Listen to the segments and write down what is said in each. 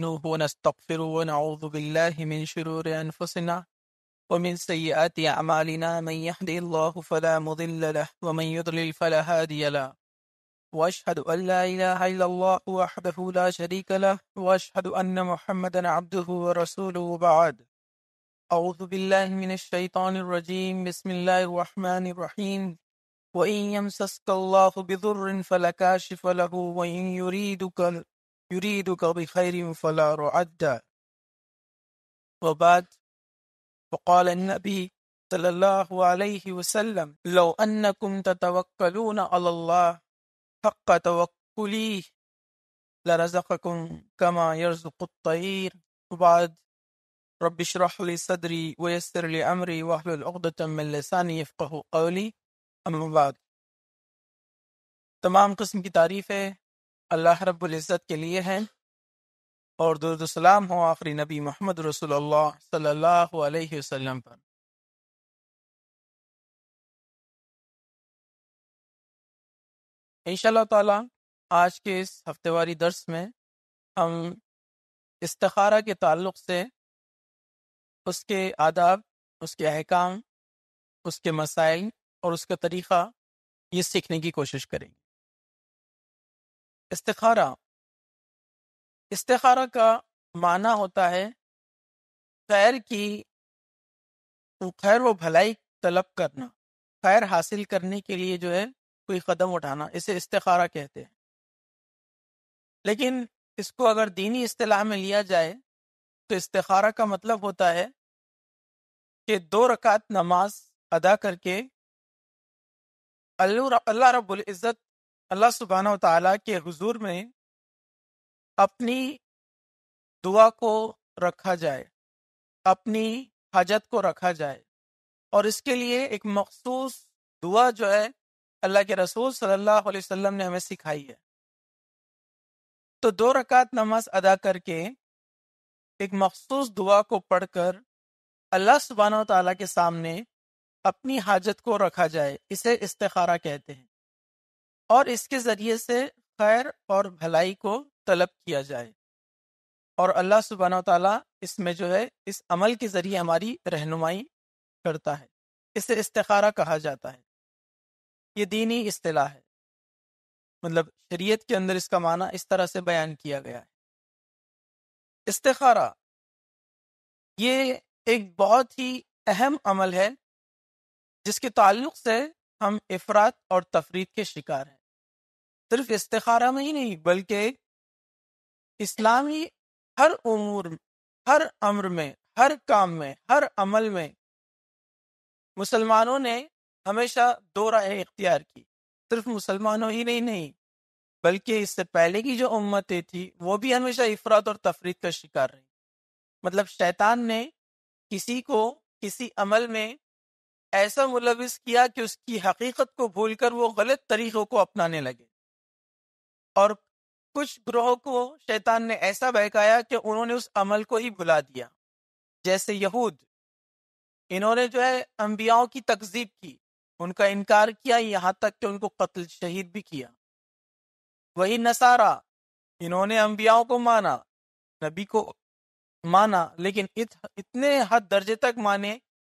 نستعينه ونستغفره ونعوذ بالله من شرور أنفسنا ومن سيئات أعمالنا من يهدي الله فلا مضل له ومن يضلل فلا هادي له وأشهد أن لا إله إلا الله وحده لا شريك له وأشهد أن محمدا عبده ورسوله بعد أعوذ بالله من الشيطان الرجيم بسم الله الرحمن الرحيم وإن يمسسك الله بضر فلا كاشف له وإن يريدك يريدك بخير فلا رعد وبعد وقال النبي صلى الله عليه وسلم لو أنكم تتوكلون على الله حق توكليه لرزقكم كما يرزق الطير وبعد رب اشرح لي صدري ويسر لي أمري واحلل عقدة من لساني يفقه قولي أما بعد تمام قسم کی تعریف ہے अल्लाह रब्ज़त के लिए है और दुरुदसलाम हो आखिरी नबी मोहम्मद रसोल्ला सल्लल्लाहु अलैहि वसल्लम पर इन ताला आज के इस हफ्तेवारी दर्स में हम इस्तारा के ताल्लुक़ से उसके आदाब उसके अहकाम उसके मसाइल और उसका तरीक़ा ये सीखने की कोशिश करेंगे इस्तारा इस्तारा का माना होता है खैर की खैर व भलाई तलब करना खैर हासिल करने के लिए जो है कोई कदम उठाना इसे इस्तारा कहते हैं लेकिन इसको अगर दीनी अतलाह में लिया जाए तो इस्तारा का मतलब होता है कि दो रकात नमाज अदा करके अल्लाह रब्बुल इज़्ज़त अल्लाह सुबहाना तला के हजूर में अपनी दुआ को रखा जाए अपनी हाजत को रखा जाए और इसके लिए एक मखसूस दुआ जो है अल्लाह के रसूल सल्लल्लाहु अलैहि वसल्लम ने हमें सिखाई है तो दो रकात नमाज अदा करके एक मखसूस दुआ को पढ़कर अल्लाह सुबहाना तला के सामने अपनी हाजत को रखा जाए इसे इस्तारा कहते हैं और इसके ज़रिए से खैर और भलाई को तलब किया जाए और अल्लाह सुबहाना तला इसमें जो है इस अमल के ज़रिए हमारी रहनुमाई करता है इसे इस्तारा कहा जाता है ये दीनी अतलाह है मतलब शरीयत के अंदर इसका माना इस तरह से बयान किया गया है इस्तारा ये एक बहुत ही अहम अमल है जिसके ताल्लुक से हम इफरात और तफरीत के शिकार हैं सिर्फ इस्तारा में ही नहीं बल्कि इस्लामी हर उमूर हर अम्र में हर काम में हर अमल में मुसलमानों ने हमेशा दो राय इख्तियार की सिर्फ मुसलमानों ही नहीं नहीं बल्कि इससे पहले की जो उम्मतें थी वो भी हमेशा इफरात और तफरीत का शिकार रही मतलब शैतान ने किसी को किसी अमल में ऐसा मुलविस किया कि उसकी हकीकत को भूलकर वो गलत तरीक़ों को अपनाने लगे और कुछ ग्रोहों को शैतान ने ऐसा बहकाया कि उन्होंने उस अमल को ही भुला दिया जैसे यहूद इन्होंने जो है अम्बियाओं की तकजीब की उनका इनकार किया यहाँ तक कि उनको कत्ल शहीद भी किया वही नसारा इन्होंने अम्बियाओं को माना नबी को माना लेकिन इत, इतने हद दर्जे तक माने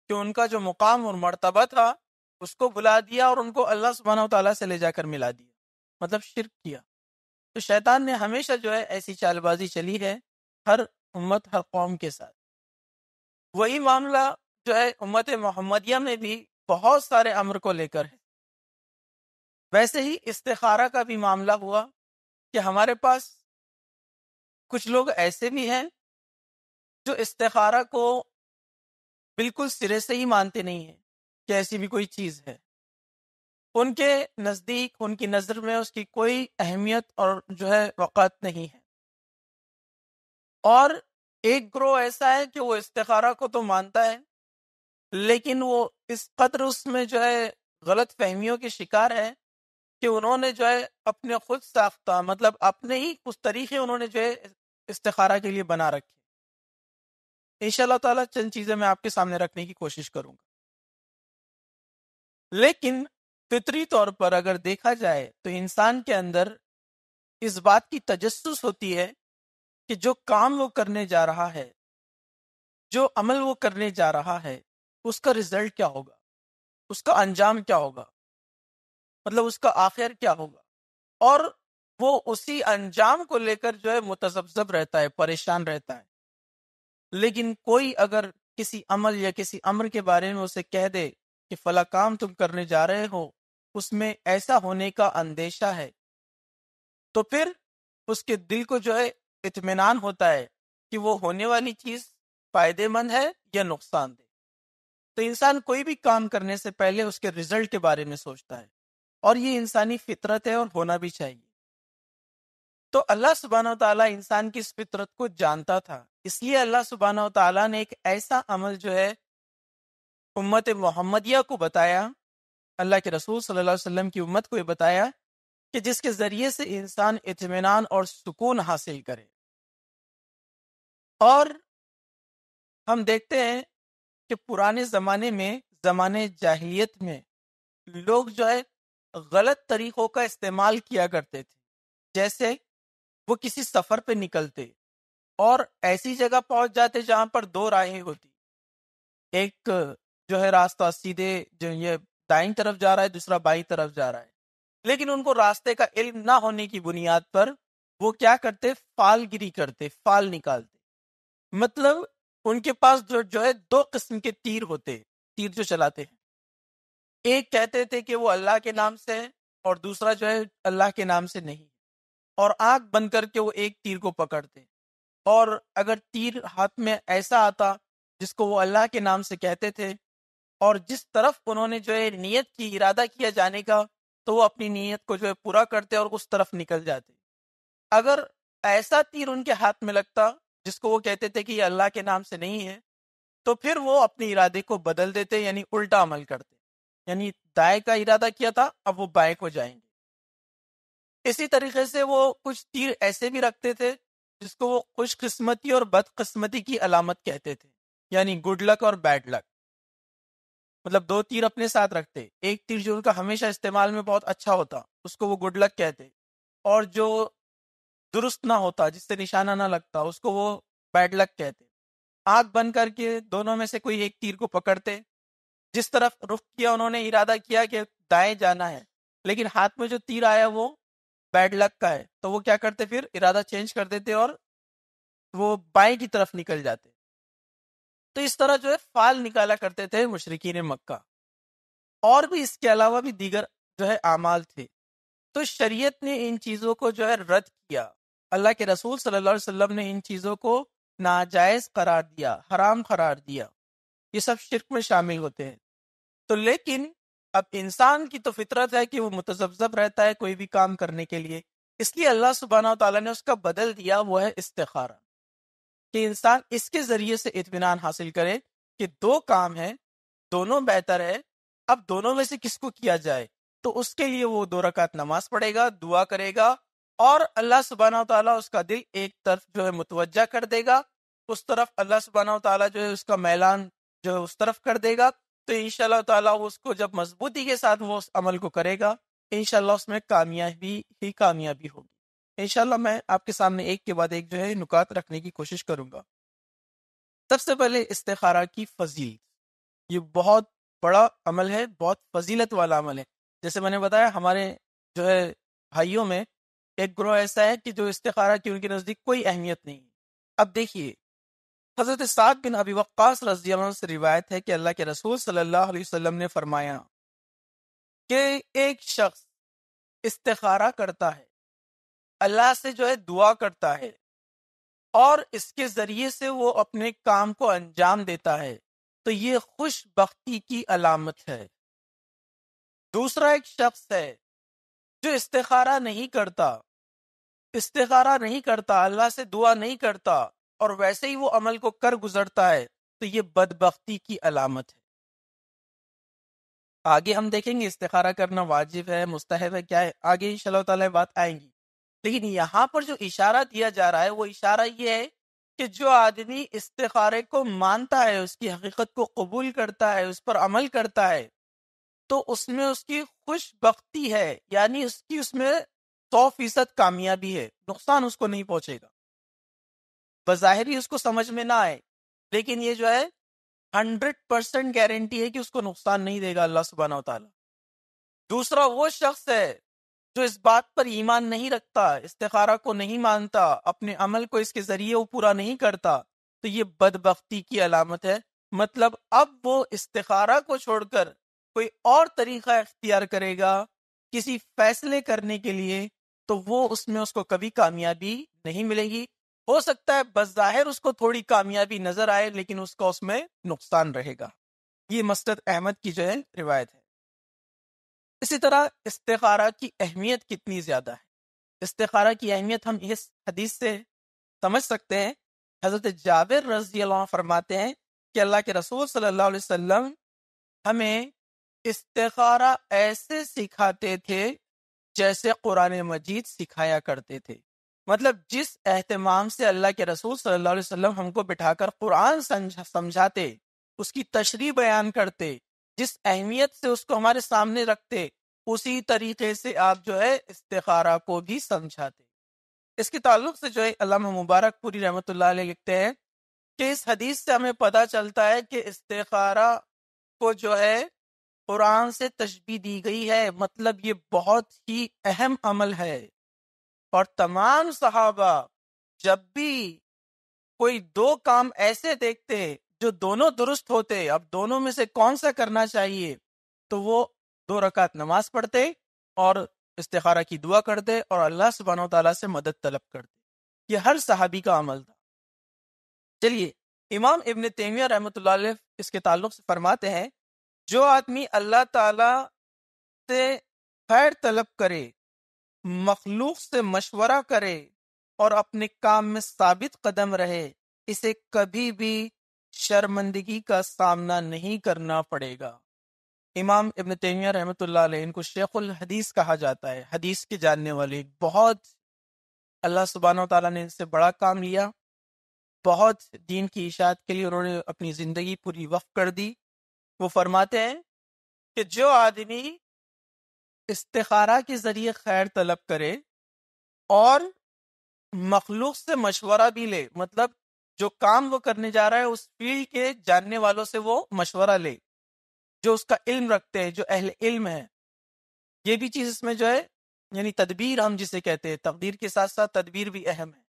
कि उनका जो मुकाम और मर्तबा था उसको भुला दिया और उनको अल्लाह सुबहाना तला से ले जाकर मिला दिया मतलब शिरक किया तो शैतान ने हमेशा जो है ऐसी चालबाजी चली है हर उम्मत हर कौम के साथ वही मामला जो है उम्मत मोहम्मदिया में भी बहुत सारे अमर को लेकर है वैसे ही इस्तारा का भी मामला हुआ कि हमारे पास कुछ लोग ऐसे भी हैं जो इस्तारा को बिल्कुल सिरे से ही मानते नहीं है कि ऐसी भी कोई चीज़ है उनके नज़दीक उनकी नज़र में उसकी कोई अहमियत और जो है वक़्त नहीं है और एक ग्रोह ऐसा है कि वो इस्तारा को तो मानता है लेकिन वो इस कदर उसमें जो है गलत फहमियों के शिकार है कि उन्होंने जो है अपने खुद साख्ता मतलब अपने ही कुछ तरीके उन्होंने जो है इस्तारा के लिए बना रखे इन ताला चंद चीज़ें मैं आपके सामने रखने की कोशिश करूंगा लेकिन फितरी तौर पर अगर देखा जाए तो इंसान के अंदर इस बात की तजस्स होती है कि जो काम वो करने जा रहा है जो अमल वो करने जा रहा है उसका रिजल्ट क्या होगा उसका अंजाम क्या होगा मतलब उसका आखिर क्या होगा और वो उसी अंजाम को लेकर जो है मुतजबजब रहता है परेशान रहता है लेकिन कोई अगर किसी अमल या किसी अमर के बारे में उसे कह दे कि फला काम तुम करने जा रहे हो उसमें ऐसा होने का अंदेशा है तो फिर उसके दिल को जो है इतमान होता है कि वो होने वाली चीज फायदेमंद है या नुकसान दे तो इंसान कोई भी काम करने से पहले उसके रिजल्ट के बारे में सोचता है और ये इंसानी फितरत है और होना भी चाहिए तो अल्लाह सुबहाना तला इंसान की इस फितरत को जानता था इसलिए अल्लाह सुबहाना तला ने एक ऐसा अमल जो है उम्मत मोहम्मदिया को बताया अल्लाह के रसूल सल्लल्लाहु अलैहि वसल्लम की उम्मत को ये बताया कि जिसके ज़रिए से इंसान इतमान और सुकून हासिल करे और हम देखते हैं कि पुराने ज़माने में ज़माने जाहिलियत में लोग जो है गलत तरीक़ों का इस्तेमाल किया करते थे जैसे वो किसी सफ़र पे निकलते और ऐसी जगह पहुंच जाते जहां पर दो राहें होती एक जो है रास्ता सीधे जो ये दाई तरफ जा रहा है दूसरा बाई तरफ जा रहा है लेकिन उनको रास्ते का इल्म ना होने की बुनियाद पर वो क्या करते फालगिरी करते फाल निकालते मतलब उनके पास जो जो है दो किस्म के तीर होते तीर जो चलाते हैं एक कहते थे कि वो अल्लाह के नाम से है और दूसरा जो है अल्लाह के नाम से नहीं और आग बंद करके वो एक तीर को पकड़ते और अगर तीर हाथ में ऐसा आता जिसको वो अल्लाह के नाम से कहते थे और जिस तरफ उन्होंने जो है नीयत की इरादा किया जाने का तो वो अपनी नीयत को जो है पूरा करते और उस तरफ निकल जाते अगर ऐसा तीर उनके हाथ में लगता जिसको वो कहते थे कि ये अल्लाह के नाम से नहीं है तो फिर वो अपने इरादे को बदल देते यानी उल्टा अमल करते यानी दाएं का इरादा किया था अब वो बाएं को जाएंगे इसी तरीके से वो कुछ तीर ऐसे भी रखते थे जिसको वो खुशकिस्मती और बदकिस्मती की अलामत कहते थे यानी गुड लक और बैड लक मतलब दो तीर अपने साथ रखते एक तीर जो उनका हमेशा इस्तेमाल में बहुत अच्छा होता उसको वो गुड लक कहते और जो दुरुस्त ना होता जिससे निशाना ना लगता उसको वो बैड लक कहते आंख बंद करके दोनों में से कोई एक तीर को पकड़ते जिस तरफ रुख किया उन्होंने इरादा किया कि दाएं जाना है लेकिन हाथ में जो तीर आया वो बैड लक का है तो वो क्या करते फिर इरादा चेंज कर देते और वो बाएं की तरफ निकल जाते तो इस तरह जो है फाल निकाला करते थे मुशरकिन मक्का और भी इसके अलावा भी दीगर जो है अमाल थे तो शरीयत ने इन चीज़ों को जो है रद्द किया अल्लाह के रसूल सल्लल्लाहु अलैहि वसल्लम ने इन चीज़ों को नाजायज़ करार दिया हराम करार दिया ये सब शिरक में शामिल होते हैं तो लेकिन अब इंसान की तो फितरत है कि वो मुतजबजब रहता है कोई भी काम करने के लिए इसलिए अल्लाह सुबहाना तला ने उसका बदल दिया वो है इस्तारा कि इंसान इसके जरिए से इतमान हासिल करे कि दो काम है दोनों बेहतर है अब दोनों में से किसको किया जाए तो उसके लिए वो दो रकात नमाज पढ़ेगा दुआ करेगा और अल्लाह सुबहाना तला उसका दिल एक तरफ जो है मुतवजा कर देगा उस तरफ अल्लाह सुबहाना तला जो है उसका मैलान जो है उस तरफ कर देगा तो इन ताला उसको जब मजबूती के साथ वो उस अमल को करेगा इन उसमें कामयाबी ही कामयाबी होगी इनशाला मैं आपके सामने एक के बाद एक जो है नुकात रखने की कोशिश करूंगा सबसे पहले इस्तारा की फजीलत ये बहुत बड़ा अमल है बहुत फजीलत वाला अमल है जैसे मैंने बताया हमारे जो है भाइयों में एक ग्रोह ऐसा है कि जो इस्तेखारा की उनके नज़दीक कोई अहमियत नहीं है अब देखिए हज़रत साद बिन अबी वक्स रजी से रिवायत है कि अल्लाह के रसूल सल्लल्लाहु अलैहि वसल्लम ने फरमाया कि एक शख्स इस्तारा करता है अल्लाह से जो है दुआ करता है और इसके जरिए से वो अपने काम को अंजाम देता है तो ये खुश बख्ती की अलामत है दूसरा एक शख्स है जो इस्तारा नहीं करता इस्तारा नहीं करता अल्लाह से दुआ नहीं करता और वैसे ही वो अमल को कर गुजरता है तो ये बदबख्ती की अलामत है आगे हम देखेंगे इस्तारा करना वाजिब है मुस्तहब है क्या है आगे इंशाल्लाह ताला बात आएंगी लेकिन यहाँ पर जो इशारा दिया जा रहा है वो इशारा ये है कि जो आदमी इस्तारे को मानता है उसकी हकीकत को कबूल करता है उस पर अमल करता है तो उसमें उसकी खुश बख्ती है यानी उसकी उसमें सौ फीसद कामयाबी है नुकसान उसको नहीं पहुंचेगा बज़ाहिर उसको समझ में ना आए लेकिन ये जो है हंड्रेड परसेंट गारंटी है कि उसको नुकसान नहीं देगा अल्लाह सुबहाना तला दूसरा वो शख्स है जो इस बात पर ईमान नहीं रखता इस्तारा को नहीं मानता अपने अमल को इसके जरिए वो पूरा नहीं करता तो ये बदबख्ती की अलामत है मतलब अब वो इस्तारा को छोड़कर कोई और तरीका इख्तियार करेगा किसी फैसले करने के लिए तो वो उसमें उसको कभी कामयाबी नहीं मिलेगी हो सकता है बज़ाहिर उसको थोड़ी कामयाबी नजर आए लेकिन उसका उसमें नुकसान रहेगा ये मस्त अहमद की जो है रिवायत है इसी तरह इस्तारा की अहमियत कितनी ज़्यादा है इस्तारा की अहमियत हम इस हदीस से समझ सकते हैं हज़रत जावेद रजी फरमाते हैं कि अल्लाह के रसूल सल्लल्लाहु अलैहि वसल्लम हमें इस्तारा ऐसे सिखाते थे जैसे कुरान मजीद सिखाया करते थे मतलब जिस अहतमाम से अल्लाह के रसूल सल्लल्लाहु अलैहि वसल्लम हमको बिठाकर कुरान समझाते उसकी तशरी बयान करते जिस अहमियत से उसको हमारे सामने रखते उसी तरीके से आप जो है इस्तारा को भी समझाते इसके ताल्लुक से जो है अलामा मुबारकपुरी रहमत लिखते हैं कि इस हदीस से हमें पता चलता है कि इस्तारा को जो है कुरान से तशबी दी गई है मतलब ये बहुत ही अहम अमल है और तमाम सहाबा जब भी कोई दो काम ऐसे देखते जो दोनों दुरुस्त होते अब दोनों में से कौन सा करना चाहिए तो वो दो रकात नमाज पढ़ते और इस्तारा की दुआ करते और अल्लाह सुबहान तला से मदद तलब करते ये हर सहाबी का अमल था चलिए इमाम इबन तेमिया रहमत इसके ताल्लुक से फरमाते हैं जो आदमी अल्लाह ताला से खैर तलब करे मखलूक से मशवरा करे और अपने काम में साबित कदम रहे इसे कभी भी शर्मंदगी का सामना नहीं करना पड़ेगा इमाम इबन तैमिया रहमत इनको शेखुल हदीस कहा जाता है हदीस के जानने वाले बहुत अल्लाह सुबहाना तला ने इनसे बड़ा काम लिया बहुत दीन की इशात के लिए उन्होंने अपनी ज़िंदगी पूरी वफ कर दी वो फरमाते हैं कि जो आदमी इस्तारा के ज़रिए खैर तलब करे और मखलूक से मशवरा भी ले मतलब जो काम वो करने जा रहा है उस फील्ड के जानने वालों से वो मशवरा ले जो उसका इल्म रखते हैं जो अहल इल्म है ये भी चीज इसमें जो है यानी तदबीर हम जिसे कहते हैं तकदीर के साथ साथ तदबीर भी अहम है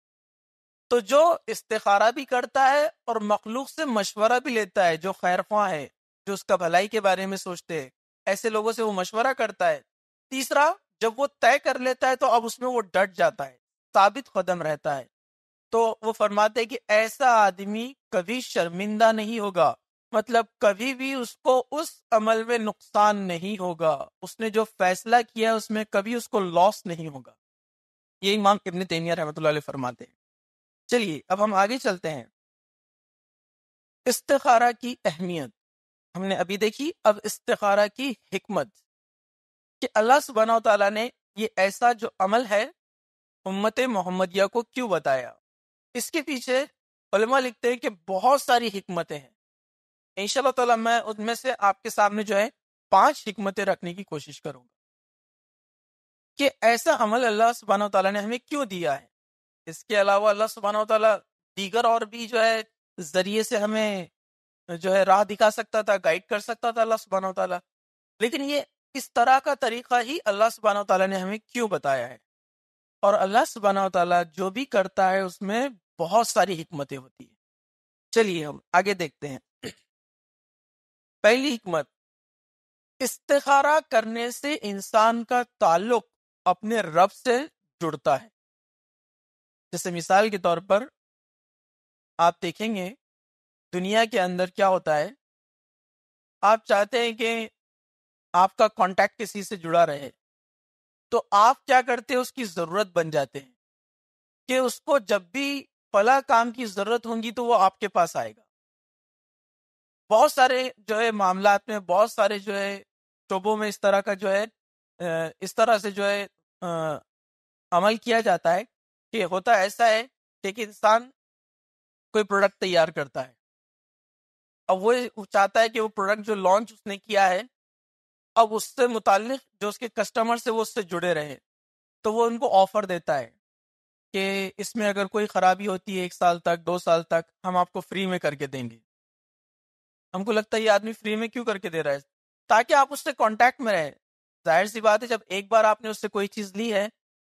तो जो इस्तारा भी करता है और मखलूक से मशवरा भी लेता है जो खैरफा है जो उसका भलाई के बारे में सोचते हैं ऐसे लोगों से वो मशवरा करता है तीसरा जब वो तय कर लेता है तो अब उसमें वो डट जाता है साबित कदम रहता है तो वो फरमाते कि ऐसा आदमी कभी शर्मिंदा नहीं होगा मतलब कभी भी उसको उस अमल में नुकसान नहीं होगा उसने जो फैसला किया उसमें कभी उसको लॉस नहीं होगा ये इमाम इबन तेमिया रहमत फरमाते हैं चलिए अब हम आगे चलते हैं इस्तारा की अहमियत हमने अभी देखी अब इस्तारा की हमत कि अल्लाह सुबहाना तला ने ये ऐसा जो अमल है उम्मत मोहम्मदिया को क्यों बताया इसके पीछे उलमा लिखते हैं कि बहुत सारी हिकमतें हैं इन तला मैं उनमें से आपके सामने जो है पांच हिकमतें रखने की कोशिश करूंगा कि ऐसा अमल अल्लाह सुबहाना तला ने हमें क्यों दिया है इसके अलावा अल्लाह सुबहाना तला दीगर और भी जो है जरिए से हमें जो है राह दिखा सकता था गाइड कर सकता था अल्लाह सुबहाना तला लेकिन ये इस तरह का तरीका ही अल्लाह सुबहाना तला ने हमें क्यों बताया है और अल्लाह सुबहाना तला जो भी करता है उसमें बहुत सारी हिकमतें होती है चलिए हम आगे देखते हैं पहली हिकमत इस्तारा करने से इंसान का ताल्लुक अपने रब से जुड़ता है जैसे मिसाल के तौर पर आप देखेंगे दुनिया के अंदर क्या होता है आप चाहते हैं कि आपका कांटेक्ट किसी से जुड़ा रहे तो आप क्या करते हैं उसकी जरूरत बन जाते हैं कि उसको जब भी फला काम की जरूरत होगी तो वो आपके पास आएगा बहुत सारे जो है मामला में बहुत सारे जो है शोबों में इस तरह का जो है इस तरह से जो है अमल किया जाता है कि होता ऐसा है कि इंसान कोई प्रोडक्ट तैयार करता है अब वो चाहता है कि वो प्रोडक्ट जो लॉन्च उसने किया है अब उससे मुतालिक जो उसके कस्टमर्स है वो उससे जुड़े रहे तो वो उनको ऑफर देता है कि इसमें अगर कोई ख़राबी होती है एक साल तक दो साल तक हम आपको फ्री में करके देंगे हमको लगता है ये आदमी फ्री में क्यों करके दे रहा है ताकि आप उससे कांटेक्ट में रहे जाहिर सी बात है जब एक बार आपने उससे कोई चीज़ ली है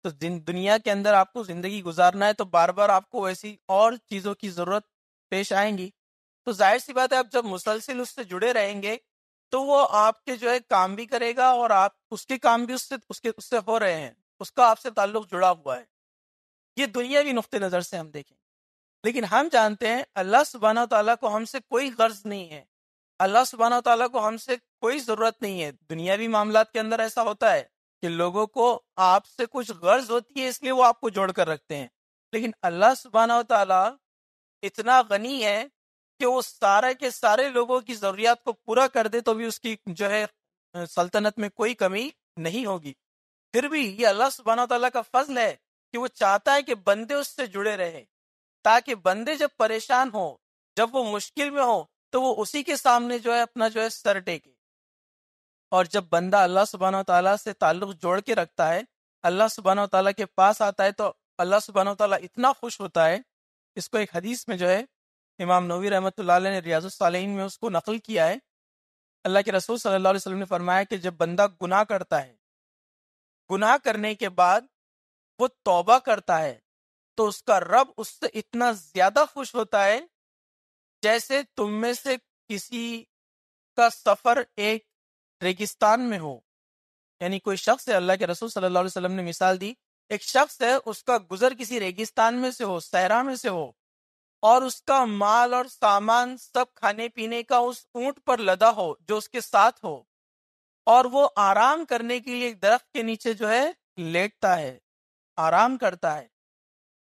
तो दुनिया के अंदर आपको ज़िंदगी गुजारना है तो बार बार आपको ऐसी और चीज़ों की ज़रूरत पेश आएंगी तो जाहिर सी बात है आप जब मुसलसिल उससे जुड़े रहेंगे तो वो आपके जो है काम भी करेगा और आप उसके काम भी उससे उसके उससे हो रहे हैं उसका आपसे ताल्लुक जुड़ा हुआ है ये दुनिया भी नुक़ नज़र से हम देखें लेकिन हम जानते हैं अल्लाह सुबहाना तला को हमसे कोई गर्ज नहीं है अल्लाह सुबहाना तला को हमसे कोई ज़रूरत नहीं है दुनियावी मामला के अंदर ऐसा होता है कि लोगों को आपसे कुछ गर्ज होती है इसलिए वो आपको जोड़ कर रखते हैं लेकिन अल्लाह सुबहाना तला इतना गनी है कि वो सारे के सारे लोगों की जरूरियात को पूरा कर दे तो भी उसकी जो है सल्तनत में कोई कमी नहीं होगी फिर भी ये अल्लाह सुबहाना तला का फजल है कि वो चाहता है कि बंदे उससे जुड़े रहे ताकि बंदे जब परेशान हो जब वो मुश्किल में हो तो वो उसी के सामने जो है अपना जो है सर टेके और जब बंदा अल्लाह सुबहाना तला से ताल्लुक जोड़ के रखता है अल्लाह सुबहाना तला के पास आता है तो अल्लाह सुबहाना तला इतना खुश होता है इसको एक हदीस में जो है इमाम नवी रहमत ने रियाजुलसालहीन में उसको नकल किया है अल्लाह के रसूल सल्लल्लाहु अलैहि वसल्लम ने फरमाया कि जब बंदा गुनाह करता है गुनाह करने के बाद वो तौबा करता है तो उसका रब उससे इतना ज्यादा खुश होता है जैसे तुम में से किसी का सफर एक रेगिस्तान में हो यानी कोई शख्स है अल्लाह के रसूल सल्लल्लाहु अलैहि वसल्लम ने मिसाल दी एक शख्स है उसका गुजर किसी रेगिस्तान में से हो सहरा में से हो और उसका माल और सामान सब खाने पीने का उस ऊंट पर लदा हो जो उसके साथ हो और वो आराम करने के लिए दरख्त के नीचे जो है लेटता है आराम करता है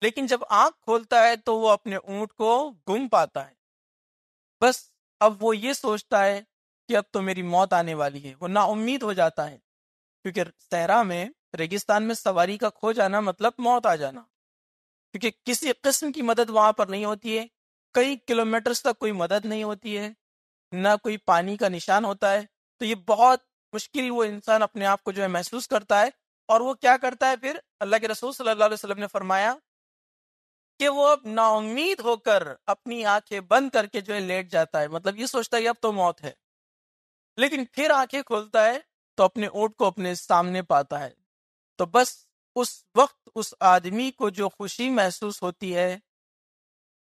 लेकिन जब आंख खोलता है तो वो अपने ऊंट को गुम पाता है बस अब वो ये सोचता है कि अब तो मेरी मौत आने वाली है वो नाउम्मीद हो जाता है क्योंकि सहरा में रेगिस्तान में सवारी का खो जाना मतलब मौत आ जाना क्योंकि किसी किस्म की मदद वहां पर नहीं होती है कई किलोमीटर्स तक कोई मदद नहीं होती है ना कोई पानी का निशान होता है तो ये बहुत मुश्किल वो इंसान अपने आप को जो है महसूस करता है और वो क्या करता है फिर अल्लाह के रसूल सल्लल्लाहु अलैहि वसल्लम ने फरमाया कि वो अब नाउमीद होकर अपनी आंखें बंद करके जो है लेट जाता है मतलब ये सोचता है अब तो मौत है लेकिन फिर आंखें खोलता है तो अपने ओट को अपने सामने पाता है तो बस उस वक्त उस आदमी को जो खुशी महसूस होती है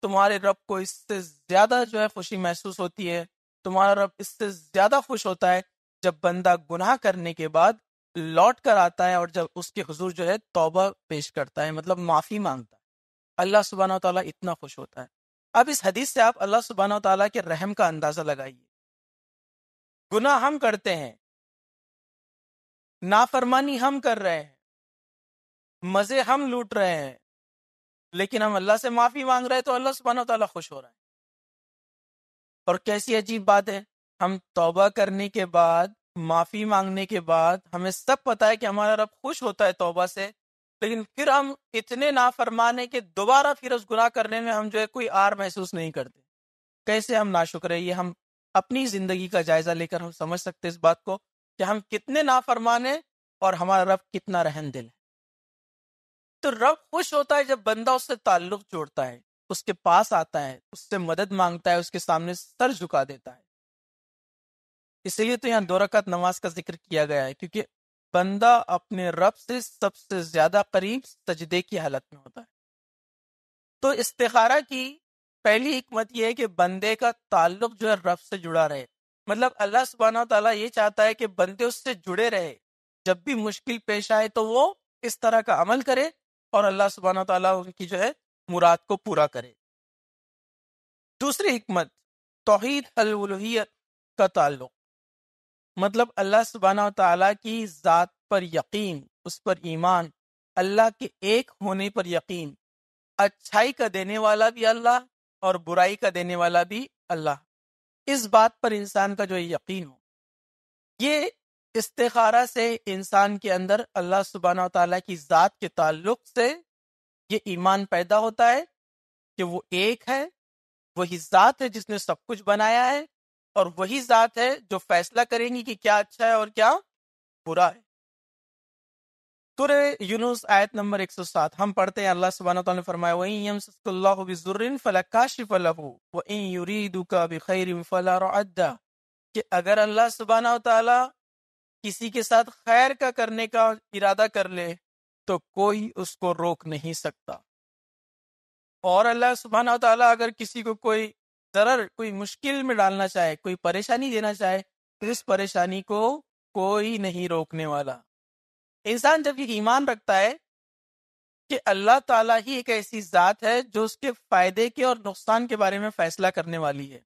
तुम्हारे रब को इससे ज्यादा जो है खुशी महसूस होती है तुम्हारा रब इससे ज्यादा खुश होता है जब बंदा गुनाह करने के बाद लौट कर आता है और जब उसके हजूर जो है तौबा पेश करता है मतलब माफ़ी मांगता है अल्लाह सुबहाना तला इतना खुश होता है अब इस हदीस से आप अल्लाह सुबहाना तला के रहम का अंदाज़ा लगाइए गुनाह हम करते हैं नाफरमानी हम कर रहे हैं मजे हम लूट रहे हैं लेकिन हम अल्लाह से माफी मांग रहे हैं तो अल्लाह सुबहान तला खुश हो रहा है और कैसी अजीब बात है हम तौबा करने के बाद माफी मांगने के बाद हमें सब पता है कि हमारा रब खुश होता है तौबा से लेकिन फिर हम इतने ना फरमाने के दोबारा फिर उस गुनाह करने में हम जो है कोई आर महसूस नहीं करते कैसे हम नाशुक्र है ये हम अपनी जिंदगी का जायजा लेकर हम समझ सकते इस बात को कि हम कितने ना फरमाने और हमारा रब कितना रहम दिल है तो रब खुश होता है जब बंदा उससे ताल्लुक जोड़ता है उसके पास आता है उससे मदद मांगता है उसके सामने सर झुका देता है इसलिए तो यहाँ दो रकत नमाज का जिक्र किया गया है क्योंकि बंदा अपने रब से सबसे ज्यादा करीब सजदे की हालत में होता है तो इस्तारा की पहली हमत यह है कि बंदे का ताल्लुक जो है रब से जुड़ा रहे मतलब अल्लाह सुबहाना तला ये चाहता है कि बंदे उससे जुड़े रहे जब भी मुश्किल पेश आए तो वो इस तरह का अमल करे और अल्लाह सुबहाना तला की जो है मुराद को पूरा करे दूसरी हमत तोहद अलूहियत का ताल्लुक मतलब अल्लाह सुबहाना तला की ज़ात पर यकीन उस पर ईमान अल्लाह के एक होने पर यकीन अच्छाई का देने वाला भी अल्लाह और बुराई का देने वाला भी अल्लाह इस बात पर इंसान का जो यकीन हो ये इस्तारा से इंसान के अंदर अल्लाह सुबाना तला की ज़ात के ताल्लुक से ये ईमान पैदा होता है कि वो एक है वही ज़ात है जिसने सब कुछ बनाया है और वही ज़ात है जो फैसला करेंगी कि क्या अच्छा है और क्या बुरा है तुरे यूनुस आयत नंबर 107 हम पढ़ते हैं अल्लाह सुबहान तआला ने फरमाया वही यमसकुल्लाहु बिजुर्रिन फलकाशिफ लहु व इन युरीदुका बिखैरिन फला कि अगर अल्लाह सुबहाना तआला किसी के साथ खैर का करने का इरादा कर ले तो कोई उसको रोक नहीं सकता और अल्लाह सुबहाना तला अगर किसी को कोई जरर कोई मुश्किल में डालना चाहे कोई परेशानी देना चाहे तो इस परेशानी को कोई नहीं रोकने वाला इंसान जबकि ईमान रखता है कि अल्लाह ताला ही एक ऐसी ज़ात है जो उसके फायदे के और नुकसान के बारे में फैसला करने वाली है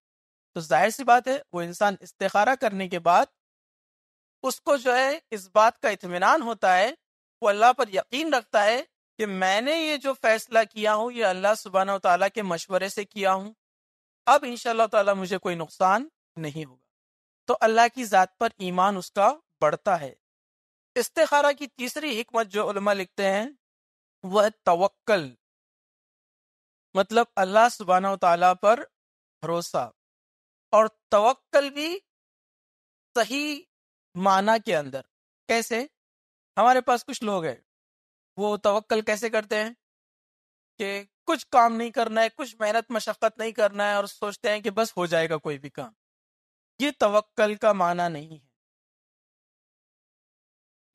तो जाहिर सी बात है वो इंसान इस्तारा करने के बाद उसको जो है इस बात का इतमान होता है वो अल्लाह पर यकीन रखता है कि मैंने ये जो फैसला किया हूँ ये अल्लाह सुबहाना तला के मशवरे से किया हूँ अब इन तला मुझे कोई नुकसान नहीं होगा तो अल्लाह की ज़ात पर ईमान उसका बढ़ता है इस्तारा की तीसरी हमत जो उलमा लिखते हैं वह तवक्ल मतलब अल्लाह सुबहाना तला पर भरोसा और तवक्ल भी सही माना के अंदर कैसे हमारे पास कुछ लोग हैं वो तवक्ल कैसे करते हैं कि कुछ काम नहीं करना है कुछ मेहनत मशक्क़त नहीं करना है और सोचते हैं कि बस हो जाएगा कोई भी काम ये तवक्ल का माना नहीं है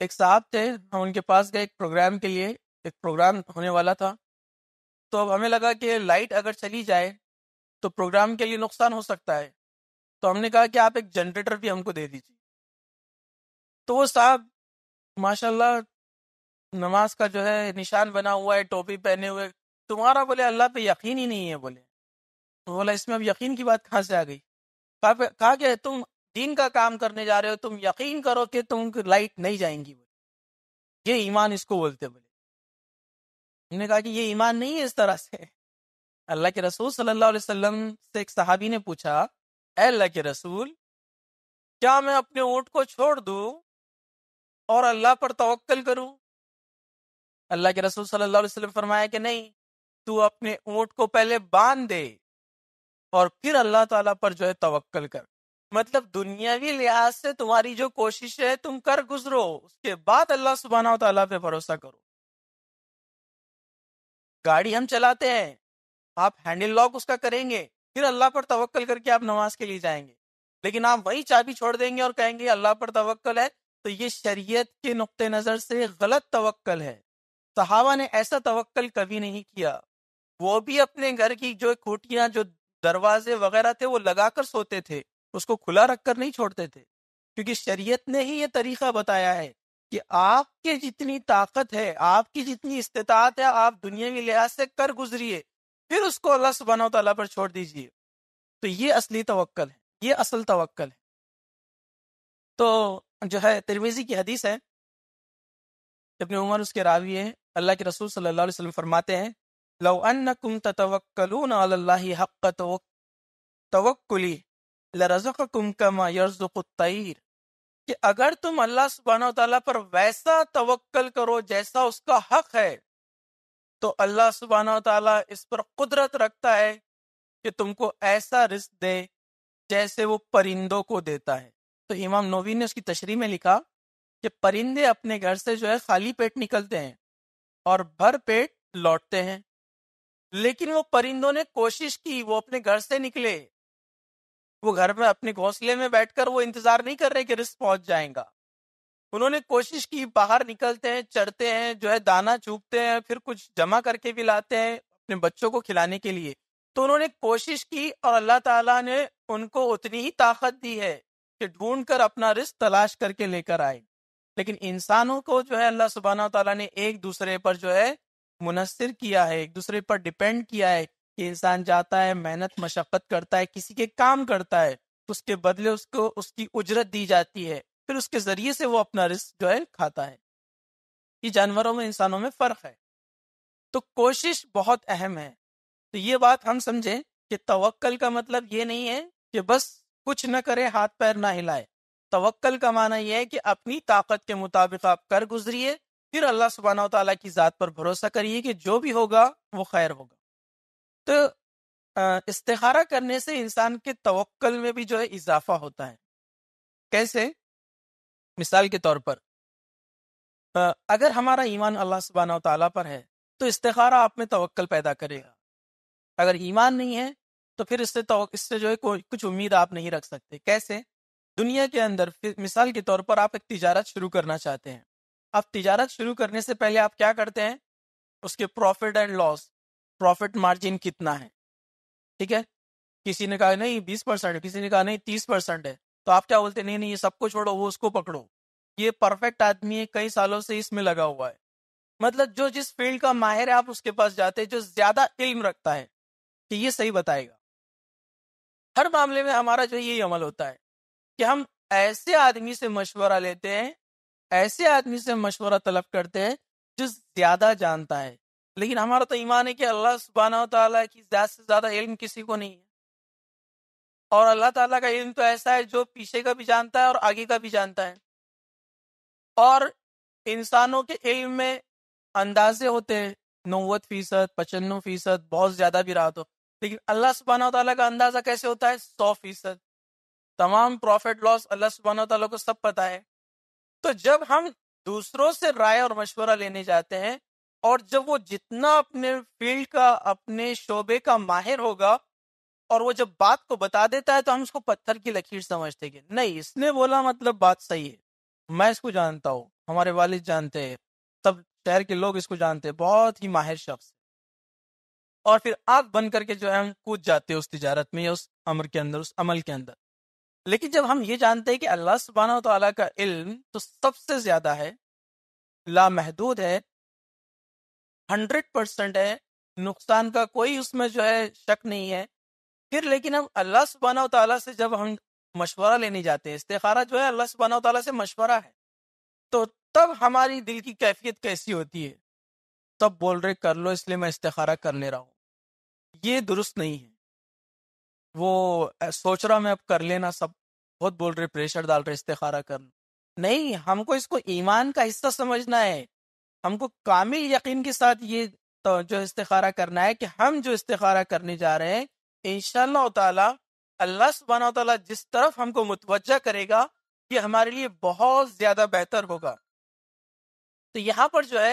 एक साहब थे हम उनके पास गए एक प्रोग्राम के लिए एक प्रोग्राम होने वाला था तो अब हमें लगा कि लाइट अगर चली जाए तो प्रोग्राम के लिए नुकसान हो सकता है तो हमने कहा कि आप एक जनरेटर भी हमको दे दीजिए तो वो साहब माशाल्लाह नमाज का जो है निशान बना हुआ है टोपी पहने हुए तुम्हारा बोले अल्लाह पे यकीन ही नहीं है बोले तो बोला इसमें अब यकीन की बात कहाँ से आ गई कहा कि तुम दीन का काम करने जा रहे हो तुम यकीन करो कि तुम लाइट नहीं जाएंगी बोले ये ईमान इसको बोलते बोले हमने कहा कि ये ईमान नहीं है इस तरह से अल्लाह के रसूल सल्लल्लाहु अलैहि वसल्लम से एक सहाबी ने पूछा अल्लाह के रसूल क्या मैं अपने ऊँट को छोड़ दूँ और अल्लाह पर तोल करूं अल्लाह के रसूल सल्लल्लाहु अलैहि वसल्लम फरमाया कि नहीं तू अपने ऊँट को पहले बांध दे और फिर अल्लाह ताला पर जो है तवक्ल कर मतलब दुनियावी लिहाज से तुम्हारी जो कोशिश है तुम कर गुजरो उसके बाद अल्लाह सुबहाना तला पे भरोसा करो गाड़ी हम चलाते हैं आप हैंडल लॉक उसका करेंगे फिर अल्लाह पर तवक्ल करके आप नमाज के लिए जाएंगे लेकिन आप वही चाबी छोड़ देंगे और कहेंगे अल्लाह पर तवक्ल है तो ये शरीयत के नुक़ नज़र से गलत तवक्ल है सहावा ने ऐसा तवक्ल कभी नहीं किया वो भी अपने घर की जो खूटियाँ जो दरवाजे वगैरह थे वो लगाकर सोते थे उसको खुला रखकर नहीं छोड़ते थे क्योंकि शरीयत ने ही ये तरीका बताया है कि आपके जितनी ताकत है आपकी जितनी इस्तात है आप दुनिया के लिहाज से कर गुजरिए फिर उसको अल्लाह सुबहाना तला पर छोड़ दीजिए तो ये असली तवक्ल है ये असल तवक्ल है तो जो है तिरवेजी की हदीस है इब्न उमर उसके रावी है अल्लाह के रसूल सल्लल्लाहु अलैहि वसल्लम फरमाते हैं लव अन्नकुम ततवक्कलून अलल्लाहि हक्क तवक्कुली लरज़ककुम कमा यरज़ुकु तैर कि अगर तुम अल्लाह सुबहाना तआला पर वैसा तवक्कल करो जैसा उसका हक है तो अल्लाह सुबहाना तआला इस पर कुदरत रखता है कि तुमको ऐसा रिस्क दे जैसे वो परिंदों को देता है तो इमाम नोवी ने उसकी तशरी में लिखा कि परिंदे अपने घर से जो है खाली पेट निकलते हैं और भर पेट लौटते हैं लेकिन वो परिंदों ने कोशिश की वो अपने घर से निकले वो घर में अपने घोंसले में बैठकर वो इंतजार नहीं कर रहे कि रिस्क पहुंच जाएगा उन्होंने कोशिश की बाहर निकलते हैं चढ़ते हैं जो है दाना चूपते हैं फिर कुछ जमा करके भी लाते हैं अपने बच्चों को खिलाने के लिए तो उन्होंने कोशिश की और अल्लाह ताला ने उनको उतनी ही ताकत दी है कि ढूंढ कर अपना रिस्क तलाश करके लेकर आए लेकिन इंसानों को जो है अल्लाह सुबहाना तला ने एक दूसरे पर जो है मुनसर किया है एक दूसरे पर डिपेंड किया है कि इंसान जाता है मेहनत मशक्क़त करता है किसी के काम करता है तो उसके बदले उसको उसकी उजरत दी जाती है फिर उसके जरिए से वो अपना रिस्क जो है खाता है ये जानवरों में इंसानों में फ़र्क है तो कोशिश बहुत अहम है तो ये बात हम समझें कि तवक्ल का मतलब ये नहीं है कि बस कुछ न करे हाथ पैर ना हिलाए तवक्कल का माना यह है कि अपनी ताकत के मुताबिक आप कर गुजरिए फिर अल्लाह सुबहाना तला की ज़ात पर भरोसा करिए कि जो भी होगा वो खैर होगा तो इस्तारा करने से इंसान के तवक्ल में भी जो है इजाफा होता है कैसे मिसाल के तौर पर अगर हमारा ईमान अल्लाह सुबहाना तला पर है तो इस्तारा आप में तवक्कल पैदा करेगा अगर ईमान नहीं है तो फिर इससे तो इससे जो है कोई कुछ उम्मीद आप नहीं रख सकते कैसे दुनिया के अंदर मिसाल के तौर पर आप एक तिजारत शुरू करना चाहते हैं आप तिजारत शुरू करने से पहले आप क्या करते हैं उसके profit and loss profit margin कितना है ठीक है किसी ने कहा नहीं बीस परसेंट है किसी ने कहा नहीं तीस परसेंट है तो आप क्या बोलते नहीं नहीं ये सबको छोड़ो वो उसको पकड़ो ये परफेक्ट आदमी है कई सालों से इसमें लगा हुआ है मतलब जो जिस फील्ड का माहिर है आप उसके पास जाते हैं जो ज्यादा इल्म रखता है कि ये सही बताएगा हर मामले में हमारा जो यही अमल होता है कि हम ऐसे आदमी से मशवरा लेते हैं ऐसे आदमी से मशवरा तलब करते हैं जो ज्यादा जानता है लेकिन हमारा तो ईमान है कि अल्लाह सुबहाना तला की ज्यादा से ज्यादा इल्म किसी को नहीं है और अल्लाह ताला का इल्म तो ऐसा है जो पीछे का भी जानता है और आगे का भी जानता है और इंसानों के इल्म में अंदाजे होते हैं नौवत फीसद पचनवे फीसद बहुत ज्यादा भी रहा तो लेकिन अल्लाह सुबहाना तला का अंदाजा कैसे होता है सौ फीसद तमाम प्रॉफिट लॉस अल्लाह सुबहाना तला को सब पता है तो जब हम दूसरों से राय और मशवरा लेने जाते हैं और जब वो जितना अपने फील्ड का अपने शोबे का माहिर होगा और वो जब बात को बता देता है तो हम उसको पत्थर की लकीर समझते कि नहीं इसने बोला मतलब बात सही है मैं इसको जानता हूँ हमारे वालिद जानते हैं सब शहर के लोग इसको जानते हैं बहुत ही माहिर शख्स और फिर आप बन करके जो है हम कूद जाते हैं उस तजारत में या उस अमर के अंदर उस अमल के अंदर लेकिन जब हम ये जानते हैं कि अल्लाह सुबहाना तला का इल्म तो सबसे ज्यादा है लामहदूद है हंड्रेड परसेंट है नुकसान का कोई उसमें जो है शक नहीं है फिर लेकिन हम अल्लाह सुबहाना तला से जब हम मशवरा लेने जाते हैं इस्तारा जो है अल्लाह सुबहाना तला से मशवरा है तो तब हमारी दिल की कैफियत कैसी होती है तब बोल रहे कर लो इसलिए मैं इस्तारा करने रहा हूँ ये दुरुस्त नहीं है वो सोच रहा मैं अब कर लेना सब बहुत बोल रहे प्रेशर डाल रहे इस्तेखारा कर नहीं हमको इसको ईमान का हिस्सा समझना है हमको कामिल यकीन के साथ ये तो जो इस्तेखारा करना है कि हम जो इस्तेखारा करने जा रहे हैं इन ताला अल्लाह सुबहाना तला जिस तरफ हमको मुतवजा करेगा ये हमारे लिए बहुत ज्यादा बेहतर होगा तो यहाँ पर जो है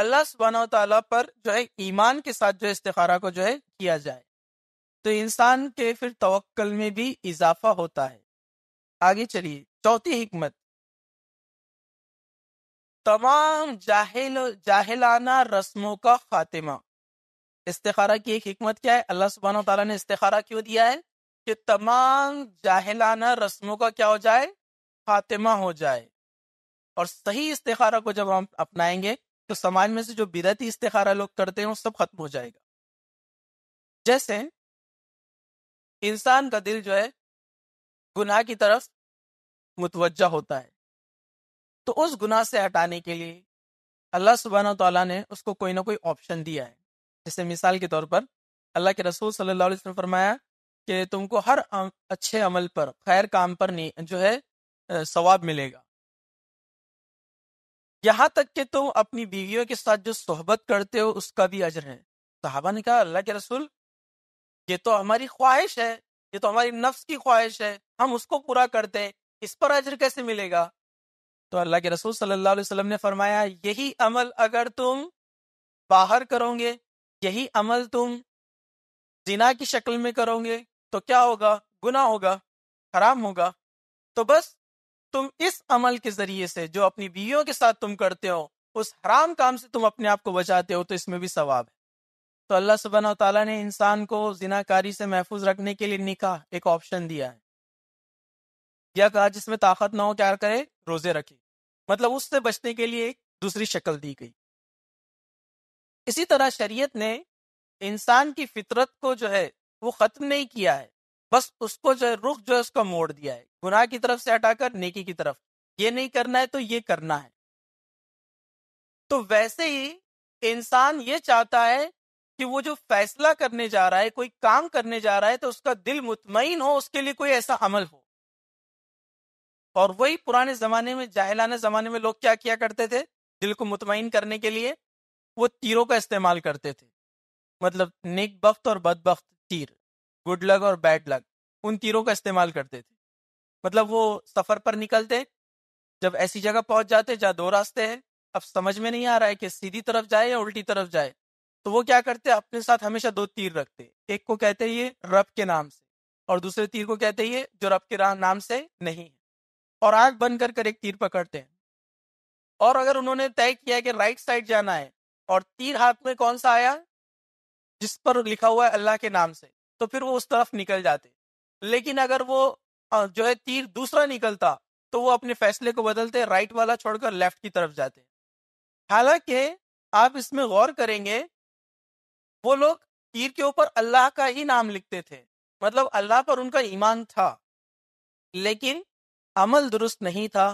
अल्लाह सुबहाना तला पर जो है ईमान के साथ जो इस्तारा को जो है किया जाए तो इंसान के फिर तवक्ल में भी इजाफा होता है आगे चलिए चौथी हमत तमाम जाहिल जाहिलाना रस्मों का खात्मा इस्तारा की एक हमत क्या है अल्लाह सुबहाना तला ने इस्तारा क्यों दिया है कि तमाम जाहिलाना रस्मों का क्या हो जाए खात्मा हो जाए और सही इस्तारा को जब हम अपनाएंगे तो समाज में से जो बिदती इस्तेखारा लोग करते हैं वो सब खत्म हो जाएगा जैसे इंसान का दिल जो है गुनाह की तरफ मुतवजा होता है तो उस गुनाह से हटाने के लिए अल्लाह सुबहान तौला ने उसको कोई ना कोई ऑप्शन दिया है जैसे मिसाल के तौर पर अल्लाह के रसूल सल्लल्लाहु अलैहि वसल्लम फरमाया कि तुमको हर अच्छे अमल पर खैर काम पर नहीं जो है सवाब मिलेगा यहाँ तक कि तुम अपनी बीवियों के साथ जो सोहबत करते हो उसका भी अजर है साहबा ने कहा अल्लाह के रसूल ये तो हमारी ख्वाहिश है ये तो हमारी नफ्स की ख्वाहिश है हम उसको पूरा करते इस पर अजर कैसे मिलेगा तो अल्लाह के रसूल सल्लल्लाहु अलैहि वसल्लम ने फरमाया यही अमल अगर तुम बाहर करोगे यही अमल तुम जिना की शक्ल में करोगे तो क्या होगा गुना होगा हराम होगा तो बस तुम इस अमल के जरिए से जो अपनी बीवियों के साथ तुम करते हो उस हराम काम से तुम अपने आप को बचाते हो तो इसमें भी सवाब है तो अल्लाह सुबहाना तला ने इंसान को जिनाकारी से महफूज रखने के लिए निकाह एक ऑप्शन दिया है या कहा जिसमें ताकत ना हो क्या करे रोजे रखे मतलब उससे बचने के लिए एक दूसरी शक्ल दी गई इसी तरह शरीयत ने इंसान की फितरत को जो है वो खत्म नहीं किया है बस उसको जो है रुख जो है उसका मोड़ दिया है गुनाह की तरफ से हटाकर नेकी की तरफ ये नहीं करना है तो ये करना है तो वैसे ही इंसान ये चाहता है कि वो जो फैसला करने जा रहा है कोई काम करने जा रहा है तो उसका दिल मुतमिन हो उसके लिए कोई ऐसा अमल हो और वही पुराने जमाने में जाहिलाना जमाने में लोग क्या किया करते थे दिल को मुतमिन करने के लिए वो तीरों का इस्तेमाल करते थे मतलब नेक बख्त और बदबख्त तीर गुड लक और बैड लक उन तीरों का इस्तेमाल करते थे मतलब वो सफर पर निकलते जब ऐसी जगह पहुंच जाते जहाँ दो रास्ते हैं अब समझ में नहीं आ रहा है कि सीधी तरफ जाए या उल्टी तरफ जाए तो वो क्या करते हैं अपने साथ हमेशा दो तीर रखते एक को कहते ये रब के नाम से और दूसरे तीर को कहते ये जो रब के नाम से नहीं है और आग बंद कर कर एक तीर पकड़ते हैं और अगर उन्होंने तय किया कि राइट साइड जाना है और तीर हाथ में कौन सा आया जिस पर लिखा हुआ है अल्लाह के नाम से तो फिर वो उस तरफ निकल जाते लेकिन अगर वो जो है तीर दूसरा निकलता तो वो अपने फैसले को बदलते राइट वाला छोड़कर लेफ्ट की तरफ जाते हालांकि आप इसमें गौर करेंगे वो लोग तीर के ऊपर अल्लाह का ही नाम लिखते थे मतलब अल्लाह पर उनका ईमान था लेकिन अमल दुरुस्त नहीं था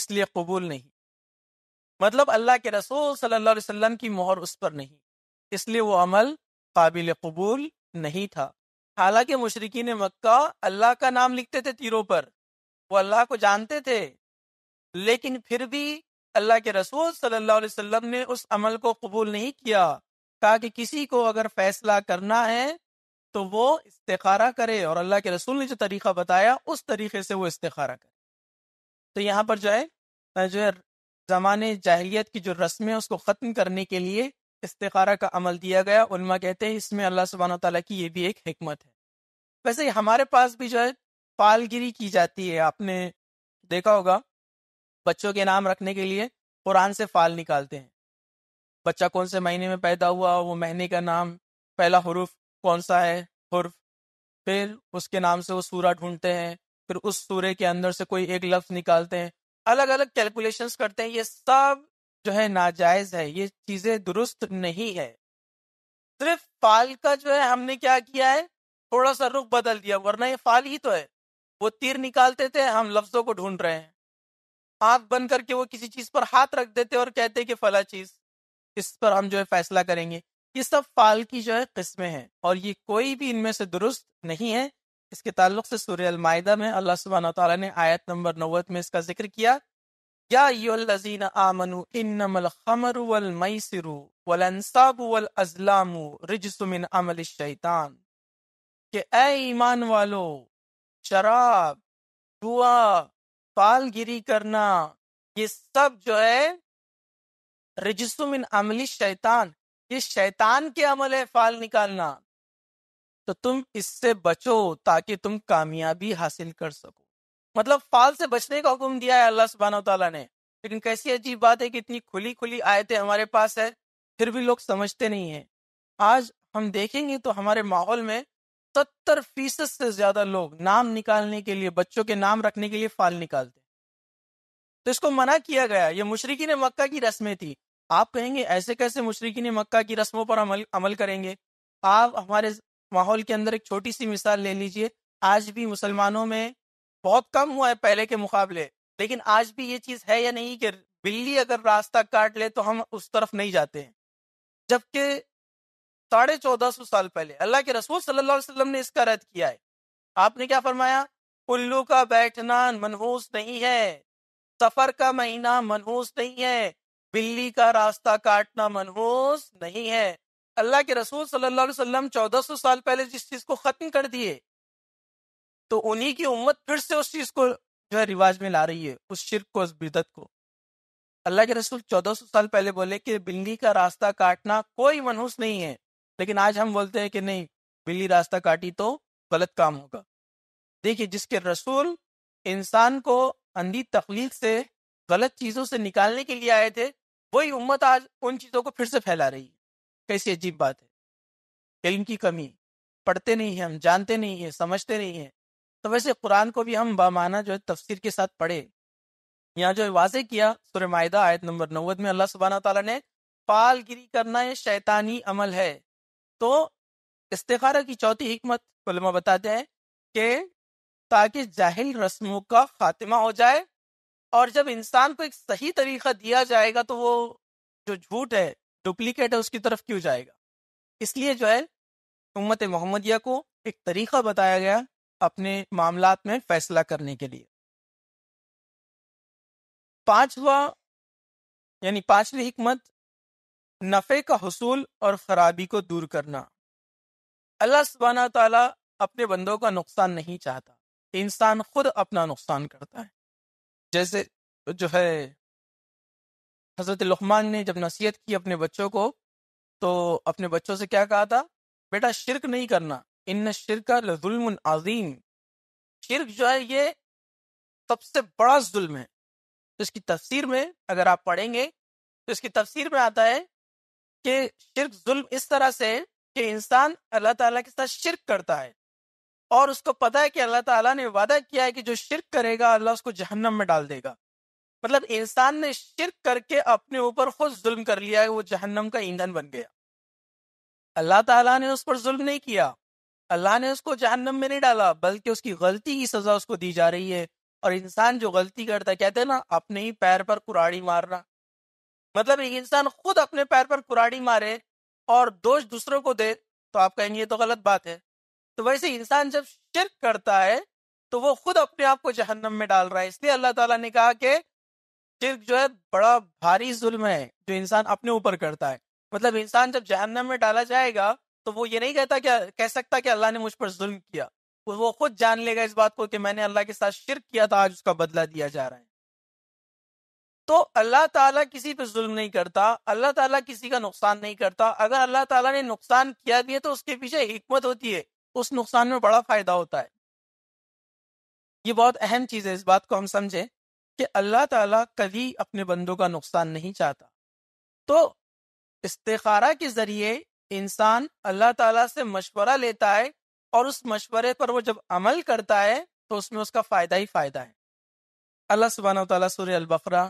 इसलिए कबूल नहीं मतलब अल्लाह के रसूल सल्लल्लाहु अलैहि वसल्लम की मोहर उस पर नहीं इसलिए वो अमल काबिल कबूल नहीं था हालांकि मुशरकिन मक्का अल्लाह का नाम लिखते थे तीरों पर वो अल्लाह को जानते थे लेकिन फिर भी अल्लाह के रसूल सल्लल्लाहु अलैहि वसल्लम ने उस अमल को कबूल नहीं किया कहा कि किसी को अगर फैसला करना है तो वो इस्तारा करे और अल्लाह के रसूल ने जो तरीका बताया उस तरीके से वो इस्तारा करे तो यहाँ पर जो है जो है जमाने जाहलीत की जो रस्में उसको ख़त्म करने के लिए इस्तारा का अमल दिया गया उलमा कहते हैं इसमें अल्लाह सुबहाना तला की ये भी एक हमत है वैसे हमारे पास भी जो है पालगिरी की जाती है आपने देखा होगा बच्चों के नाम रखने के लिए कुरान से फाल निकालते हैं बच्चा कौन से महीने में पैदा हुआ वो महीने का नाम पहला हरूफ कौन सा है हरूफ फिर उसके नाम से वो सूरा ढूंढते हैं फिर उस सूर्य के अंदर से कोई एक लफ्ज निकालते हैं अलग अलग कैलकुलेशंस करते हैं ये सब जो है नाजायज है ये चीजें दुरुस्त नहीं है सिर्फ फाल का जो है हमने क्या किया है थोड़ा सा रुख बदल दिया वरना ये फाल ही तो है वो तीर निकालते थे हम लफ्जों को ढूंढ रहे हैं हाथ बंद करके वो किसी चीज पर हाथ रख देते और कहते कि फला चीज इस पर हम जो है फैसला करेंगे ये सब फाल की जो है किस्में हैं और ये कोई भी इनमें से दुरुस्त नहीं है इसके ताल्लुक से सूर्य अलमायदा में अल्लाह सुबहाना तला ने आयत नंबर नौ में इसका जिक्र किया मैसरु वल अजलामु अमल शैतान के ए ईमान वालो शराब जुआ पालगिरी करना ये सब जो है रिजसुमिन अमली शैतान ये शैतान के अमल है फाल निकालना तो तुम इससे बचो ताकि तुम कामयाबी हासिल कर सको मतलब फाल से बचने का हुक्म दिया है अल्लाह सुबहान तला ने लेकिन कैसी अजीब बात है कि इतनी खुली खुली आयतें हमारे पास है फिर भी लोग समझते नहीं हैं आज हम देखेंगे तो हमारे माहौल में सत्तर फीसद से ज्यादा लोग नाम निकालने के लिए बच्चों के नाम रखने के लिए फाल निकालते तो इसको मना किया गया ये मुशरकी ने मक्का की रस्में थी आप कहेंगे ऐसे कैसे मुशरकी ने मक्का की रस्मों पर अमल अमल करेंगे आप हमारे माहौल के अंदर एक छोटी सी मिसाल ले लीजिए आज भी मुसलमानों में बहुत कम हुआ है पहले के मुकाबले लेकिन आज भी ये चीज है या नहीं कि बिल्ली अगर रास्ता काट ले तो हम उस तरफ नहीं जाते हैं जबकि साढ़े चौदह सौ साल पहले अल्लाह के रसूल सल्लल्लाहु अलैहि वसल्लम ने इसका रद्द किया है आपने क्या फरमाया उल्लू का बैठना मनहूस नहीं है सफर का महीना मनहूस नहीं है बिल्ली का रास्ता काटना मनहूस नहीं है अल्लाह के रसूल सल्लल्लाहु अलैहि वसल्लम सौ साल पहले जिस चीज को खत्म कर दिए तो उन्हीं की उम्मत फिर से उस चीज को जो है रिवाज में ला रही है उस शिरक को उस बिदत को अल्लाह के रसूल चौदह सौ साल पहले बोले कि बिल्ली का रास्ता काटना कोई मनहूस नहीं है लेकिन आज हम बोलते हैं कि नहीं बिल्ली रास्ता काटी तो गलत काम होगा देखिए जिसके रसूल इंसान को अंधी तखलीक से गलत चीज़ों से निकालने के लिए आए थे वही उम्मत आज उन चीज़ों को फिर से फैला रही है कैसी अजीब बात है इल्म की कमी पढ़ते नहीं है हम जानते नहीं है समझते नहीं है तो वैसे कुरान को भी हम बामाना जो है तफसीर के साथ पढ़े यहाँ जो वाजे किया सुरमायदा आयत नंबर नौ में अल्लाह सुबहाना तला ने पालगिरी करना यह शैतानी अमल है तो इस्तेखारा की चौथी हमत फलमा बताते हैं कि ताकि जाहिल रस्मों का खात्मा हो जाए और जब इंसान को एक सही तरीका दिया जाएगा तो वो जो झूठ है डुप्लीकेट है उसकी तरफ क्यों जाएगा इसलिए जो है उम्मत मोहम्मदिया को एक तरीका बताया गया अपने मामला में फैसला करने के लिए पांचवा यानी पांचवी हमत नफ़े का हसूल और ख़राबी को दूर करना अल्लाह सुबाना तला अपने बंदों का नुकसान नहीं चाहता इंसान खुद अपना नुकसान करता है जैसे जो है हज़रत लुकमान ने जब नसीहत की अपने बच्चों को तो अपने बच्चों से क्या कहा था बेटा शिरक नहीं करना इन शिरका लजुल्म शिरक जो है ये सबसे बड़ा जुल्म है तो इसकी तफसीर में अगर आप पढ़ेंगे तो इसकी तफसीर में आता है कि शिरक जुल्म इस तरह से कि इंसान अल्लाह ताला के साथ शिरक करता है और उसको पता है कि अल्लाह ताला ने वादा किया है कि जो शिरक करेगा अल्लाह उसको जहन्नम में डाल देगा मतलब इंसान ने शिरक करके अपने ऊपर खुद जुल्म कर लिया है वो जहन्नम का ईंधन बन गया अल्लाह ताला ने उस पर जुल्म नहीं किया अल्लाह ने उसको जहन्नम में नहीं डाला बल्कि उसकी गलती की सजा उसको दी जा रही है और इंसान जो गलती करता है कहते हैं ना अपने ही पैर पर कुराड़ी मारना मतलब इंसान खुद अपने पैर पर कुराड़ी मारे और दोष दूसरों को दे तो आप कहेंगे ये तो गलत बात है तो वैसे इंसान जब शिरक करता है तो वो खुद अपने आप को जहन्नम में डाल रहा है इसलिए अल्लाह ताला ने कहा कि शिरक जो है बड़ा भारी जुल्म है जो इंसान अपने ऊपर करता है मतलब इंसान जब जहन्नम में डाला जाएगा तो वो ये नहीं कहता क्या कह सकता कि अल्लाह ने मुझ पर जुल्म किया वो खुद जान लेगा इस बात को कि मैंने अल्लाह के साथ शिरक किया था आज उसका बदला दिया जा रहा है तो अल्लाह ताला किसी पर जुल्म नहीं करता अल्लाह ताला किसी का नुकसान नहीं करता अगर अल्लाह ताला ने नुकसान किया भी है तो उसके पीछे हिकमत होती है उस नुकसान में बड़ा फायदा होता है ये बहुत अहम चीज है इस बात को हम समझें कि अल्लाह ताला कभी अपने बंदों का नुकसान नहीं चाहता तो इस्तेखारा के जरिए इंसान अल्लाह ताला से मशवरा लेता है और उस मशवरे पर वो जब अमल करता है तो उसमें उसका फ़ायदा ही फ़ायदा है अल्लाह सुबहान तला सूर अलबकरा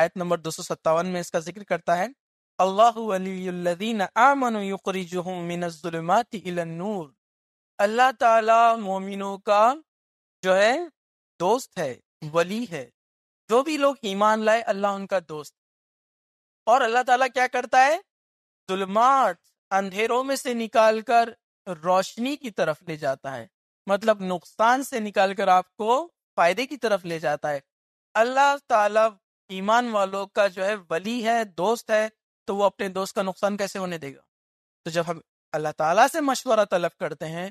आयत नंबर दो सौ सत्तावन में इसका जिक्र करता है अल्लाह ताला मोमिनों का जो है दोस्त है वली है जो भी लोग ईमान लाए अल्लाह उनका दोस्त और अल्लाह ताला क्या करता है जुलमाट अंधेरों में से निकालकर रोशनी की तरफ ले जाता है मतलब नुकसान से निकालकर आपको फायदे की तरफ ले जाता है अल्लाह ताला ईमान वालों का जो है वली है दोस्त है तो वो अपने दोस्त का नुकसान कैसे होने देगा तो जब हम अल्लाह ताला से मशवरा तलब करते हैं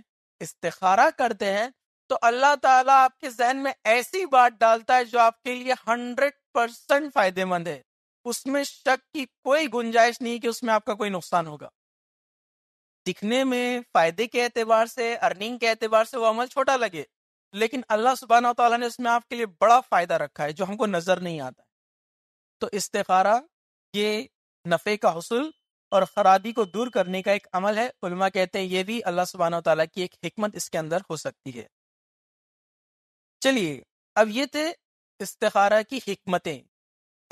इस्तारा करते हैं तो अल्लाह ताला आपके जहन में ऐसी बात डालता है जो आपके लिए हंड्रेड परसेंट फायदेमंद है उसमें शक की कोई गुंजाइश नहीं कि उसमें आपका कोई नुकसान होगा दिखने में फायदे के एतबार से अर्निंग के एतबार से वो अमल छोटा लगे लेकिन अल्लाह सुबहाना तौला ने उसमें आपके लिए बड़ा फायदा रखा है जो हमको नजर नहीं आता तो इस्तारा ये नफ़े का हसूल और खराबी को दूर करने का एक अमल है उलमा कहते हैं ये भी अल्लाह सुबहाना तला की एक हमत इसके अंदर हो सकती है चलिए अब ये थे इस्तारा की हमतें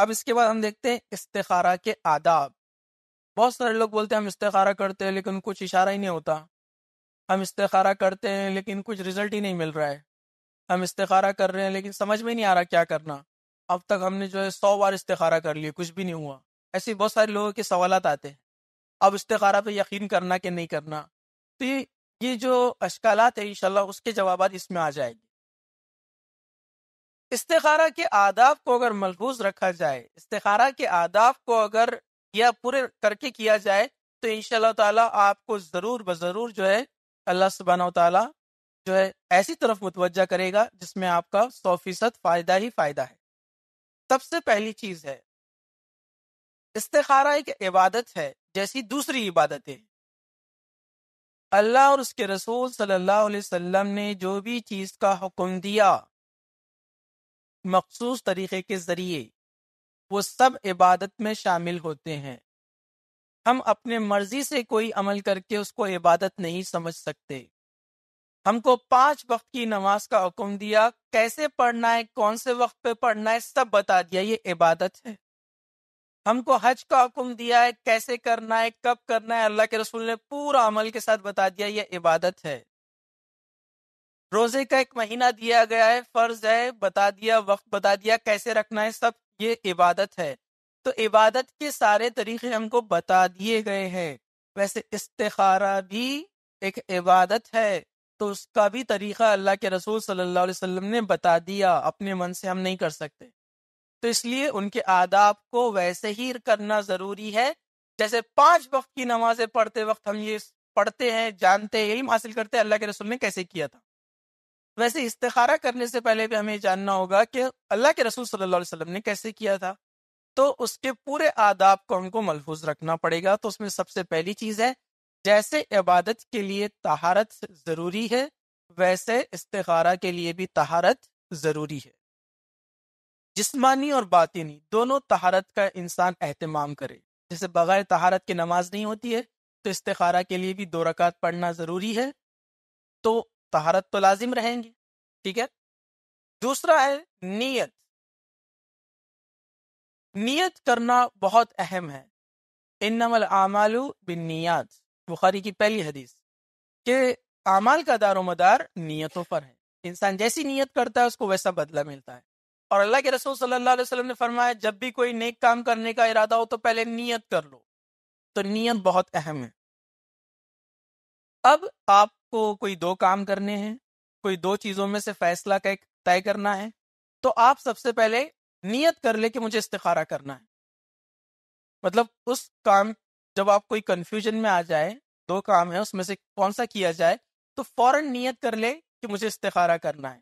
अब इसके बाद हम देखते हैं इस्तारा के आदाब बहुत सारे लोग बोलते हैं हम इस्तारा करते हैं लेकिन कुछ इशारा ही नहीं होता हम इस्तारा करते हैं लेकिन कुछ रिजल्ट ही नहीं मिल रहा है हम इस्तारा कर रहे हैं लेकिन समझ में नहीं आ रहा क्या करना अब तक हमने जो है सौ बार इस्तारा कर लिया कुछ भी नहीं हुआ ऐसे बहुत सारे लोगों के सवाल आते हैं अब इस्तारा पे यकीन करना कि नहीं करना तो ये ये जो अशकालत है इनशाला उसके जवाब इसमें आ जाएंगे इस्तारा के आदाब को अगर मलबूज रखा जाए इस्तेखारा के आदाब को अगर या पूरे करके किया जाए तो इन ताला आपको ज़रूर ब ज़रूर जो है अल्लाह सुबहाना ताला जो है ऐसी तरफ मुतवजा करेगा जिसमें आपका सौ फीसद फ़ायदा ही फ़ायदा है सबसे पहली चीज़ है इस्तारा एक इबादत है जैसी दूसरी इबादतें अल्लाह और उसके रसूल सल्लल्लाहु अलैहि वसल्लम ने जो भी चीज़ का हुक्म दिया मखसूस तरीक़े के ज़रिए वो सब इबादत में शामिल होते हैं हम अपने मर्जी से कोई अमल करके उसको इबादत नहीं समझ सकते हमको पांच वक्त की नमाज का हुक्म दिया कैसे पढ़ना है कौन से वक्त पे पढ़ना है सब बता दिया ये इबादत है हमको हज का हुक्म दिया है कैसे करना है कब करना है अल्लाह के रसूल ने पूरा अमल के साथ बता दिया ये इबादत है रोजे का एक महीना दिया गया है फर्ज है बता दिया वक्त बता दिया कैसे रखना है सब ये इबादत है तो इबादत के सारे तरीके हमको बता दिए गए हैं वैसे इस्तारा भी एक इबादत है तो उसका भी तरीका अल्लाह के रसूल सल्लल्लाहु अलैहि वसल्लम ने बता दिया अपने मन से हम नहीं कर सकते तो इसलिए उनके आदाब को वैसे ही करना जरूरी है जैसे पांच वक्त की नमाजें पढ़ते वक्त हम ये पढ़ते हैं जानते हैं यही हासिल करते हैं अल्लाह के रसूल ने कैसे किया था वैसे इस्तारा करने से पहले भी हमें जानना होगा कि अल्लाह के रसूल सल्लल्लाहु अलैहि वसल्लम ने कैसे किया था तो उसके पूरे आदाब को हमको महफूज रखना पड़ेगा तो उसमें सबसे पहली चीज़ है जैसे इबादत के लिए तहारत ज़रूरी है वैसे इस्तारा के लिए भी तहारत ज़रूरी है जिस्मानी और बातिनी दोनों तहारत का इंसान अहतमाम करे जैसे बगैर तहारत की नमाज नहीं होती है तो इस्तारा के लिए भी दो रकात पढ़ना ज़रूरी है तो तहारत तो लाजिम रहेंगी ठीक है दूसरा है नीयत नीयत करना बहुत अहम है इनमल आमालू बिन नियात बुखारी की पहली हदीस के आमाल का दारोमदार नीयतों पर है इंसान जैसी नीयत करता है उसको वैसा बदला मिलता है और अल्लाह के रसूल सल्लल्लाहु अलैहि वसल्लम ने फरमाया जब भी कोई नेक काम करने का इरादा हो तो पहले नीयत कर लो तो नीयत बहुत अहम है अब आप आपको कोई दो काम करने हैं कोई दो चीजों में से फैसला तय करना है तो आप सबसे पहले नियत कर ले कि मुझे इस्तेखारा करना है मतलब उस काम जब आप कोई कंफ्यूजन में आ जाए दो काम है उसमें से कौन सा किया जाए तो फौरन नियत कर ले कि मुझे इस्तेखारा करना है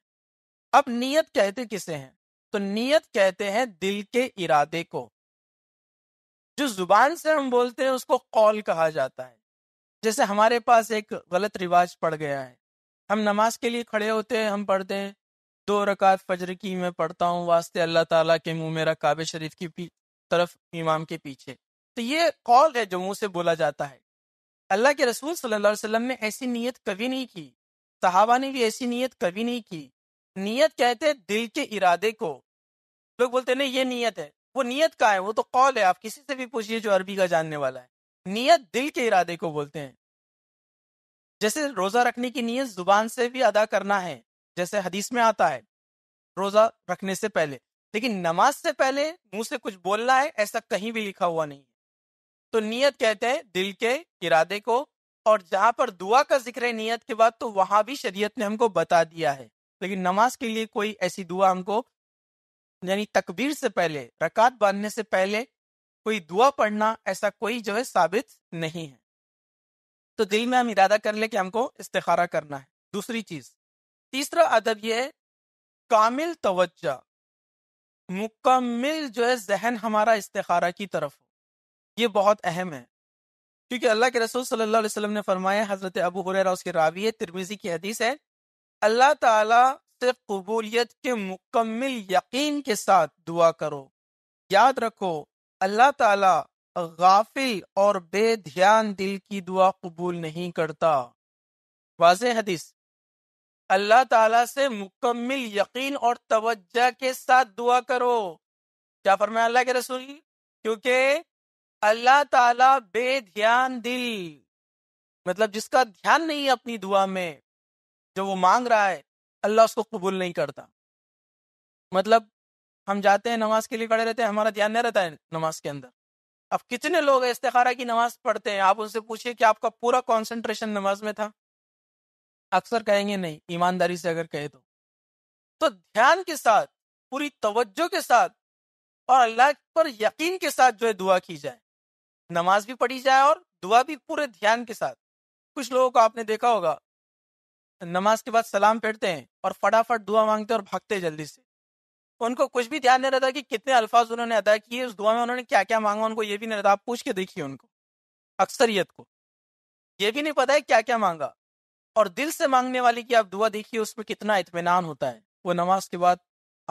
अब नियत कहते किसे हैं तो नियत कहते हैं दिल के इरादे को जो जुबान से हम बोलते हैं उसको कौल कहा जाता है जैसे हमारे पास एक गलत रिवाज पड़ गया है हम नमाज के लिए खड़े होते हैं हम पढ़ते हैं दो रकात फजर की मैं पढ़ता हूँ वास्ते अल्लाह ताला के मुंह मेरा काबे शरीफ की तरफ इमाम के पीछे तो ये कॉल है जो मुंह से बोला जाता है अल्लाह के रसूल सल्लल्लाहु अलैहि वसल्लम ने ऐसी नीयत कभी नहीं की सहाबा ने भी ऐसी नीयत कभी नहीं की नीयत कहते दिल के इरादे को लोग बोलते नहीं ये नीयत है वो नीयत का है वो तो कॉल है आप किसी से भी पूछिए जो अरबी का जानने वाला है नियत दिल के इरादे को बोलते हैं जैसे रोजा रखने की नियत जुबान से भी अदा करना है जैसे हदीस में आता है रोजा रखने से पहले लेकिन नमाज से पहले मुंह से कुछ बोलना है ऐसा कहीं भी लिखा हुआ नहीं है तो नियत कहते हैं दिल के इरादे को और जहां पर दुआ का जिक्र है नियत के बाद तो वहां भी शरीयत ने हमको बता दिया है लेकिन नमाज के लिए कोई ऐसी दुआ हमको यानी तकबीर से पहले रकात बांधने से पहले कोई दुआ पढ़ना ऐसा कोई जो है साबित नहीं है तो दिल में हम इरादा कर ले कि हमको इस्तारा करना है दूसरी चीज तीसरा अदब यह है कामिल तवज्जा मुकम्मल जो है जहन हमारा इस्तारा की तरफ हो ये बहुत अहम है क्योंकि अल्लाह के रसूल सल्लल्लाहु अलैहि वसल्लम ने फरमाया हजरत अबू हुरैरा उसके रावी है तिरमिजी की हदीस है अल्लाह ताला से कबूलियत के मुकम्मिल यकीन के साथ दुआ करो याद रखो अल्लाह ताला गाफिल और बेध्यान दिल की दुआ कबूल नहीं करता वाज हदीस अल्लाह ताला से मुकम्मिल यकीन और तवज्जह के साथ दुआ करो क्या फरमाया अल्लाह के रसूल क्योंकि अल्लाह ताला बेध्यान दिल मतलब जिसका ध्यान नहीं है अपनी दुआ में जो वो मांग रहा है अल्लाह उसको कबूल नहीं करता मतलब हम जाते हैं नमाज के लिए खड़े रहते हैं हमारा ध्यान नहीं रहता है नमाज के अंदर अब कितने लोग इस्तेखारा की नमाज पढ़ते हैं आप उनसे पूछिए कि आपका पूरा कॉन्सेंट्रेशन नमाज में था अक्सर कहेंगे नहीं ईमानदारी से अगर कहे तो तो ध्यान के साथ पूरी तवज्जो के साथ और अल्लाह पर यकीन के साथ जो है दुआ की जाए नमाज भी पढ़ी जाए और दुआ भी पूरे ध्यान के साथ कुछ लोगों को आपने देखा होगा नमाज के बाद सलाम फेरते हैं और फटाफट दुआ मांगते हैं और भागते हैं जल्दी से उनको कुछ भी ध्यान नहीं रहता कि कितने अल्फाज उन्होंने अदा किए उस दुआ में उन्होंने क्या क्या मांगा उनको ये भी नहीं रहता आप पूछ के देखिए उनको अक्सरियत को ये भी नहीं पता है क्या क्या मांगा और दिल से मांगने वाली की आप दुआ देखिए उसमें कितना इतमान होता है वो नमाज के बाद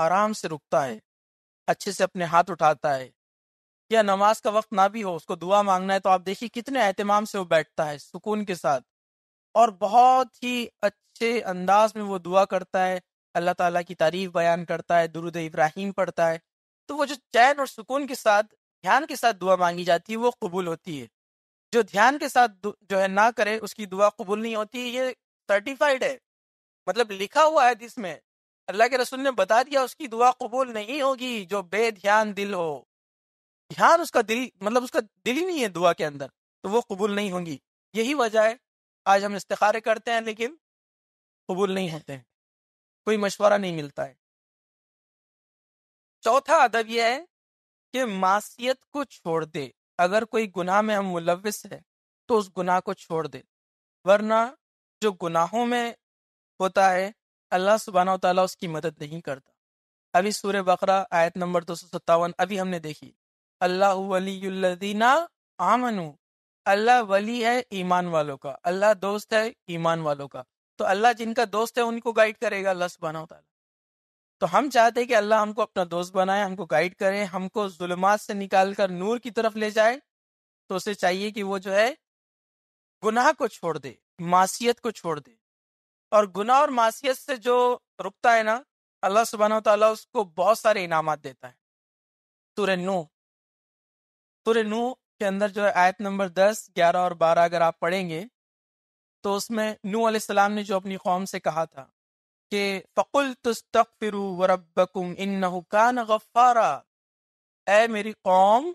आराम से रुकता है अच्छे से अपने हाथ उठाता है या नमाज का वक्त ना भी हो उसको दुआ मांगना है तो आप देखिए कितने अहतमाम से वो बैठता है सुकून के साथ और बहुत ही अच्छे अंदाज में वो दुआ करता है अल्लाह ताला की तारीफ बयान करता है दुरुद इब्राहिम पढ़ता है तो वो जो चैन और सुकून के साथ ध्यान के साथ दुआ मांगी जाती है वो कबूल होती है जो ध्यान के साथ जो है ना करे उसकी दुआ कबूल नहीं होती ये सर्टिफाइड है मतलब लिखा हुआ है जिसमें अल्लाह के रसुल ने बता दिया उसकी दुआ कबूल नहीं होगी जो बेध्यान दिल हो ध्यान उसका दिल मतलब उसका दिल ही नहीं है दुआ के अंदर तो वो कबूल नहीं होंगी यही वजह है आज हम इस्तारे करते हैं लेकिन कबूल नहीं होते हैं कोई मशवरा नहीं मिलता है चौथा अदब यह है कि मासीत को छोड़ दे अगर कोई गुनाह में हम मुलविस है तो उस गुनाह को छोड़ दे वरना जो गुनाहों में होता है अल्लाह सुबहाना तला उसकी मदद नहीं करता अभी सूर्य बकरा आयत नंबर दो सौ सत्तावन अभी हमने देखी अल्लाह वलीदीना आमनु अल्लाह वली है ईमान वालों का अल्लाह दोस्त है ईमान वालों का तो अल्लाह जिनका दोस्त है उनको गाइड करेगा अल्लाह सुबहाना उतारा तो हम चाहते हैं कि अल्लाह हमको अपना दोस्त बनाए हमको गाइड करे हमको जुल्मात से निकाल कर नूर की तरफ ले जाए तो उसे चाहिए कि वो जो है गुनाह को छोड़ दे मासीत को छोड़ दे और गुनाह और मासीत से जो रुकता है ना अल्लाह सुबहाना तला उसको बहुत सारे इनाम देता है तुर नू तुर नू के अंदर जो है आयत नंबर दस ग्यारह और बारह अगर आप पढ़ेंगे तो उसमें नू सलाम ने जो अपनी कौम से कहा था कि फ़कुल तस्तक फिर इन ए मेरी कौम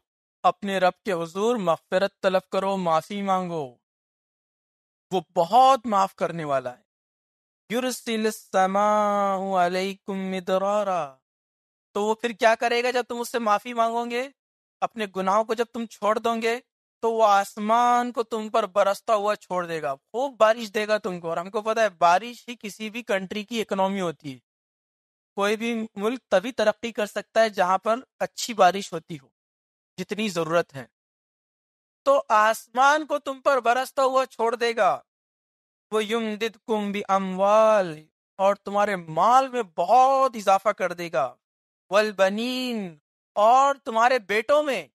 अपने रब के हजूर मफ़रत तलब करो माफ़ी मांगो वो बहुत माफ़ करने वाला है तो वो फिर क्या करेगा जब तुम उससे माफ़ी मांगोगे अपने गुनाहों को जब तुम छोड़ दोगे तो वो आसमान को तुम पर बरसता हुआ छोड़ देगा खूब बारिश देगा तुमको और हमको पता है बारिश ही किसी भी कंट्री की इकोनॉमी होती है कोई भी मुल्क तभी तरक्की कर सकता है जहां पर अच्छी बारिश होती हो जितनी जरूरत है तो आसमान को तुम पर बरसता हुआ छोड़ देगा वो युम दिद कुंभी अमवाल और तुम्हारे माल में बहुत इजाफा कर देगा वल बनीन और तुम्हारे बेटों में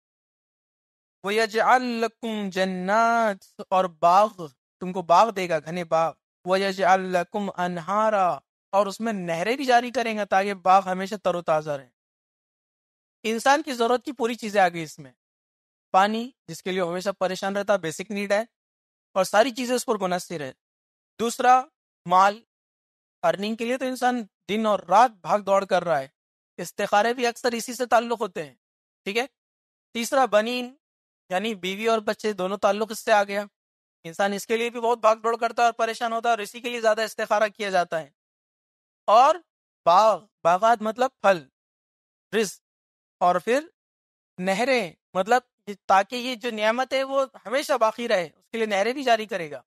वयजअलकुम जन्नात और बाग तुमको बाग देगा घने बाग वयजअलकुम अनहारा और उसमें नहरें भी जारी करेंगे ताकि बाग हमेशा तरोताज़ा रहे इंसान की ज़रूरत की पूरी चीज़ें आ गई इसमें पानी जिसके लिए हमेशा परेशान रहता बेसिक नीड है और सारी चीज़ें उस पर मुनसर है दूसरा माल अर्निंग के लिए तो इंसान दिन और रात भाग दौड़ कर रहा है इस्तारे भी अक्सर इसी से ताल्लुक होते हैं ठीक है तीसरा बनीन यानी बीवी और बच्चे दोनों ताल्लुक इससे आ गया इंसान इसके लिए भी बहुत भाग दौड़ करता है और परेशान होता है और इसी के लिए ज्यादा इस्तेखारा किया जाता है और बाग बागात मतलब फल रिज और फिर नहरें मतलब ताकि ये जो नियामत है वो हमेशा बाकी रहे उसके लिए नहरें भी जारी करेगा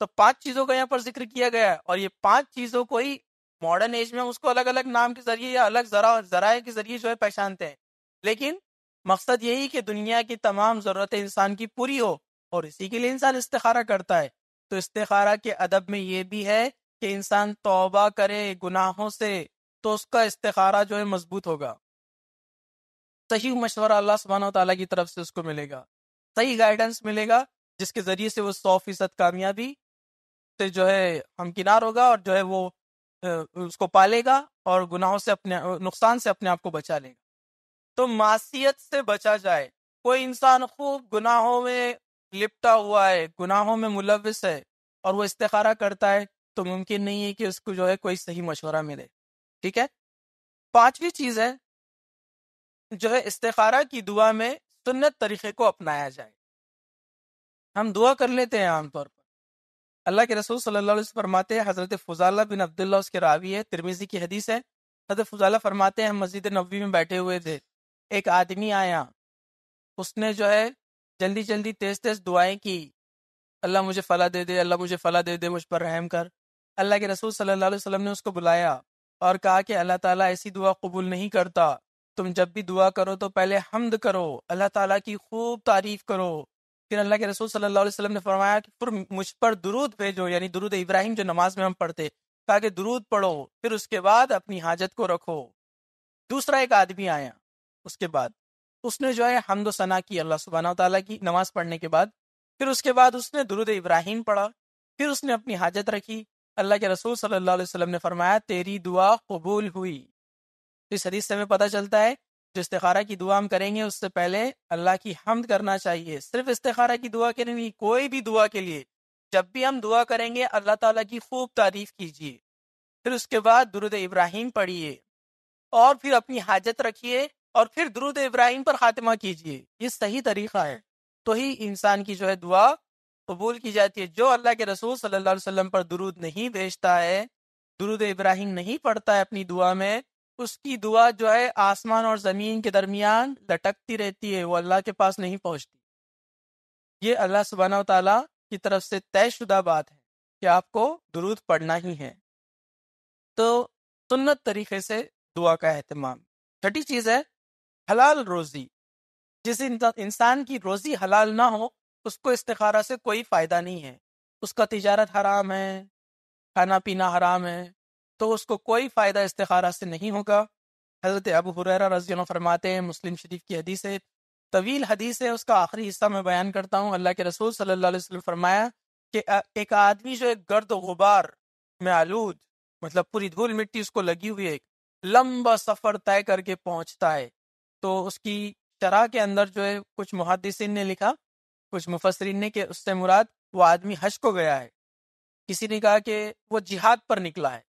तो पांच चीजों का यहाँ पर जिक्र किया गया है और ये पांच चीजों को ही मॉडर्न एज में उसको अलग अलग नाम के जरिए या अलग जरा जराए के जरिए जो है पहचानते हैं लेकिन मकसद यही कि दुनिया की तमाम ज़रूरतें इंसान की पूरी हो और इसी के लिए इंसान इस्तारा करता है तो इस्तारा के अदब में ये भी है कि इंसान तोबा करे गुनाहों से तो उसका इस्तारा जो है मजबूत होगा सही मशवरा अल्लाह सुबहाना तला की तरफ से उसको मिलेगा सही गाइडेंस मिलेगा जिसके ज़रिए से वो सौ फीसद कामयाबी से जो है हमकिनार होगा और जो है वो उसको पालेगा और गुनाहों से अपने नुकसान से अपने आप को बचा लेगा तो मासीत से बचा जाए कोई इंसान खूब गुनाहों में लिपटा हुआ है गुनाहों में मुलविस है और वो इस्तारा करता है तो मुमकिन नहीं है कि उसको जो है कोई सही मशवरा मिले ठीक है पांचवी चीज है जो है इस्तारा की दुआ में सुन्नत तरीके को अपनाया जाए हम दुआ कर लेते हैं आमतौर पर अल्लाह के रसूल सल्लल्लाहु अलैहि वसल्लम फरमाते हैं हज़रत फुजाला बिन अब्दुल्ला उसके रावी है तिरमिजी की हदीस है हज़रत फुजाला फरमाते हैं हम मस्जिद नबी में बैठे हुए थे एक आदमी आया उसने जो है जल्दी जल्दी तेज तेज दुआएं की अल्लाह मुझे फला दे दे अल्लाह मुझे फला दे दे मुझ पर रहम कर अल्लाह के रसूल सल्लल्लाहु अलैहि वसल्लम ने उसको बुलाया और कहा कि अल्लाह ताला ऐसी दुआ कबूल नहीं करता तुम जब भी दुआ करो तो पहले हमद करो अल्लाह ताला की खूब तारीफ करो फिर अल्लाह के रसूल सल्लल्लाहु अलैहि वसल्लम ने फरमाया कि फिर मुझ पर दुरूद भेजो यानी दुरूद इब्राहिम जो नमाज में हम पढ़ते कहा कि दुरूद पढ़ो फिर उसके बाद अपनी हाजत को रखो दूसरा एक आदमी आया उसके बाद उसने जो है हमदो सना की अल्लाह सुबहाना तला की नमाज पढ़ने के बाद फिर उसके बाद उसने दुरुद इब्राहिम पढ़ा फिर उसने अपनी हाजत रखी अल्लाह के रसूल सल्लल्लाहु अलैहि वसल्लम ने फरमाया तेरी दुआ कबूल हुई इस हदीस से हमें पता चलता है जो इस्तारा की दुआ हम करेंगे उससे पहले अल्लाह की हमद करना चाहिए सिर्फ इस्तारा की दुआ के नहीं कोई भी दुआ के लिए जब भी हम दुआ करेंगे अल्लाह तला की खूब तारीफ कीजिए फिर उसके बाद दुरुद इब्राहिम पढ़िए और फिर अपनी हाजत रखिए और फिर दुरुद इब्राहिम पर खात्मा कीजिए ये सही तरीका है तो ही इंसान की जो है दुआ कबूल की जाती है जो अल्लाह के रसूल सल्लल्लाहु अलैहि वसल्लम पर दुरुद नहीं भेजता है दुरुद इब्राहिम नहीं पढ़ता है अपनी दुआ में उसकी दुआ जो है आसमान और ज़मीन के दरमियान लटकती रहती है वो अल्लाह के पास नहीं पहुंचती ये अल्लाह सुबाना तला की तरफ से तयशुदा बात है कि आपको दुरुद पढ़ना ही है तो सुन्नत तरीके से दुआ का अहतमाम छठी चीज़ है हलाल रोजी जिस इंसान की रोजी हलाल ना हो उसको इस्तारा से कोई फायदा नहीं है उसका तिजारत हराम है खाना पीना हराम है तो उसको कोई फायदा इस्तारा से नहीं होगा हजरत अबू हुररा रजियन फरमाते हैं मुस्लिम शरीफ की हदीस है तवील हदीस है उसका आखिरी हिस्सा मैं बयान करता हूँ अल्लाह के रसूल सल्लाम फरमाया कि एक आदमी जो एक गर्द गुबार में आलूद मतलब पूरी धूल मिट्टी उसको लगी हुई है लंबा सफर तय करके पहुंचता है तो उसकी शराह के अंदर जो है कुछ मुहदसिन ने लिखा कुछ मुफसरीन ने कि उससे मुराद वो आदमी हज को गया है किसी ने कहा कि वो जिहाद पर निकला है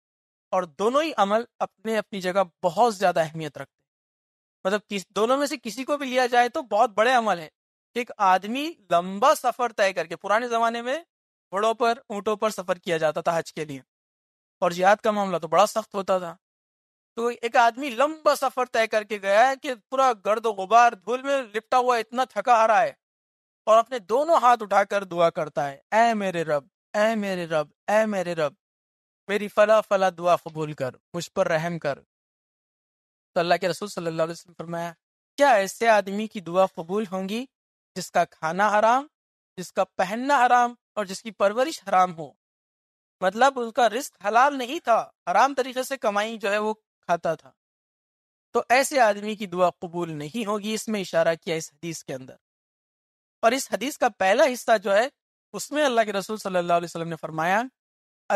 और दोनों ही अमल अपने अपनी जगह बहुत ज्यादा अहमियत रखते हैं मतलब किस दोनों में से किसी को भी लिया जाए तो बहुत बड़े अमल है एक आदमी लंबा सफर तय करके पुराने जमाने में घोड़ों पर ऊँटों पर सफर किया जाता था हज के लिए और जिहाद का मामला तो बड़ा सख्त होता था तो एक आदमी लंबा सफर तय करके गया है कि पूरा गर्द गुबार धूल में लिपटा हुआ इतना थका आ रहा है और अपने दोनों हाथ उठाकर दुआ करता है ऐ मेरे रब ऐ मेरे रब ऐ मेरे रब मेरी फला फला दुआ कबूल कर मुझ पर रहम कर तो अल्लाह के रसूल सल्लल्लाहु अलैहि वसल्लम फरमाया क्या ऐसे आदमी की दुआ कबूल होंगी जिसका खाना हराम जिसका पहनना हराम और जिसकी परवरिश हराम हो मतलब उनका रिस्क हलाल नहीं था हराम तरीके से कमाई जो है वो खाता था तो ऐसे आदमी की दुआ कबूल नहीं होगी इसमें इशारा किया इस हदीस के अंदर और इस हदीस का पहला हिस्सा जो है उसमें अल्लाह के रसूल सल्लल्लाहु अलैहि वसल्लम ने फरमाया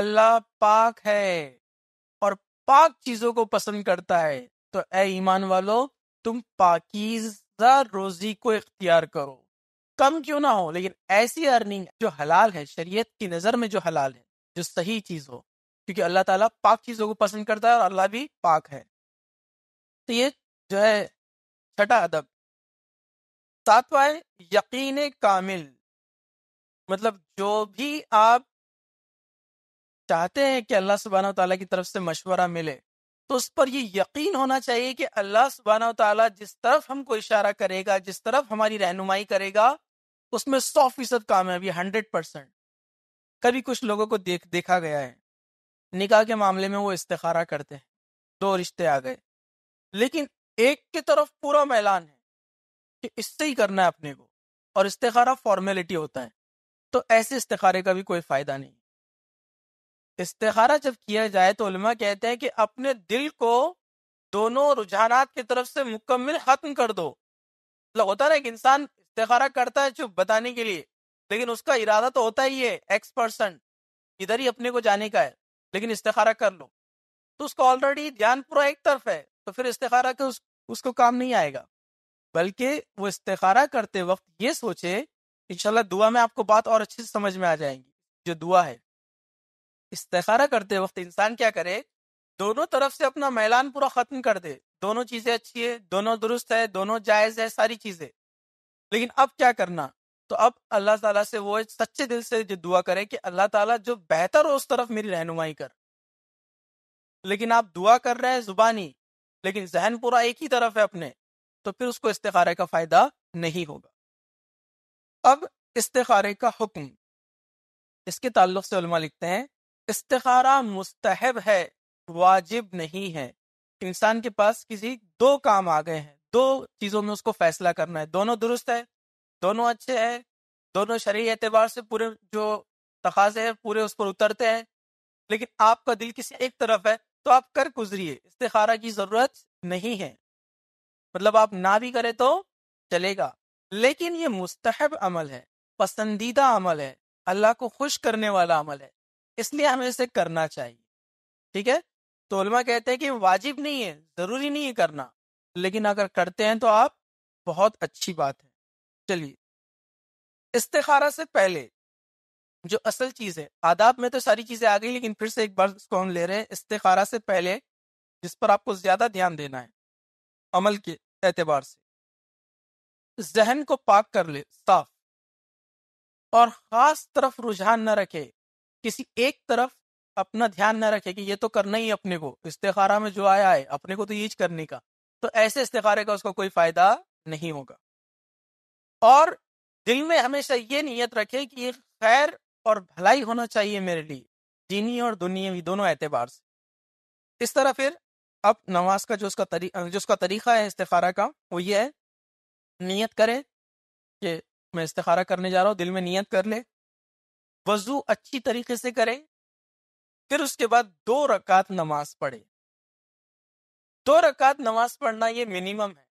अल्लाह पाक है और पाक चीजों को पसंद करता है तो ए ईमान वालो तुम पाकिजा रोजी को इख्तियार करो कम क्यों ना हो लेकिन ऐसी अर्निंग जो हलाल है शरीयत की नजर में जो हलाल है जो सही चीज हो क्योंकि अल्लाह ताला पाक चीज़ों को पसंद करता है और अल्लाह भी पाक है तो ये जो है छठा अदब सातवा है यकीन कामिल मतलब जो भी आप चाहते हैं कि अल्लाह सुबहाना तला की तरफ से मशवरा मिले तो उस पर ये यकीन होना चाहिए कि अल्लाह सुबहाना तला जिस तरफ हमको इशारा करेगा जिस तरफ हमारी रहनुमाई करेगा उसमें सौ फीसद कामयाबी हंड्रेड परसेंट कभी कुछ लोगों को देख देखा गया है निकाह के मामले में वो इस्तारा करते हैं दो रिश्ते आ गए लेकिन एक की तरफ पूरा मैलान है कि इससे ही करना है अपने को और इस्तेखारा फॉर्मेलिटी होता है तो ऐसे इस्तखारे का भी कोई फायदा नहीं इस्तारा जब किया जाए तो उलमा कहते हैं कि अपने दिल को दोनों रुझान की तरफ से मुकम्मल खत्म कर दो मतलब होता ना एक इंसान इस्तारा करता है चुप बताने के लिए लेकिन उसका इरादा तो होता ही है एक्स पर्सन इधर ही अपने को जाने का है लेकिन इस्तारा कर लो तो उसका ऑलरेडी ध्यान पूरा एक तरफ है तो फिर इस्तारा के उस, उसको काम नहीं आएगा बल्कि वो इस्तारा करते वक्त ये सोचे इनशाला दुआ में आपको बात और अच्छे से समझ में आ जाएंगी जो दुआ है इस्तारा करते वक्त इंसान क्या करे दोनों तरफ से अपना मैलान पूरा खत्म कर दे दोनों चीजें अच्छी है दोनों दुरुस्त है दोनों जायज है सारी चीजें लेकिन अब क्या करना तो अब अल्लाह ताला से वो सच्चे दिल से दुआ करें कि अल्लाह ताला जो बेहतर हो उस तरफ मेरी रहनुमाई कर लेकिन आप दुआ कर रहे हैं जुबानी लेकिन जहन पूरा एक ही तरफ है अपने तो फिर उसको इस्तारे का फायदा नहीं होगा अब इस्तारे का हुक्म इसके ताल्लुक से उलमा लिखते हैं इस्तारा मुस्तहब है वाजिब नहीं है इंसान के पास किसी दो काम आ गए हैं दो चीजों में उसको फैसला करना है दोनों दुरुस्त है दोनों अच्छे हैं दोनों शरीय एतबार से पूरे जो तकाजे हैं पूरे उस पर उतरते हैं लेकिन आपका दिल किसी एक तरफ है तो आप कर गुजरिए इस्तारा की ज़रूरत नहीं है मतलब आप ना भी करें तो चलेगा लेकिन ये मुस्तहब अमल है पसंदीदा अमल है अल्लाह को खुश करने वाला अमल है इसलिए हमें इसे करना चाहिए ठीक है तोलमा कहते हैं कि वाजिब नहीं है ज़रूरी नहीं है करना लेकिन अगर करते हैं तो आप बहुत अच्छी बात है चलिए इस्तेखारा से पहले जो असल चीज है आदाब में तो सारी चीजें आ गई लेकिन फिर से एक बार कौन ले रहे हैं इस्तेखारा से पहले जिस पर आपको ज्यादा ध्यान देना है अमल के एतबार से जहन को पाक कर ले साफ और खास तरफ रुझान न रखे किसी एक तरफ अपना ध्यान न रखे कि ये तो करना ही अपने को इस्तेखारा में जो आया है अपने को तो यूज करने का तो ऐसे इस्तेखारे का उसका कोई फायदा नहीं होगा और दिल में हमेशा ये नीयत रखे कि ये खैर और भलाई होना चाहिए मेरे लिए दीनी और भी दोनों एतबार से इस तरह फिर अब नमाज का जो उसका तरी, जो उसका तरीका है इस्तारा का वो ये है नीयत करे कि मैं इस्तारा करने जा रहा हूँ दिल में नीयत कर ले वजू अच्छी तरीके से करे फिर उसके बाद दो रकात नमाज पढ़े दो रकात नमाज पढ़ना ये मिनिमम है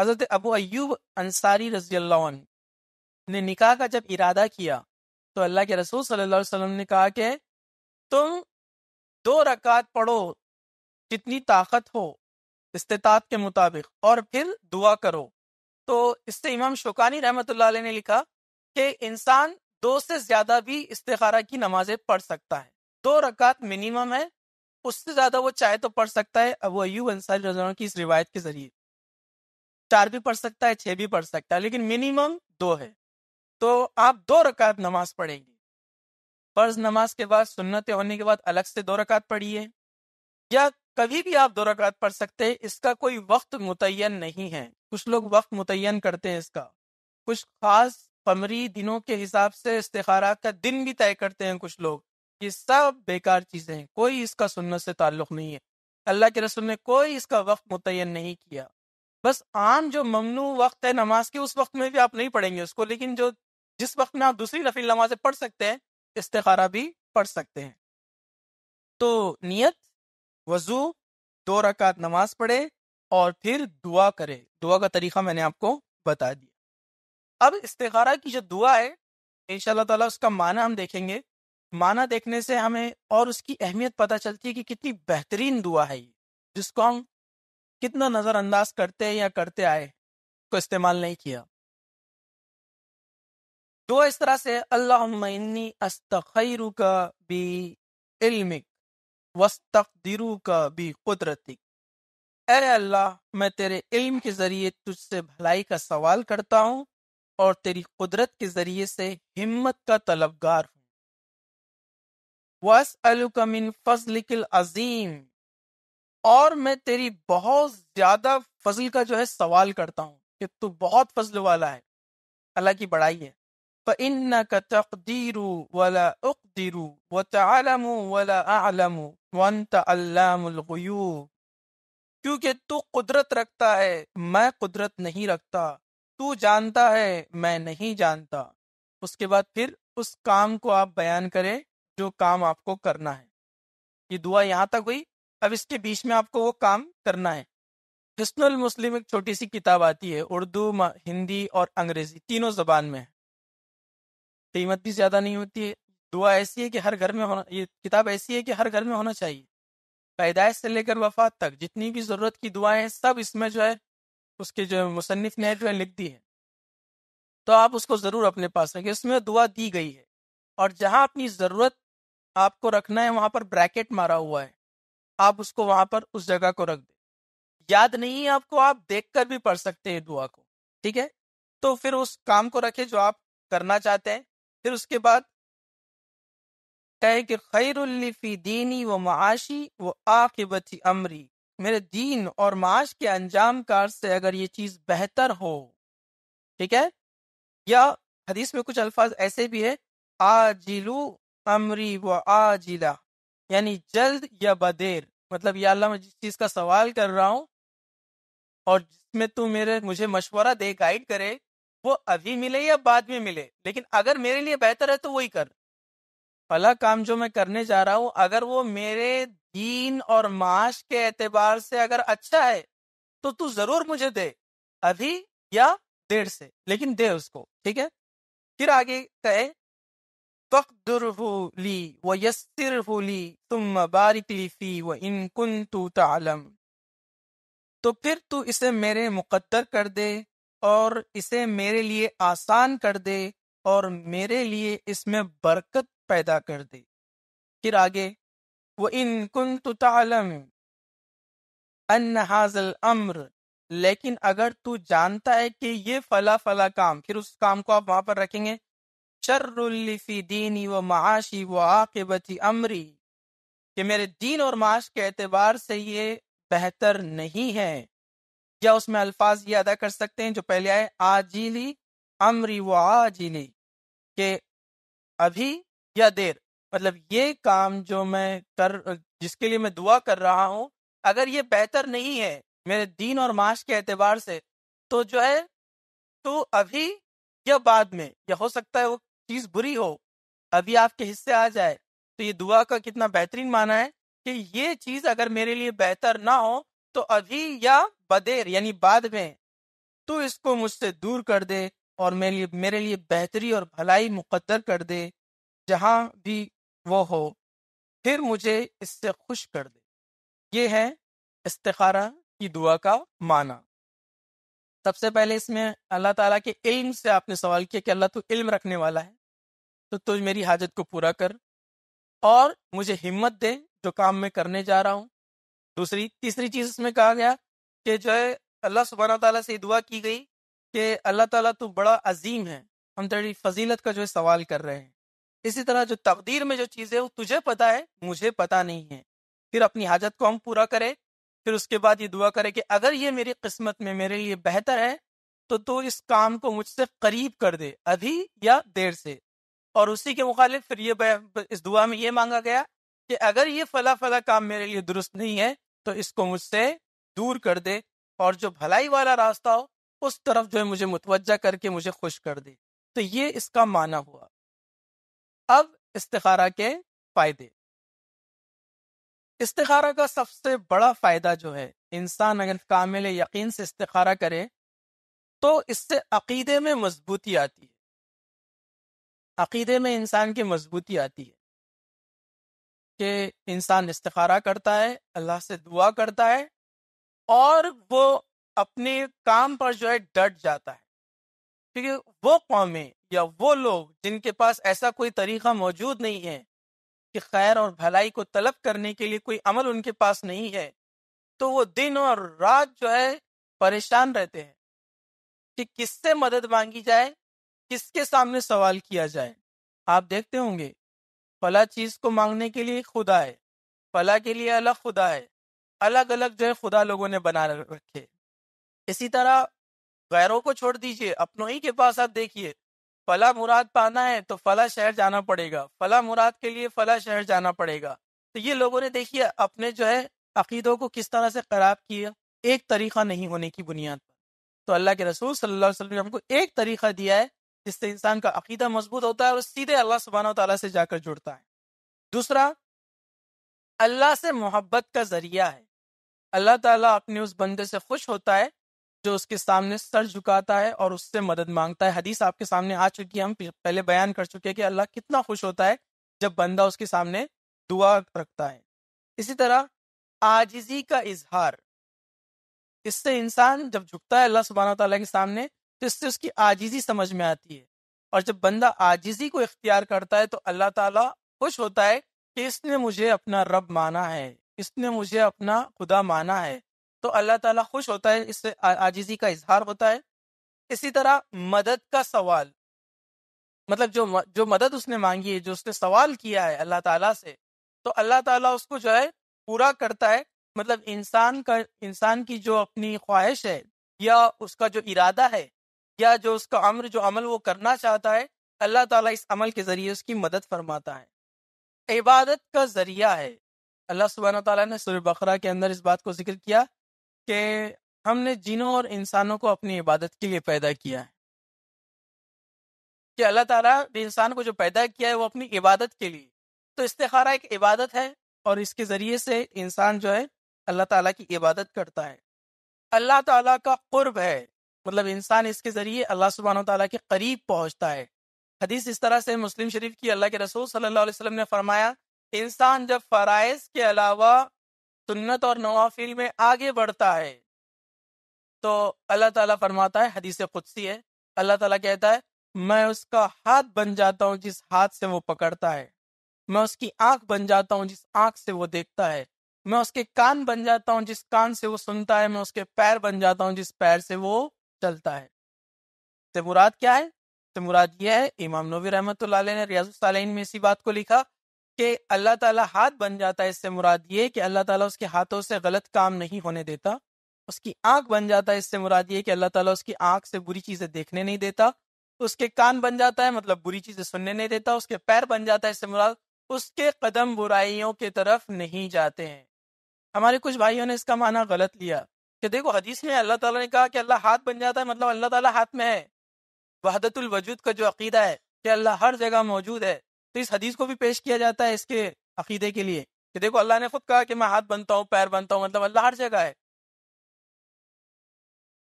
हज़रत अबू अयूब अंसारी रजी ने निकाह का जब इरादा किया तो अल्लाह के रसूल सल्लल्लाहु अलैहि वसल्लम ने कहा कि तुम दो रकात पढ़ो जितनी ताकत हो इस्तात के मुताबिक और फिर दुआ करो तो इससे इमाम शोकानी रहमत ने लिखा कि इंसान दो से ज़्यादा भी इस्तारा की नमाजें पढ़ सकता है दो रकात मिनिमम है उससे ज़्यादा वो चाहे तो पढ़ सकता है अबू अयूब अंसारी रजी की इस रिवायत के ज़रिए चार भी पढ़ सकता है छह भी पढ़ सकता है लेकिन मिनिमम दो है तो आप दो रकात नमाज पढ़ेंगे फर्ज नमाज के बाद सुन्नत होने के बाद अलग से दो रकात पढ़िए या कभी भी आप दो रकात पढ़ सकते हैं इसका कोई वक्त मुतन नहीं है कुछ लोग वक्त मुतन करते हैं इसका कुछ खास कमरी दिनों के हिसाब से इस्तेखारा का दिन भी तय करते हैं कुछ लोग ये सब बेकार चीज़ें हैं कोई इसका सुन्नत से ताल्लुक नहीं है अल्लाह के रसुल ने कोई इसका वक्त मुतन नहीं किया बस आम जो ममनू वक्त है नमाज के उस वक्त में भी आप नहीं पढ़ेंगे उसको लेकिन जो जिस वक्त में आप दूसरी नफी नमाजें पढ़ सकते हैं इस्तारा भी पढ़ सकते हैं तो नियत वजू दो रकात नमाज पढ़े और फिर दुआ करे दुआ का तरीका मैंने आपको बता दिया अब इस्तारा की जो दुआ है इन तला उसका माना हम देखेंगे माना देखने से हमें और उसकी अहमियत पता चलती है कि कितनी बेहतरीन दुआ है ये जिसको हम कितना नजरअंदाज करते या करते आए को इस्तेमाल नहीं किया दो इस तरह से अल्लाहनी अस्तरु का भी इल्मिक वस्तकदरू का भी कुदरती अरे अल्लाह मैं तेरे इल्म के ज़रिए तुझसे भलाई का सवाल करता हूँ और तेरी कुदरत के ज़रिए से हिम्मत का तलबगार हूँ वस अलकमिन फजलिकल अजीम और मैं तेरी बहुत ज्यादा फजल का जो है सवाल करता हूँ कि तू बहुत फजल वाला है अल्लाह की बड़ाई है क्योंकि तू कुदरत रखता है मैं कुदरत नहीं रखता तू जानता है मैं नहीं जानता उसके बाद फिर उस काम को आप बयान करें जो काम आपको करना है ये दुआ यहाँ तक हुई अब इसके बीच में आपको वो काम करना है हिस्नल मुस्लिम एक छोटी सी किताब आती है उर्दू हिंदी और अंग्रेजी तीनों जबान में है कीमत भी ज्यादा नहीं होती है दुआ ऐसी है कि हर घर में होना ये किताब ऐसी है कि हर घर में होना चाहिए पैदाइश से लेकर वफात तक जितनी भी ज़रूरत की दुआएं हैं सब इसमें जो है उसके जो मुसनफ़ ने जो है लिख दी है तो आप उसको ज़रूर अपने पास रखें उसमें दुआ दी गई है और जहाँ अपनी ज़रूरत आपको रखना है वहाँ पर ब्रैकेट मारा हुआ है आप उसको वहां पर उस जगह को रख दे याद नहीं है आपको आप देख कर भी पढ़ सकते हैं दुआ को ठीक है तो फिर उस काम को रखें जो आप करना चाहते हैं फिर उसके बाद कहे कि खैर दीनी व माशी व आकिबती अमरी मेरे दीन और माश के अंजाम कार से अगर ये चीज बेहतर हो ठीक है या हदीस में कुछ अल्फाज ऐसे भी है आजिलू अमरी व आजिला यानी जल्द या बदेर मतलब या अल्लाह मैं जिस चीज का सवाल कर रहा हूँ और जिसमें तू मेरे मुझे मशवरा दे गाइड करे वो अभी मिले या बाद में मिले लेकिन अगर मेरे लिए बेहतर है तो वही कर फला काम जो मैं करने जा रहा हूँ अगर वो मेरे दीन और माश के एतबार से अगर अच्छा है तो तू जरूर मुझे दे अभी या देर से लेकिन दे उसको ठीक है फिर आगे कहे फ़क़दरहु फ़ी व तो फिर तू इसे मेरे मुकद्दर कर दे और इसे मेरे लिए आसान कर दे और मेरे लिए इसमें बरकत पैदा कर दे फिर आगे वो इन कुन तू तालम अन हाजल अम्र लेकिन अगर तू जानता है कि ये फला फला काम फिर उस काम को आप वहां पर रखेंगे शर्रफी दीनी व माशी व आकबती अमरी कि मेरे दीन और माश के एतबार से ये बेहतर नहीं है या उसमें अल्फाज ये अदा कर सकते हैं जो पहले आए आजीली अमरी व आजीली के अभी या देर मतलब ये काम जो मैं कर जिसके लिए मैं दुआ कर रहा हूँ अगर ये बेहतर नहीं है मेरे दीन और माश के एतबार से तो जो है तो अभी या बाद में या हो सकता है वो चीज बुरी हो अभी आपके हिस्से आ जाए तो ये दुआ का कितना बेहतरीन माना है कि ये चीज अगर मेरे लिए बेहतर ना हो तो अभी या बदेर यानी बाद में तो इसको मुझसे दूर कर दे और मेरे लिए मेरे लिए बेहतरी और भलाई मुकद्दर कर दे जहां भी वो हो फिर मुझे इससे खुश कर दे ये है इस्तारा की दुआ का माना सबसे पहले इसमें अल्लाह ताला के इल्म से आपने सवाल किया कि अल्लाह तू इल्म रखने वाला है तो तुझ मेरी हाजत को पूरा कर और मुझे हिम्मत दे जो काम मैं करने जा रहा हूँ दूसरी तीसरी चीज इसमें कहा गया कि जो है अल्लाह सुबहाना तला से दुआ की गई कि अल्लाह ताला तू बड़ा अजीम है हम तेरी फजीलत का जो है सवाल कर रहे हैं इसी तरह जो तकदीर में जो चीज़ है वो तुझे पता है मुझे पता नहीं है फिर अपनी हाजत को हम पूरा करें फिर उसके बाद ये दुआ करे कि अगर ये मेरी किस्मत में मेरे लिए बेहतर है तो तू इस काम को मुझसे करीब कर दे अभी या देर से और उसी के मुखालिफ फिर ये इस दुआ में ये मांगा गया कि अगर ये फला फला काम मेरे लिए दुरुस्त नहीं है तो इसको मुझसे दूर कर दे और जो भलाई वाला रास्ता हो उस तरफ जो है मुझे मुतवजा करके मुझे खुश कर दे तो ये इसका माना हुआ अब इस्तारा के फायदे इस्तारा का सबसे बड़ा फ़ायदा जो है इंसान अगर कामिल यकीन से इस्तारा करे तो इससे अकीदे में मजबूती आती है अकीदे में इंसान की मजबूती आती है कि इंसान इस्तारा करता है अल्लाह से दुआ करता है और वो अपने काम पर जो है डट जाता है क्योंकि वो कौमें या वो लोग जिनके पास ऐसा कोई तरीका मौजूद नहीं है कि खैर और भलाई को तलब करने के लिए कोई अमल उनके पास नहीं है तो वो दिन और रात जो है परेशान रहते हैं कि किससे मदद मांगी जाए किसके सामने सवाल किया जाए आप देखते होंगे फला चीज को मांगने के लिए खुदा है फला के लिए अलग खुदा है अलग अलग जो है खुदा लोगों ने बना रखे इसी तरह गैरों को छोड़ दीजिए अपनों ही के पास आप देखिए फला मुराद पाना है तो फला शहर जाना पड़ेगा फला मुराद के लिए फला शहर जाना पड़ेगा तो ये लोगों ने देखिए अपने जो है अकीदों को किस तरह से खराब किया एक तरीका नहीं होने की बुनियाद पर तो अल्लाह के रसूल सल्लल्लाहु अलैहि वसल्लम ने हमको एक तरीका दिया है जिससे इंसान का अकीदा मजबूत होता है और सीधे अल्लाह सुबहाना तला से जाकर जुड़ता है दूसरा अल्लाह से मोहब्बत का जरिया है अल्लाह ताला अपने उस बंदे से खुश होता है जो उसके सामने सर झुकाता है और उससे मदद मांगता है हदीस आपके सामने आ चुकी है हम पहले बयान कर चुके हैं कि अल्लाह कितना खुश होता है जब बंदा उसके सामने दुआ रखता है इसी तरह आजिजी का इजहार इससे इंसान जब झुकता है अल्लाह सुबहाना तला के सामने तो इससे उसकी आजिजी समझ में आती है और जब बंदा आजिजी को इख्तियार करता है तो अल्लाह ताला खुश होता है कि इसने मुझे अपना रब माना है इसने मुझे अपना खुदा माना है तो अल्लाह ताला खुश होता है इससे आजिजी का इजहार होता है इसी तरह मदद का सवाल मतलब जो जो मदद उसने मांगी है जो उसने सवाल किया है अल्लाह ताला से तो अल्लाह ताला उसको जो है पूरा करता है मतलब इंसान का इंसान की जो अपनी ख्वाहिश है या उसका जो इरादा है या जो उसका अम्र जो अमल वो करना चाहता है अल्लाह ताला इस अमल के ज़रिए उसकी मदद फरमाता है इबादत का ज़रिया है अल्लाह सुबहाना तला ने सुर बकरा के अंदर इस बात को जिक्र किया कि हमने जिनों और इंसानों को अपनी इबादत के लिए पैदा किया है कि अल्लाह ताला ने इंसान को जो पैदा किया है वो अपनी इबादत के लिए तो इस्तेखारा एक इबादत है और इसके ज़रिए से इंसान जो है अल्लाह ताला की इबादत करता है अल्लाह ताला का कुर्ब है मतलब इंसान इसके ज़रिए अल्लाह सुबहान ताला के करीब पहुंचता है हदीस इस तरह से मुस्लिम शरीफ की अल्लाह के रसूल सल्लल्लाहु अलैहि वसल्लम ने फरमाया इंसान जब फ़राइज़ के अलावा सुन्नत और नवाफिल में आगे बढ़ता है तो अल्लाह ताला फरमाता है हदीस खुदसी है अल्लाह ताला कहता है मैं उसका हाथ बन जाता हूँ जिस हाथ से वो पकड़ता है मैं उसकी आंख बन जाता हूँ जिस आंख से वो देखता है मैं उसके कान बन जाता हूँ जिस कान से वो सुनता है मैं उसके पैर बन जाता हूँ जिस पैर से वो चलता है तो मुराद क्या है तो मुराद यह है इमाम नबी रहमत ने रियाजुल में इसी बात को लिखा कि अल्लाह ताला हाथ बन जाता है इससे मुराद ये कि अल्लाह ताला उसके हाथों से गलत काम नहीं होने देता उसकी आंख बन जाता है इससे मुराद ये कि अल्लाह ताला उसकी आंख से बुरी चीजें देखने नहीं देता उसके कान बन जाता है मतलब बुरी चीजें सुनने नहीं देता उसके पैर बन जाता है इससे मुराद उसके कदम बुराइयों की तरफ नहीं जाते हैं हमारे कुछ भाइयों ने इसका माना गलत लिया कि देखो हदीस में अल्लाह ताला ने कहा कि अल्लाह हाथ बन जाता है मतलब अल्लाह ताला हाथ में है वहदतुल वजूद का जो अकीदा है कि अल्लाह हर जगह मौजूद है तो इस हदीस को भी पेश किया जाता है इसके अकीदे के लिए कि देखो अल्लाह ने खुद कहा कि मैं हाथ बनता हूँ पैर बनता हूँ मतलब अल्लाह हर जगह है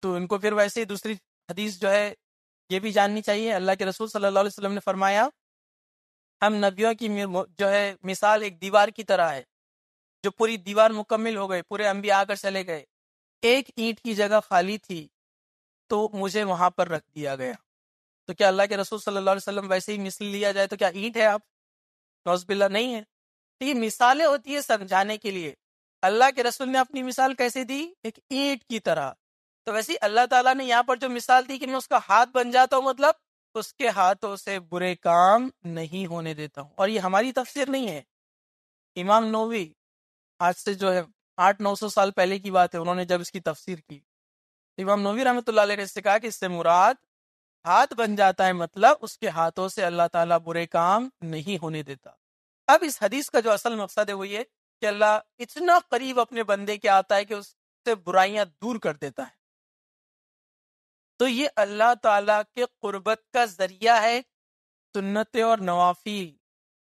तो इनको फिर वैसे ही दूसरी हदीस जो है ये भी जाननी चाहिए अल्लाह के रसूल सल्लल्लाहु अलैहि वसल्लम ने फरमाया हम नबियों की जो है मिसाल एक दीवार की तरह है जो पूरी दीवार मुकम्मल हो गए पूरे अम्बी आकर चले गए एक ईंट की जगह खाली थी तो मुझे वहां पर रख दिया गया तो क्या अल्लाह के रसूल सल्लल्लाहु अलैहि वसल्लम वैसे ही मिसल लिया जाए तो क्या ईंट है आप नौजबिल्ला नहीं है तो ये मिसालें होती है समझाने के लिए अल्लाह के रसूल ने अपनी मिसाल कैसे दी एक ईंट की तरह तो वैसे ही अल्लाह ताला ने यहाँ पर जो मिसाल दी कि मैं उसका हाथ बन जाता हूँ मतलब उसके हाथों से बुरे काम नहीं होने देता हूँ और ये हमारी तफसीर नहीं है इमाम नोवी आज से जो है आठ नौ सौ साल पहले की बात है उन्होंने जब इसकी तफसीर की इमाम नोवी रहमत ने इससे कहा कि इससे मुराद हाथ बन जाता है मतलब उसके हाथों से अल्लाह ताला बुरे काम नहीं होने देता अब इस हदीस का जो असल मकसद है वो ये कि अल्लाह इतना करीब अपने बंदे के आता है कि उससे बुराइयां दूर कर देता है तो ये अल्लाह ताला के कुर्बत का जरिया है सुन्नत और नवाफी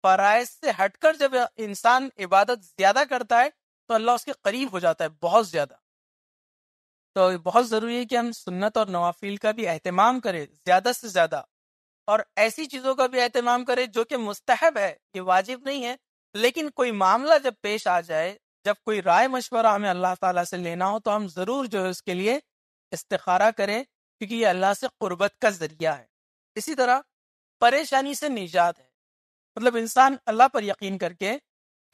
फ़राइज से हटकर जब इंसान इबादत ज्यादा करता है तो अल्लाह उसके करीब हो जाता है बहुत ज्यादा तो बहुत ज़रूरी है कि हम सुन्नत और नवाफिल का भी अहतमाम करें ज़्यादा से ज़्यादा और ऐसी चीज़ों का भी अहतमाम करें जो कि मुस्तहब है ये वाजिब नहीं है लेकिन कोई मामला जब पेश आ जाए जब कोई राय मशवरा हमें अल्लाह ताला से लेना हो तो हम ज़रूर जो है उसके लिए इस्तारा करें क्योंकि ये अल्लाह से कुर्बत का ज़रिया है इसी तरह परेशानी से निजात है मतलब इंसान अल्लाह पर यकीन करके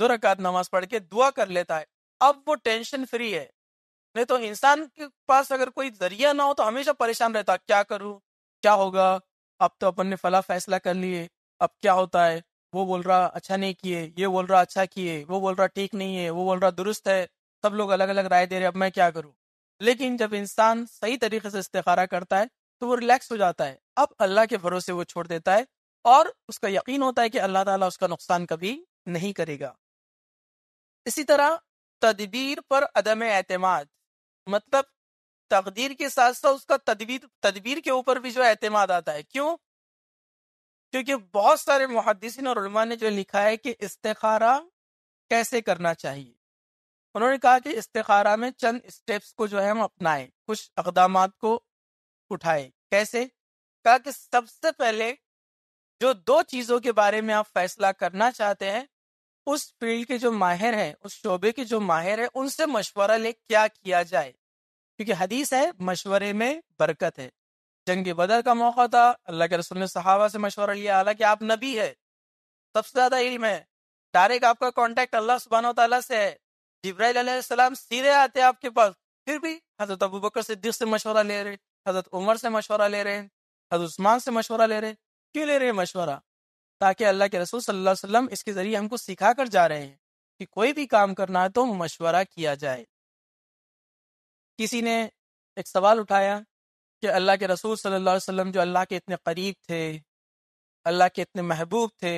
दो रकात नमाज पढ़ के दुआ कर लेता है अब वो टेंशन फ्री है नहीं तो इंसान के पास अगर कोई जरिया ना हो तो हमेशा परेशान रहता क्या करूं क्या होगा अब तो अपन ने फला फैसला कर लिए अब क्या होता है वो बोल रहा अच्छा नहीं किए ये बोल रहा अच्छा किए वो बोल रहा ठीक नहीं है वो बोल रहा दुरुस्त है सब लोग अलग अलग राय दे रहे अब मैं क्या करूं लेकिन जब इंसान सही तरीके से इस्तेखारा करता है तो वो रिलैक्स हो जाता है अब अल्लाह के भरोसे वो छोड़ देता है और उसका यकीन होता है कि अल्लाह ताला उसका नुकसान कभी नहीं करेगा इसी तरह तदबीर पर अदम एतमाद मतलब तकदीर के साथ साथ उसका तदबीर तदबीर के ऊपर भी जो एतमाद आता है क्यों क्योंकि बहुत सारे मुहदसिन और ने जो लिखा है कि इस्तारा कैसे करना चाहिए उन्होंने कहा कि इस्तारा में चंद स्टेप्स को जो है हम अपनाएं कुछ अकदाम को उठाए कैसे कहा कि सबसे पहले जो दो चीज़ों के बारे में आप फैसला करना चाहते हैं उस फील्ड के जो माहिर हैं उस शोबे के जो माहिर हैं उनसे मशवरा ले क्या किया जाए क्योंकि हदीस है मशवरे में बरकत है जंग बदर का मौका था अल्लाह के रसूल ने सहाबा से मशवरा लिया हालांकि आप नबी है सबसे ज्यादा इल्म है डायरेक्ट आपका कॉन्टेक्ट अल्लाह सुबहान तला से है जब्राईसम सीधे आते हैं आपके पास फिर भी हजरत अबू बकर सिद्दीक से मशवरा ले रहे हजरत उमर से मशवरा ले रहे हैं हजरत उस्मान से मशवरा ले रहे हैं क्यों ले रहे हैं मशवरा ताकि अल्लाह के रसूल सल्लल्लाहु अलैहि वसल्लम इसके ज़रिए हमको सिखा कर जा रहे हैं कि कोई भी काम करना है तो मशवरा किया जाए किसी ने एक सवाल उठाया कि अल्लाह के रसूल सल्लल्लाहु अलैहि वसल्लम जो अल्लाह के इतने करीब थे अल्लाह के इतने महबूब थे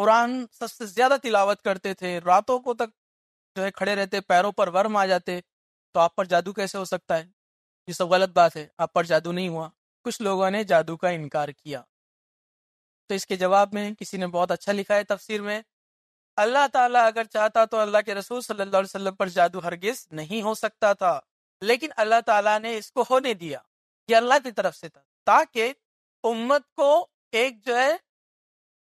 कुरान सबसे ज़्यादा तिलावत करते थे रातों को तक जो है खड़े रहते पैरों पर वर्म आ जाते तो आप पर जादू कैसे हो सकता है ये सब गलत बात है आप पर जादू नहीं हुआ कुछ लोगों ने जादू का इनकार किया तो इसके जवाब में किसी ने बहुत अच्छा लिखा है तफसीर में अल्लाह ताला अगर चाहता तो अल्लाह के रसूल सल्लल्लाहु अलैहि वसल्लम पर जादू हरगिज नहीं हो सकता था लेकिन अल्लाह ताला ने इसको होने दिया ये अल्लाह की तरफ से था ताकि उम्मत को एक जो है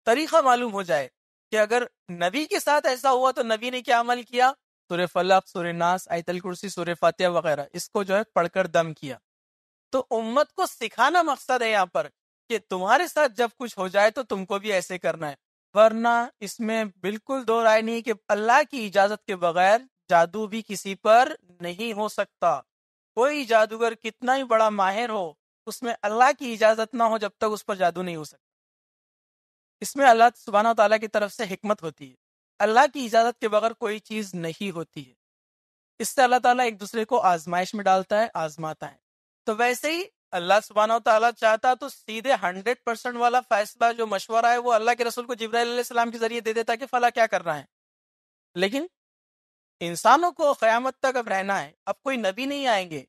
तरीका मालूम हो जाए कि अगर नबी के साथ ऐसा हुआ तो नबी ने क्या अमल किया सूर्य फलक सूर्य नास आयतल कुर्सी सूर्य फातिया वगैरह इसको जो है पढ़कर दम किया तो उम्मत को सिखाना मकसद है यहाँ पर कि तुम्हारे साथ जब कुछ हो जाए तो तुमको भी ऐसे करना है वरना इसमें बिल्कुल दो राय नहीं कि अल्लाह की इजाजत के बगैर जादू भी किसी पर नहीं हो सकता कोई जादूगर कितना ही बड़ा माहिर हो उसमें अल्लाह की इजाजत ना हो जब तक उस पर जादू नहीं हो सकता इसमें अल्लाह सुबहाना तला की तरफ से हिकमत होती है अल्लाह की इजाजत के बगैर कोई चीज नहीं होती है इससे अल्लाह ताला एक दूसरे को आजमाइश में डालता है आजमाता है तो वैसे ही अल्लाह सुबहाना तला चाहता तो सीधे हंड्रेड परसेंट वाला फैसला जो मशवरा है वो अल्लाह के रसूल को जब्राईसलाम के जरिए दे देता कि फला क्या करना है लेकिन इंसानों को क्यामत तक अब रहना है अब कोई नबी नहीं आएंगे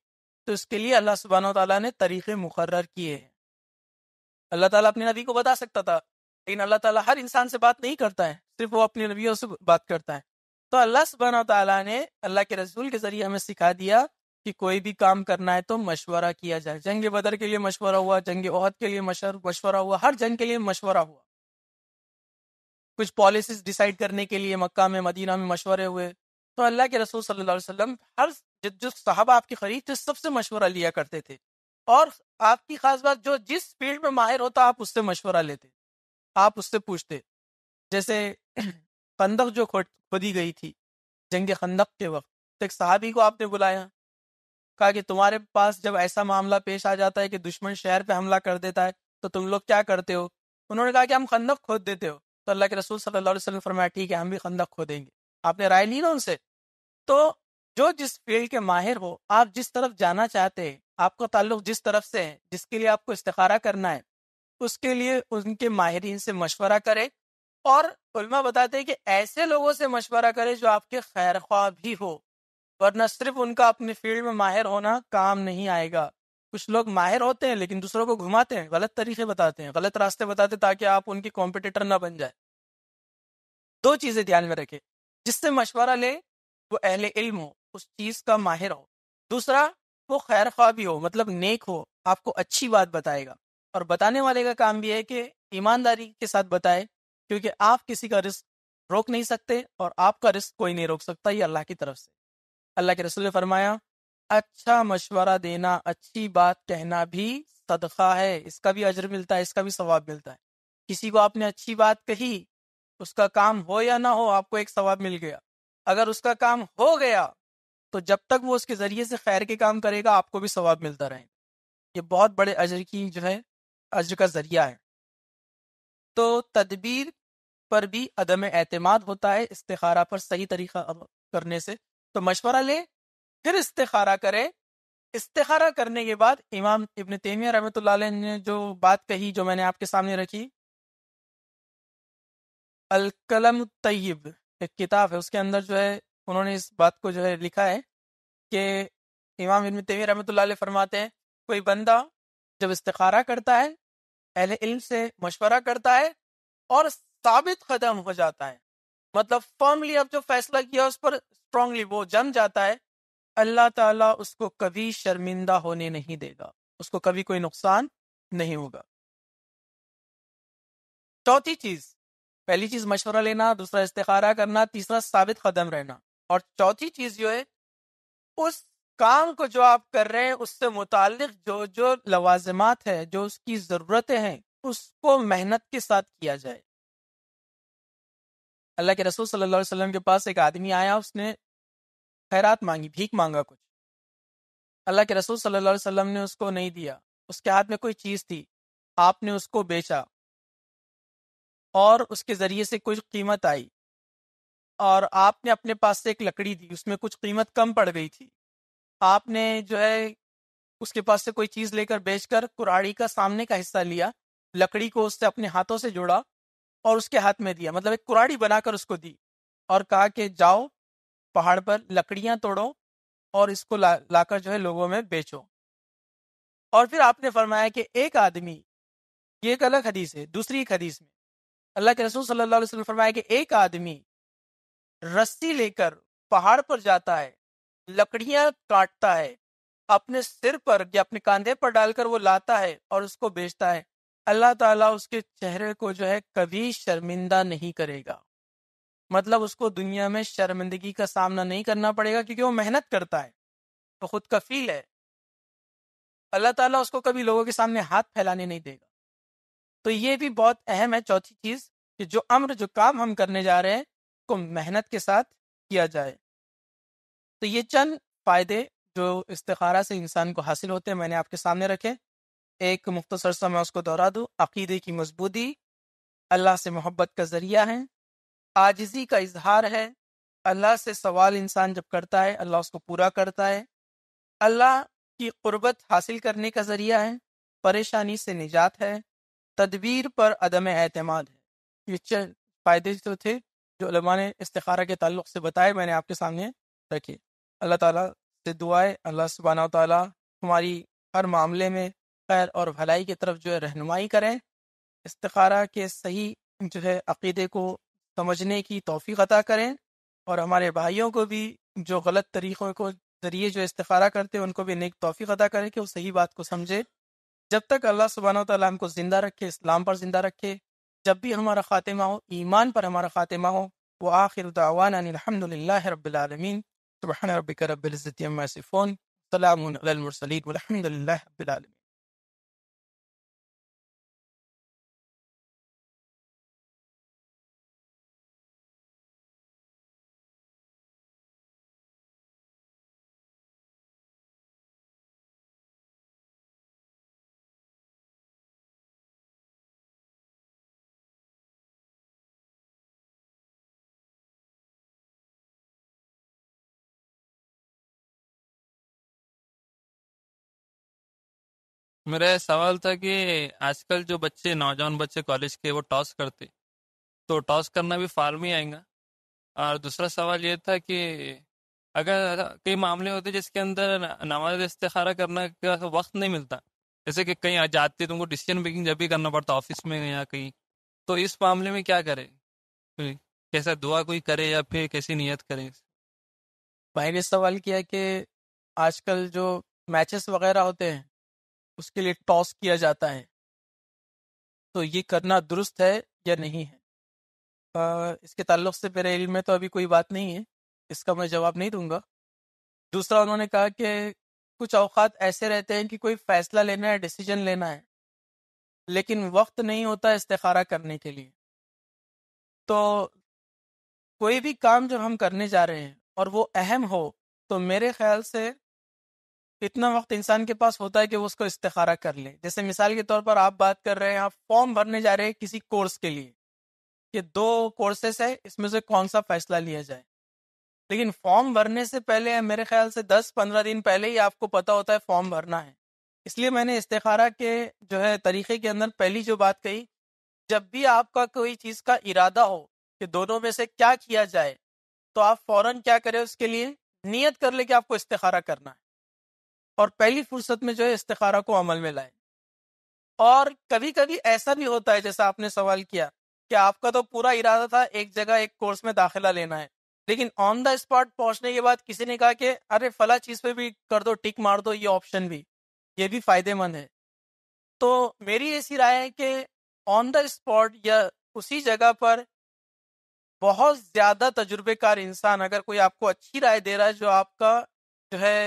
तो इसके लिए अल्लाह सुबहाना तला ने तरीक़े मुकर किए हैं अल्लाह ताला अपने नबी को बता सकता था लेकिन अल्लाह ताला हर इंसान से बात नहीं करता है सिर्फ वो अपने नबियों से बात करता है तो अल्लाह सुबहाना तला ने अल्लाह के रसूल के जरिए हमें सिखा दिया कि कोई भी काम करना है तो मशवरा किया जाए जंग बदर के लिए मशवरा हुआ जंग ओहद के लिए मशवरा हुआ हर जंग के लिए मशवरा हुआ कुछ पॉलिसीज डिसाइड करने के लिए मक्का में मदीना में मशवरे हुए तो अल्लाह के रसूल सल्लल्लाहु अलैहि वसल्लम हर जो साहब आपके खरीद थे सबसे मशवरा लिया करते थे और आपकी खास बात जो जिस फील्ड में माहिर होता आप उससे मशवरा लेते आप उससे पूछते जैसे खंदक जो खोदी गई थी जंग खंदक के वक्त तो एक साहबी को आपने बुलाया कहा कि तुम्हारे पास जब ऐसा मामला पेश आ जाता है कि दुश्मन शहर पे हमला कर देता है तो तुम लोग क्या करते हो उन्होंने कहा कि हम खंदक खोद देते हो तो अल्लाह के रसूल सल्लल्लाहु अलैहि वसल्लम फरमाया ठीक है हम भी खंदक खोदेंगे आपने राय ली ना उनसे तो जो जिस फील्ड के माहिर हो आप जिस तरफ जाना चाहते हैं आपका ताल्लुक जिस तरफ से है जिसके लिए आपको इस्तारा करना है उसके लिए उनके माहरीन से मशवरा करें और उलमा बताते हैं कि ऐसे लोगों से मशवरा करें जो आपके खैर ख्वाह भी हो वरना सिर्फ उनका अपने फील्ड में माहिर होना काम नहीं आएगा कुछ लोग माहिर होते हैं लेकिन दूसरों को घुमाते हैं गलत तरीके बताते हैं गलत रास्ते बताते हैं ताकि आप उनके कॉम्पिटिटर ना बन जाए दो चीजें ध्यान में रखें जिससे मशवरा ले वो अहले इल्म हो उस चीज का माहिर हो दूसरा वो खैर खा भी हो मतलब नेक हो आपको अच्छी बात बताएगा और बताने वाले का काम भी है कि ईमानदारी के साथ बताए क्योंकि आप किसी का रिस्क रोक नहीं सकते और आपका रिस्क कोई नहीं रोक सकता ये अल्लाह की तरफ से अल्लाह के रसूल ने फरमाया अच्छा मशवरा देना अच्छी बात कहना भी सदका है इसका भी अजर मिलता है इसका भी सवाब मिलता है किसी को आपने अच्छी बात कही उसका काम हो या ना हो आपको एक सवाब मिल गया अगर उसका काम हो गया तो जब तक वो उसके ज़रिए से खैर के काम करेगा आपको भी सवाब मिलता रहेगा ये बहुत बड़े अजर की जो है अजर का ज़रिया है तो तदबीर पर भी अदम एतमाद होता है इस्तारा पर सही तरीका करने से तो मशवरा लें फिर इस्तारा करें इस्तारा करने के बाद इमाम इबन तेमिया रमत ने जो बात कही जो मैंने आपके सामने रखी अलकलम तय्यब एक किताब है उसके अंदर जो है उन्होंने इस बात को जो है लिखा है कि इमाम इबन तैमिया रमत फरमाते हैं कोई बंदा जब इस्तारा करता है अहले इल्म से मशवरा करता है और साबित कदम हो जाता है मतलब फॉर्मली अब जो फैसला किया उस पर स्ट्रांगली वो जम जाता है अल्लाह ताला उसको कभी शर्मिंदा होने नहीं देगा उसको कभी कोई नुकसान नहीं होगा चौथी चीज पहली चीज मशवरा लेना दूसरा इस्तेखारा करना तीसरा साबित कदम रहना और चौथी चीज जो है उस काम को जो आप कर रहे हैं उससे मुतल जो जो लवाजमात है जो उसकी ज़रूरतें हैं उसको मेहनत के साथ किया जाए अल्लाह के रसूल सल्लल्लाहु अलैहि वसल्लम के पास एक आदमी आया उसने खैरात मांगी भीख मांगा कुछ अल्लाह के रसूल सल्लल्लाहु अलैहि वसल्लम ने उसको नहीं दिया उसके हाथ में कोई चीज़ थी आपने उसको बेचा और उसके ज़रिए से कुछ कीमत आई और आपने अपने पास से एक लकड़ी दी उसमें कुछ कीमत कम पड़ गई थी आपने जो है उसके पास से कोई चीज़ लेकर बेचकर कुराड़ी का सामने का हिस्सा लिया लकड़ी को उससे अपने हाथों से जोड़ा और उसके हाथ में दिया मतलब एक कुराड़ी बनाकर उसको दी और कहा कि जाओ पहाड़ पर लकड़ियां तोड़ो और इसको ला लाकर जो है लोगों में बेचो और फिर आपने फरमाया कि एक आदमी ये एक अलग हदीस है दूसरी एक हदीस में अल्लाह के रसूल सल्लल्लाहु अलैहि वसल्लम फरमाया कि एक आदमी रस्सी लेकर पहाड़ पर जाता है लकड़ियां काटता है अपने सिर पर या अपने कंधे पर डालकर वो लाता है और उसको बेचता है अल्लाह ताला उसके चेहरे को जो है कभी शर्मिंदा नहीं करेगा मतलब उसको दुनिया में शर्मिंदगी का सामना नहीं करना पड़ेगा क्योंकि वो मेहनत करता है तो खुद कफील है अल्लाह ताला उसको कभी लोगों के सामने हाथ फैलाने नहीं देगा तो ये भी बहुत अहम है चौथी चीज कि जो अम्र जो काम हम करने जा रहे हैं को मेहनत के साथ किया जाए तो ये चंद फायदे जो इस्तारा से इंसान को हासिल होते हैं मैंने आपके सामने रखे एक मुख्तसर सा मैं उसको दोहरा दूँ अकीदे की मजबूती अल्लाह से मोहब्बत का ज़रिया है आजिज़ी का इजहार है अल्लाह से सवाल इंसान जब करता है अल्लाह उसको पूरा करता है अल्लाह की कुर्बत हासिल करने का ज़रिया है परेशानी से निजात है तदबीर पर अदम अतमाद है ये चल फ़ायदे तो थे जो ने इस्तारा के तल्ल से बताए मैंने आपके सामने रखे अल्लाह ताला से दुआए अल्लाह सुबाना ताला हमारी हर मामले में खैर और भलाई की तरफ जो है रहनुमाई करें इस्तारा के सही जो है अकीदे को समझने की तोफ़ी अदा करें और हमारे भाइयों को भी जो गलत तरीक़ों को ज़रिए जो इस्तारा करते हैं उनको भी नई तोफ़ी अदा करें कि वो सही बात को समझे जब तक अल्लाह सुबहाना तला हमको ज़िंदा रखे इस्लाम पर ज़िंदा रखे जब भी हमारा ख़ात्मा हो ईमान पर हमारा ख़ात्मा हो वो आखिर दावान अलहमदिल्ला रबालमीन सुबह रबिक रबिलज़तफ़ोन सलामसलीम मेरा सवाल था कि आजकल जो बच्चे नौजवान बच्चे कॉलेज के वो टॉस करते तो टॉस करना भी फार्म ही आएगा और दूसरा सवाल ये था कि अगर कई मामले होते जिसके अंदर नमाज इस्तारा करना का वक्त नहीं मिलता जैसे कि कहीं जाते तुमको डिसीजन मेकिंग जब भी करना पड़ता ऑफिस में या कहीं तो इस मामले में क्या करे कैसा दुआ कोई करे या फिर कैसी नियत करे भाई ने सवाल किया कि आजकल जो मैचेस वगैरह होते हैं उसके लिए टॉस किया जाता है तो ये करना दुरुस्त है या नहीं है आ, इसके ताल्लुक से मेरे इल्म में तो अभी कोई बात नहीं है इसका मैं जवाब नहीं दूंगा दूसरा उन्होंने कहा कि कुछ अवकात ऐसे रहते हैं कि कोई फैसला लेना है डिसीजन लेना है लेकिन वक्त नहीं होता इस्तारा करने के लिए तो कोई भी काम जब हम करने जा रहे हैं और वो अहम हो तो मेरे ख्याल से इतना वक्त इंसान के पास होता है कि वो उसको इस्तारा कर ले जैसे मिसाल के तौर पर आप बात कर रहे हैं आप फॉर्म भरने जा रहे हैं किसी कोर्स के लिए कि दो कोर्सेस है इसमें से कौन सा फैसला लिया जाए लेकिन फॉर्म भरने से पहले मेरे ख्याल से दस पंद्रह दिन पहले ही आपको पता होता है फॉर्म भरना है इसलिए मैंने इस्तारा के जो है तरीके के अंदर पहली जो बात कही जब भी आपका कोई चीज़ का इरादा हो कि दोनों में से क्या किया जाए तो आप फौरन क्या करें उसके लिए नियत कर ले कि आपको इस्तारा करना है और पहली फुर्सत में जो है इस्तारा को अमल में लाए और कभी कभी ऐसा भी होता है जैसा आपने सवाल किया कि आपका तो पूरा इरादा था एक जगह एक कोर्स में दाखिला लेना है लेकिन ऑन द स्पॉट पहुंचने के बाद किसी ने कहा कि अरे फला चीज पे भी कर दो टिक मार दो ये ऑप्शन भी ये भी फायदेमंद है तो मेरी ऐसी राय है कि ऑन द स्पॉट या उसी जगह पर बहुत ज्यादा तजुर्बेकार इंसान अगर कोई आपको अच्छी राय दे रहा है जो आपका जो है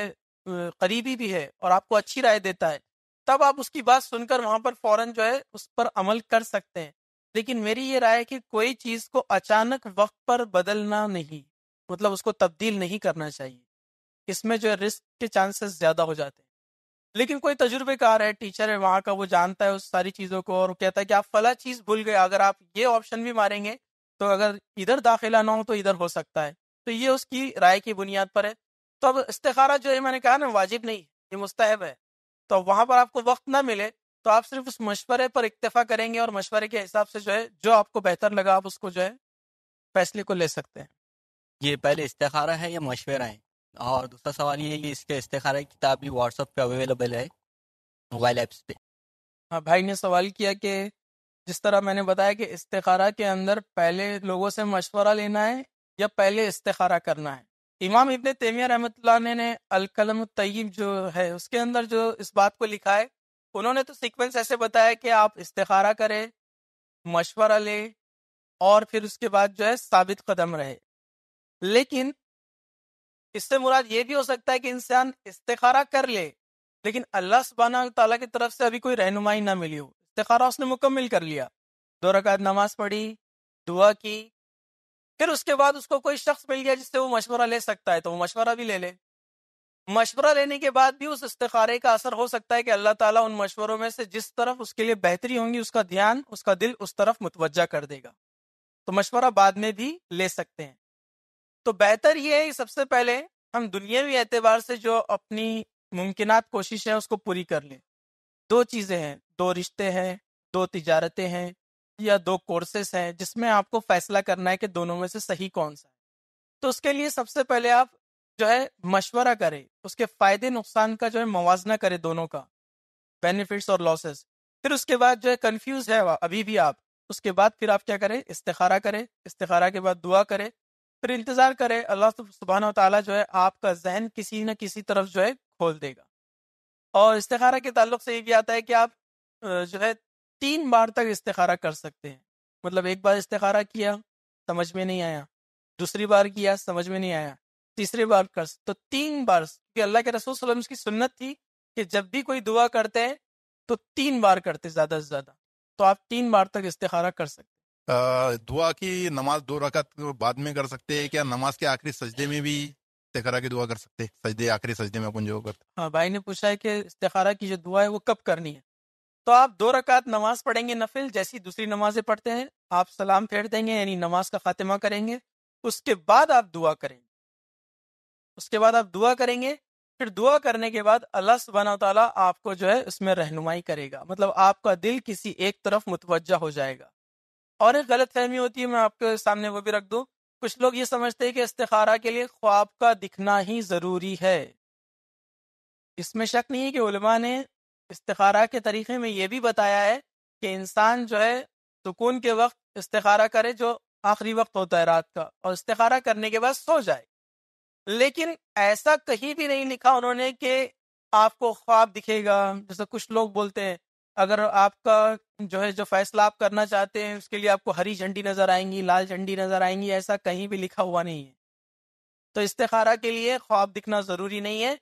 करीबी भी है और आपको अच्छी राय देता है तब आप उसकी बात सुनकर वहां पर फौरन जो है उस पर अमल कर सकते हैं लेकिन मेरी ये राय है कि कोई चीज को अचानक वक्त पर बदलना नहीं मतलब उसको तब्दील नहीं करना चाहिए इसमें जो है रिस्क के चांसेस ज्यादा हो जाते हैं लेकिन कोई तजुर्बेकार है टीचर है वहां का वो जानता है उस सारी चीजों को और कहता है कि आप फला चीज भूल गए अगर आप ये ऑप्शन भी मारेंगे तो अगर इधर दाखिला ना हो तो इधर हो सकता है तो ये उसकी राय की बुनियाद पर है तो अब इस्तारा जो है मैंने कहा ना वाजिब नहीं ये मुस्तहब है तो वहां पर आपको वक्त ना मिले तो आप सिर्फ उस मशवरे पर इक्तफा करेंगे और मशवरे के हिसाब से जो है जो आपको बेहतर लगा आप उसको जो है फैसले को ले सकते हैं ये पहले इस्तारा है या मशवरा है और दूसरा सवाल ये है कि इसके इस्तारा की किताब भी व्हाट्सअप पे अवेलेबल है मोबाइल ऐप्स पे हाँ भाई ने सवाल किया कि जिस तरह मैंने बताया कि इस्तारा के अंदर पहले लोगों से मशवरा लेना है या पहले इस्तेखारा करना है इमाम इबन तेमिया रहमत ने अलकलम तयब जो है उसके अंदर जो इस बात को लिखा है उन्होंने तो सीक्वेंस ऐसे बताया कि आप इस्तारा करें मशवरा लें और फिर उसके बाद जो है साबित कदम रहे लेकिन इससे मुराद ये भी हो सकता है कि इंसान इस्तारा कर ले लेकिन अल्लाह सुबहाना तला की तरफ से अभी कोई रहनुमाई ना मिली हो इस्तारा उसने मुकम्मिल कर लिया दो रकात नमाज पढ़ी दुआ की फिर उसके बाद उसको कोई शख्स मिल गया जिससे वो मशवरा ले सकता है तो वो मशवरा भी ले ले मशवरा लेने के बाद भी उस इस्तारे का असर हो सकता है कि अल्लाह ताला उन मशवरों में से जिस तरफ उसके लिए बेहतरी होंगी उसका ध्यान उसका दिल उस तरफ मुतवजा कर देगा तो मशवरा बाद में भी ले सकते हैं तो बेहतर ये है सबसे पहले हम दुनियावी एतबार से जो अपनी मुमकिन कोशिश है उसको पूरी कर लें दो चीज़ें हैं दो रिश्ते हैं दो तिजारतें हैं या दो कोर्सेस हैं जिसमें आपको फैसला करना है कि दोनों में से सही कौन सा है तो उसके लिए सबसे पहले आप जो है मशवरा करें उसके फायदे नुकसान का जो है मुवजना करें दोनों का बेनिफिट्स और लॉसेस फिर उसके बाद जो है कन्फ्यूज है अभी भी आप उसके बाद फिर आप क्या करें इस्तारा करें इस्तारा के बाद दुआ करें फिर इंतज़ार करें अल्लाह सुबहान तला जो है आपका जहन किसी न किसी तरफ जो है खोल देगा और इस्तारा के ताल्लुक से ये भी आता है कि आप जो है तीन बार तक इस्तेखारा कर सकते हैं मतलब एक बार इस्तखारा किया समझ में नहीं आया दूसरी बार किया समझ में नहीं आया तीसरी बार कर तो तीन बार क्योंकि अल्लाह के रसूल की सुन्नत थी कि जब भी कोई दुआ करते हैं तो तीन बार करते ज्यादा से ज्यादा तो आप तीन बार तक इस्तारा कर सकते दुआ की नमाज दो रकत बाद में कर सकते हैं क्या नमाज के आखिरी सजदे में भी इस्तारा की दुआ कर सकते हैं सजदे आखिरी सजदे में अपन जो करते हाँ भाई ने पूछा है कि इस्तारा की जो दुआ है वो कब करनी है तो आप दो रकात नमाज पढ़ेंगे नफिल जैसी दूसरी नमाजें पढ़ते हैं आप सलाम फेर देंगे यानी नमाज का खात्मा करेंगे उसके बाद आप दुआ करेंगे उसके बाद आप दुआ करेंगे फिर दुआ करने के बाद अल्लाह सुबहाना तला आपको जो है उसमें रहनुमाई करेगा मतलब आपका दिल किसी एक तरफ मुतवजा हो जाएगा और एक गलत फहमी होती है मैं आपके सामने वो भी रख दूँ कुछ लोग ये समझते हैं कि इस्तारा के लिए ख्वाब का दिखना ही ज़रूरी है इसमें शक नहीं है कि उलमा ने इस्तारा के तरीके में यह भी बताया है कि इंसान जो है सुकून के वक्त इस्तारा करे जो आखिरी वक्त होता है रात का और इस्तारा करने के बाद सो जाए लेकिन ऐसा कहीं भी नहीं लिखा उन्होंने कि आपको ख्वाब दिखेगा जैसे कुछ लोग बोलते हैं अगर आपका जो है जो फैसला आप करना चाहते हैं उसके लिए आपको हरी झंडी नजर आएंगी लाल झंडी नजर आएंगी ऐसा कहीं भी लिखा हुआ नहीं है तो इस्तारा के लिए ख्वाब दिखना जरूरी नहीं है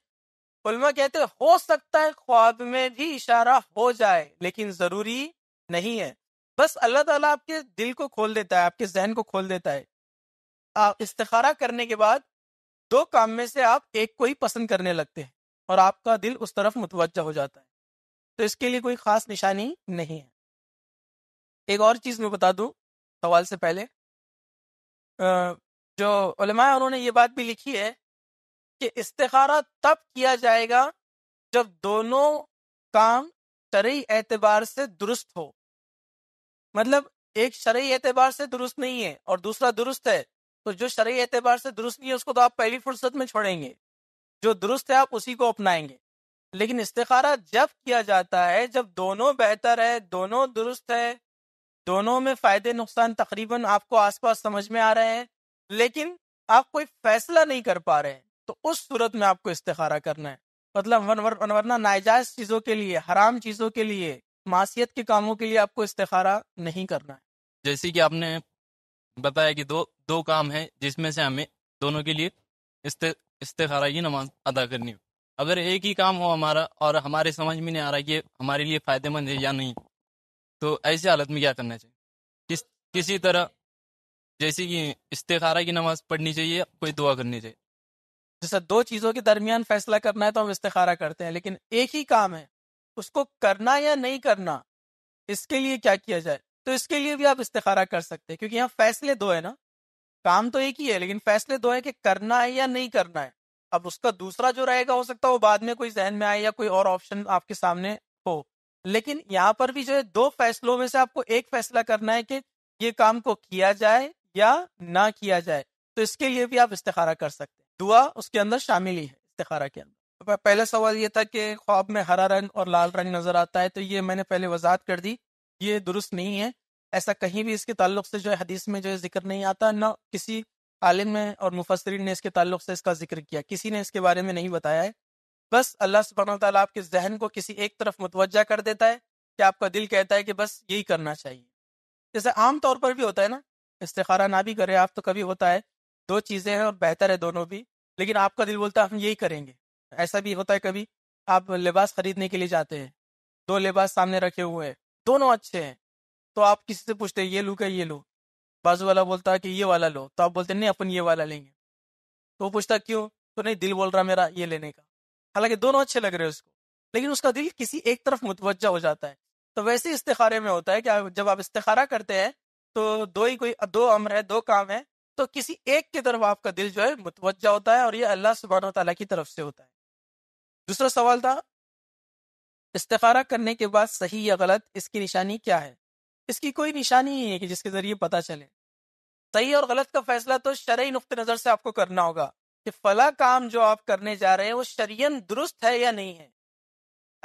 उलमा कहते हो सकता है ख्वाब में भी इशारा हो जाए लेकिन जरूरी नहीं है बस अल्लाह ताला आपके दिल को खोल देता है आपके जहन को खोल देता है आप इस्तारा करने के बाद दो काम में से आप एक को ही पसंद करने लगते हैं और आपका दिल उस तरफ मुतवजह हो जाता है तो इसके लिए कोई खास निशानी नहीं है एक और चीज़ मैं बता दू सवाल से पहले जो उलमा है उन्होंने ये बात भी लिखी है कि इस्तारा तब किया जाएगा जब दोनों काम शरी एतबार से दुरुस्त हो मतलब एक शरी एतबार से दुरुस्त नहीं है और दूसरा दुरुस्त है तो जो शरी एतबार से दुरुस्त नहीं है उसको तो आप पहली फुर्सत में छोड़ेंगे जो दुरुस्त है आप उसी को अपनाएंगे लेकिन इस्तारा जब किया जाता है जब दोनों बेहतर है दोनों दुरुस्त है दोनों में फायदे नुकसान तकरीबन आपको आसपास समझ में आ रहे हैं लेकिन आप कोई फैसला नहीं कर पा रहे हैं तो उस सूरत में आपको इस्तेखारा करना है मतलब वरना नाजायज चीज़ों के लिए हराम चीज़ों के लिए मासीत के कामों के लिए आपको इस्तेखारा नहीं करना है जैसे कि आपने बताया कि दो दो काम है जिसमें से हमें दोनों के लिए इस्तारा की नमाज अदा करनी हो अगर एक ही काम हो हमारा और हमारे समझ में नहीं आ रहा कि हमारे लिए फ़ायदेमंद है या नहीं तो ऐसी हालत में क्या करना चाहिए किस किसी तरह जैसे कि इस्तेखारा की नमाज पढ़नी चाहिए कोई दुआ करनी चाहिए जैसे दो चीजों के दरमियान फैसला करना है तो हम इस्तारा करते हैं लेकिन एक ही काम है उसको करना या नहीं करना इसके लिए क्या किया जाए तो इसके लिए भी आप इस्तारा कर सकते हैं क्योंकि यहाँ फैसले दो है ना काम तो एक ही है लेकिन फैसले दो है कि करना है या नहीं करना है अब उसका दूसरा जो रहेगा हो सकता है वो बाद में कोई जहन में आए या कोई और ऑप्शन आपके सामने हो लेकिन यहाँ पर भी जो है दो फैसलों में से आपको एक फैसला करना है कि ये काम को किया जाए या ना किया जाए तो इसके लिए भी आप इस्तारा कर सकते हैं दुआ उसके अंदर शामिल ही है इस्तारा के अंदर तो पहला सवाल ये था कि ख्वाब में हरा रंग और लाल रंग नजर आता है तो ये मैंने पहले वजात कर दी ये दुरुस्त नहीं है ऐसा कहीं भी इसके ताल्लुक से जो है हदीस में जो है जिक्र नहीं आता ना किसी आलिम में और मुफसरीन ने इसके ताल्लुक से इसका जिक्र किया किसी ने इसके बारे में नहीं बताया है बस अल्लाह सुबहान तला आपके जहन को किसी एक तरफ मुतवजा कर देता है कि आपका दिल कहता है कि बस यही करना चाहिए जैसे आम तौर पर भी होता है ना इस्तारा ना भी करे आप तो कभी होता है दो चीजें हैं और बेहतर है दोनों भी लेकिन आपका दिल बोलता है हम यही करेंगे ऐसा भी होता है कभी आप लिबास खरीदने के लिए जाते हैं दो लिबास सामने रखे हुए हैं दोनों अच्छे हैं तो आप किसी से पूछते हैं ये लू क्या ये लू बाजू वाला बोलता है कि ये वाला लो तो आप बोलते नहीं अपन ये वाला लेंगे तो वो पूछता क्यों तो नहीं दिल बोल रहा मेरा ये लेने का हालांकि दोनों अच्छे लग रहे हैं उसको लेकिन उसका दिल किसी एक तरफ मुतवजा हो जाता है तो वैसे इस्तेखारे में होता है कि जब आप इस्तारा करते हैं तो दो ही कोई दो अमर है दो काम है तो किसी एक की तरफ आपका दिल जो है मुतवजा होता है और ये अल्लाह सुबह तला की तरफ से होता है दूसरा सवाल था इस्तारा करने के बाद सही या गलत इसकी निशानी क्या है इसकी कोई निशानी नहीं है कि जिसके जरिए पता चले सही और गलत का फैसला तो शरय नुक़ नज़र से आपको करना होगा कि फला काम जो आप करने जा रहे हैं वो शरीयन दुरुस्त है या नहीं है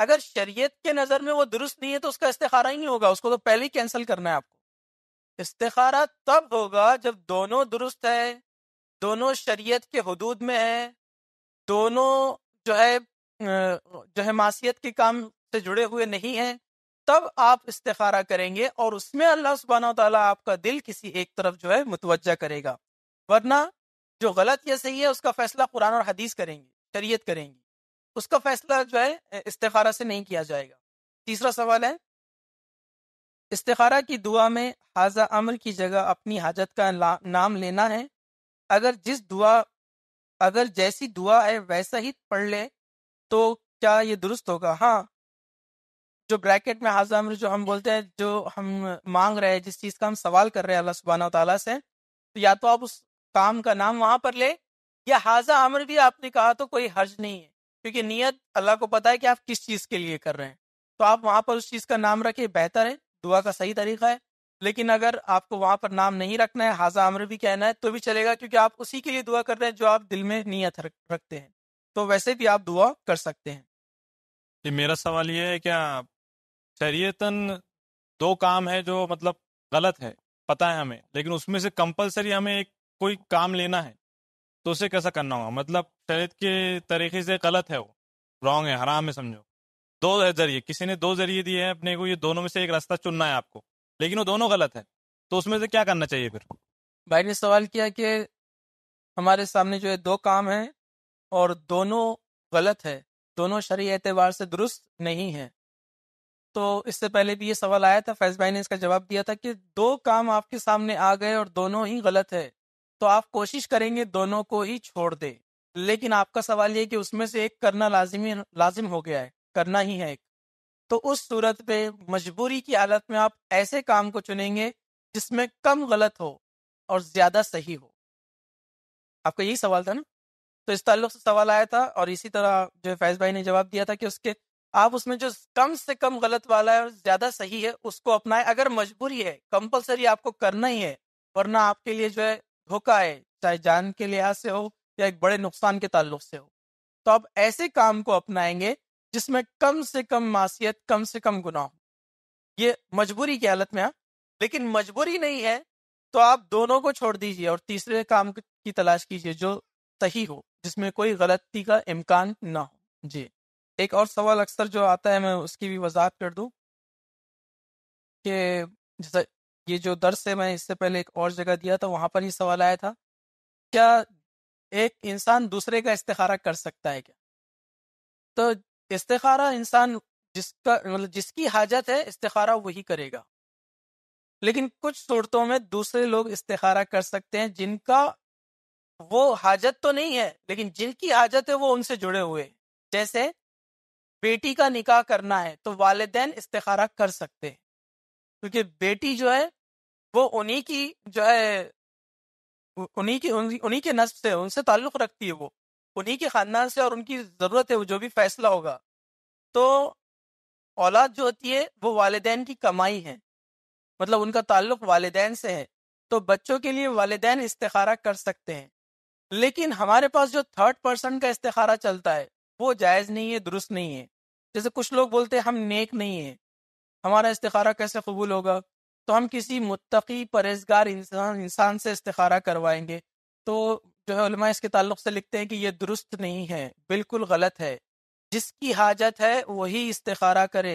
अगर शरीयत के नज़र में वो दुरुस्त नहीं है तो उसका इस्तेखारा ही नहीं होगा उसको तो पहले ही कैंसिल करना है आपको इस्तारा तब होगा जब दोनों दुरुस्त है दोनों शरीयत के हदूद में है दोनों जो है जो है मासीत के काम से जुड़े हुए नहीं हैं तब आप इस्तारा करेंगे और उसमें अल्लाह सुबहाना तला आपका दिल किसी एक तरफ जो है मुतवजा करेगा वरना जो गलत या सही है उसका फैसला कुरान और हदीस करेंगे शरीयत करेंगे उसका फैसला जो है इस्तारा से नहीं किया जाएगा तीसरा सवाल है इस्तारा की दुआ में हाजा अमर की जगह अपनी हाजत का नाम लेना है अगर जिस दुआ अगर जैसी दुआ है वैसा ही पढ़ ले तो क्या ये दुरुस्त होगा हाँ जो ब्रैकेट में हाजा अमर जो हम बोलते हैं जो हम मांग रहे हैं जिस चीज़ का हम सवाल कर रहे हैं अल्लाह सुबहाना तला से तो या तो आप उस काम का नाम वहां पर ले या हाजा अमर भी आपने कहा तो कोई हर्ज नहीं है क्योंकि नीयत अल्लाह को पता है कि आप किस चीज़ के लिए कर रहे हैं तो आप वहां पर उस चीज़ का नाम रखें बेहतर है दुआ का सही तरीका है लेकिन अगर आपको वहां पर नाम नहीं रखना है हाजा अमर भी कहना है तो भी चलेगा क्योंकि आप उसी के लिए दुआ कर रहे हैं जो आप दिल में नीयत रखते हैं तो वैसे भी आप दुआ कर सकते हैं जी मेरा सवाल ये है क्या शरीयतन दो काम है जो मतलब गलत है पता है हमें लेकिन उसमें से कंपलसरी हमें एक कोई काम लेना है तो उसे कैसा करना होगा मतलब शरीत के तरीके से गलत है वो रॉन्ग है हराम है समझो दो जरिए किसी ने दो जरिए दिए हैं अपने को ये दोनों में से एक रास्ता चुनना है आपको लेकिन वो दोनों गलत है तो उसमें से क्या करना चाहिए फिर भाई ने सवाल किया कि हमारे सामने जो है दो काम हैं और दोनों गलत है दोनों शरी एतबार से दुरुस्त नहीं है तो इससे पहले भी ये सवाल आया था फैज भाई ने इसका जवाब दिया था कि दो काम आपके सामने आ गए और दोनों ही गलत है तो आप कोशिश करेंगे दोनों को ही छोड़ दे लेकिन आपका सवाल ये कि उसमें से एक करना लाजिमी लाजिम हो गया है करना ही है तो उस सूरत पे मजबूरी की हालत में आप ऐसे काम को चुनेंगे जिसमें कम गलत हो और ज्यादा सही हो आपका यही सवाल था ना तो इस ताल्लुक से सवाल आया था और इसी तरह जो फैज भाई ने जवाब दिया था कि उसके आप उसमें जो कम से कम गलत वाला है और ज्यादा सही है उसको अपनाएं अगर मजबूरी है कंपलसरी आपको करना ही है वरना आपके लिए जो है धोखा है चाहे जान के लिहाज से हो या एक बड़े नुकसान के ताल्लुक से हो तो आप ऐसे काम को अपनाएंगे जिसमें कम से कम मासीत कम से कम गुनाह ये मजबूरी की हालत में आप लेकिन मजबूरी नहीं है तो आप दोनों को छोड़ दीजिए और तीसरे काम की तलाश कीजिए जो सही हो जिसमें कोई गलती का इम्कान ना हो जी एक और सवाल अक्सर जो आता है मैं उसकी भी वजाहत कर दूं कि जैसे ये जो दर्स है मैं इससे पहले एक और जगह दिया था वहां पर ही सवाल आया था क्या एक इंसान दूसरे का इस्तेखारा कर सकता है क्या तो इस्तारा इंसान जिसका मतलब जिसकी हाजत है इस्तारा वही करेगा लेकिन कुछ सूरतों में दूसरे लोग इस्तारा कर सकते हैं जिनका वो हाजत तो नहीं है लेकिन जिनकी हाजत है वो उनसे जुड़े हुए जैसे बेटी का निकाह करना है तो वालदेन इस्तारा कर सकते हैं क्योंकि बेटी जो है वो उन्हीं की जो है उन्हीं की उन्हीं के नस्ब से उनसे ताल्लुक रखती है वो उन्हीं के खानदान से और उनकी ज़रूरत है जो भी फैसला होगा तो औलाद जो होती है वो वालदेन की कमाई है मतलब उनका ताल्लुक वालदेन से है तो बच्चों के लिए वालदेन इस्तारा कर सकते हैं लेकिन हमारे पास जो थर्ड पर्सन का इस्तारा चलता है वो जायज़ नहीं है दुरुस्त नहीं है जैसे कुछ लोग बोलते हैं हम नेक नहीं हैं हमारा इस्तारा कैसे कबूल होगा तो हम किसी मुतकी परहेजगार इंसान इंसान से इस्तारा करवाएंगे तो जो है इसके ताल्लुक से लिखते हैं कि ये दुरुस्त नहीं है बिल्कुल गलत है जिसकी हाजत है वही इस्तारा करे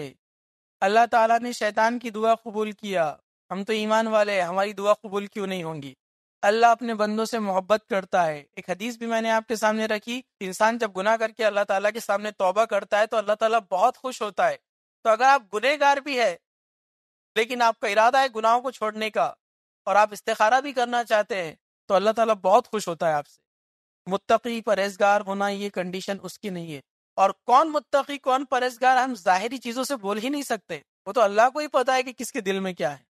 अल्लाह ताला ने शैतान की दुआ कबूल किया हम तो ईमान वाले हैं हमारी दुआ कबूल क्यों नहीं होंगी अल्लाह अपने बंदों से मोहब्बत करता है एक हदीस भी मैंने आपके सामने रखी इंसान जब गुना करके अल्लाह ताला के सामने तौबा करता है तो अल्लाह ताला बहुत खुश होता है तो अगर आप गुनहगार भी है लेकिन आपका इरादा है गुनाहों को छोड़ने का और आप इस्तारा भी करना चाहते हैं तो अल्लाह ताला बहुत खुश होता है आपसे मुत्तकी परहेजगार होना ये कंडीशन उसकी नहीं है और कौन मुत्तकी कौन परहेजगार हम ज़ाहरी चीज़ों से बोल ही नहीं सकते वो तो अल्लाह को ही पता है कि किसके दिल में क्या है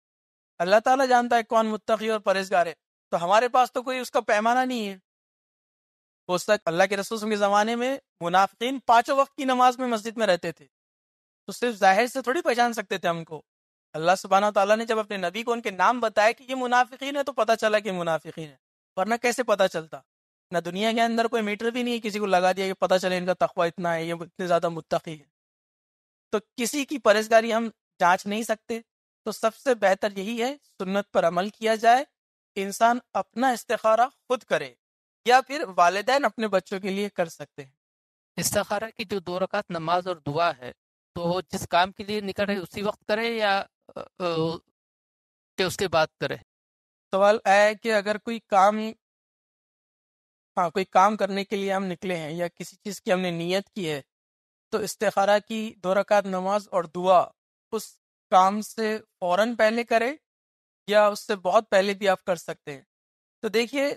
अल्लाह ताला जानता है कौन मुत्तकी और परहेजगार है तो हमारे पास तो कोई उसका पैमाना नहीं है उस तक अल्लाह के रसूल के ज़माने में मुनाफिन पाँचों वक्त की नमाज में मस्जिद में रहते थे तो सिर्फ जाहिर से थोड़ी पहचान सकते थे हमको अल्लाह सुबहाना तला ने जब अपने नबी को उनके नाम बताया कि ये मुनाफिकीन है तो पता चला कि मुनाफिकीन है वरना कैसे पता चलता ना दुनिया के अंदर कोई मीटर भी नहीं है किसी को लगा दिया कि पता चले इनका तखवा इतना है ये इतने ज़्यादा मुतकी है तो किसी की परहेजगारी हम जांच नहीं सकते तो सबसे बेहतर यही है सुन्नत पर अमल किया जाए इंसान अपना इस्तारा खुद करे या फिर वालदेन अपने बच्चों के लिए कर सकते हैं इस्तारा की जो दो रकात नमाज और दुआ है तो वो जिस काम के लिए निकल रहे उसी वक्त करे या उसके बाद करे सवाल आया है कि अगर कोई काम हाँ कोई काम करने के लिए हम निकले हैं या किसी चीज़ की हमने नीयत की है तो इस्तारा की दो रकात नमाज और दुआ उस काम से फ़ौर पहले करें या उससे बहुत पहले भी आप कर सकते हैं तो देखिए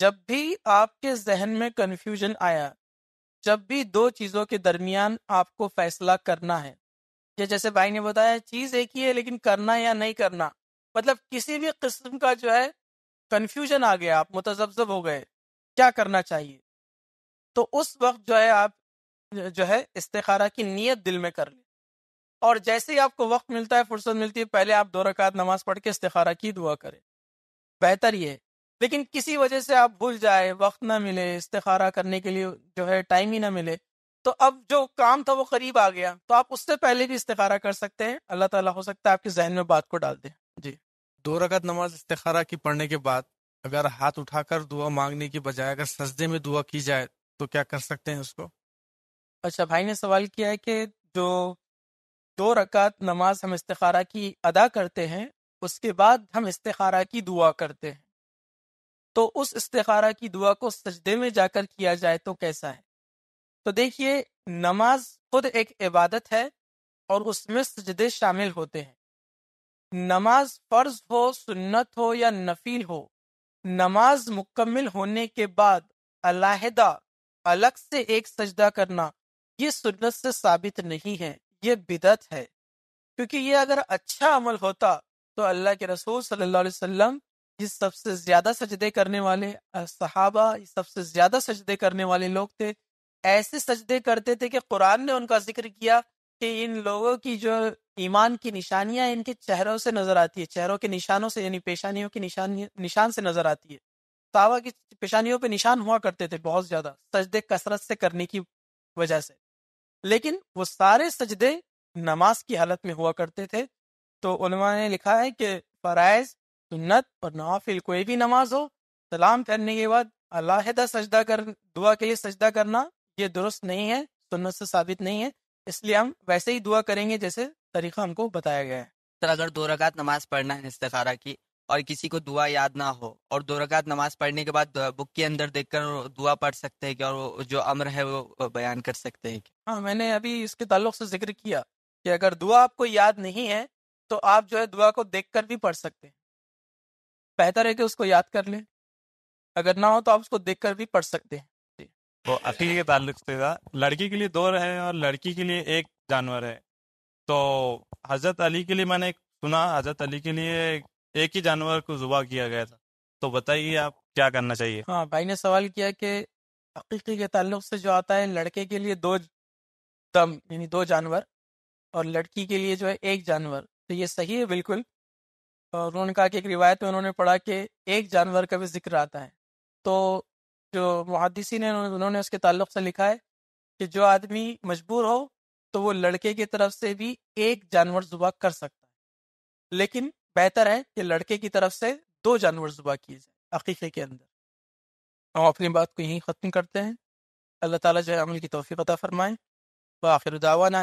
जब भी आपके जहन में कन्फ्यूजन आया जब भी दो चीज़ों के दरमियान आपको फैसला करना है या जैसे भाई ने बताया चीज़ एक ही है लेकिन करना या नहीं करना मतलब किसी भी किस्म का जो है कन्फ्यूजन आ गया आप मुतजबजब हो गए क्या करना चाहिए तो उस वक्त जो है आप जो है इस्तारा की नीयत दिल में कर लें और जैसे ही आपको वक्त मिलता है फुर्सत मिलती है पहले आप दो रकात नमाज पढ़ के इस्तारा की दुआ करें बेहतर ये लेकिन किसी वजह से आप भूल जाए वक्त ना मिले इस्तारा करने के लिए जो है टाइम ही ना मिले तो अब जो काम था वो करीब आ गया तो आप उससे पहले भी इस्तारा कर सकते हैं अल्लाह ताला हो सकता है आपके जहन में बात को डाल दें दो रकत नमाज इस्तारा की पढ़ने के बाद अगर हाथ उठाकर दुआ मांगने की बजाय अगर सजदे में दुआ की जाए तो क्या कर सकते हैं उसको अच्छा भाई ने सवाल किया है कि जो दो रकात नमाज हम इस्तारा की अदा करते हैं उसके बाद हम इस्तारा की दुआ करते हैं तो उस इस्तारा की दुआ को सजदे में जाकर किया जाए तो कैसा है तो देखिए नमाज खुद एक इबादत है और उसमें सजदे शामिल होते हैं नमाज फर्ज हो सुन्नत हो या नफील हो नमाज मुकम्मल होने के बाद अलाहदा अलग से एक सजदा करना ये सुन्नत से साबित नहीं है ये बिदत है क्योंकि ये अगर अच्छा अमल होता तो अल्लाह के रसूल सल्लल्लाहु अलैहि वसल्लम ये सबसे ज्यादा सजदे करने वाले सहाबा ये सबसे ज्यादा सजदे करने वाले लोग थे ऐसे सजदे करते थे कि कुरान ने उनका जिक्र किया कि इन लोगों की जो ईमान की निशानियां इनके चेहरों से नजर आती है चेहरों के निशानों से यानी पेशानियों की निशान निशान से नजर आती है साहबा की पेशानियों पे निशान हुआ करते थे बहुत ज्यादा सजदे कसरत से करने की वजह से लेकिन वो सारे सजदे नमाज की हालत में हुआ करते थे तो उन्होंने ने लिखा है कि फ़रज़ सुन्नत और नाफिल कोई भी नमाज हो सलाम करने के बाद अलादा सजदा कर दुआ के लिए सजदा करना ये दुरुस्त नहीं है सुन्नत से साबित नहीं है इसलिए हम वैसे ही दुआ करेंगे जैसे तरीका हमको बताया गया है सर अगर दो रकात नमाज पढ़ना है इस्तारा की और किसी को दुआ याद ना हो और दो रकात नमाज पढ़ने के बाद बुक के अंदर देखकर दुआ पढ़ सकते हैं और जो अमर है वो बयान कर सकते हैं हाँ मैंने अभी इसके ताल्लुक से जिक्र किया कि अगर दुआ आपको याद नहीं है तो आप जो है दुआ को देख कर भी पढ़ सकते हैं बेहतर है कि उसको याद कर लें अगर ना हो तो आप उसको देख कर भी पढ़ सकते हैं वो अकील के ताल्लुक से था लड़की के लिए दो है और लड़की के लिए एक जानवर है तो हजरत अली के लिए मैंने सुना हजरत अली के लिए एक ही जानवर को जुबा किया गया था तो बताइए आप क्या करना चाहिए हाँ भाई ने सवाल किया कि हकीकी के ताल्लुक से जो आता है लड़के के लिए दो दम यानी दो जानवर और लड़की के लिए जो है एक जानवर तो ये सही है बिल्कुल और उन्होंने कहा कि एक रिवायत में उन्होंने पढ़ा कि एक जानवर का भी जिक्र आता है तो जो मुहदसी ने उन्होंने उसके ताल्लुक से लिखा है कि जो आदमी मजबूर हो तो वो लड़के की तरफ से भी एक जानवर जुबा कर सकता है लेकिन बेहतर है कि लड़के की तरफ से दो जानवर जुबा किए जाए अकीक़े के अंदर हम अपनी बात को यहीं ख़त्म करते हैं अल्लाह ताला जो अमल की तोफ़ी अता फ़रमाएँ व आखिर दावाना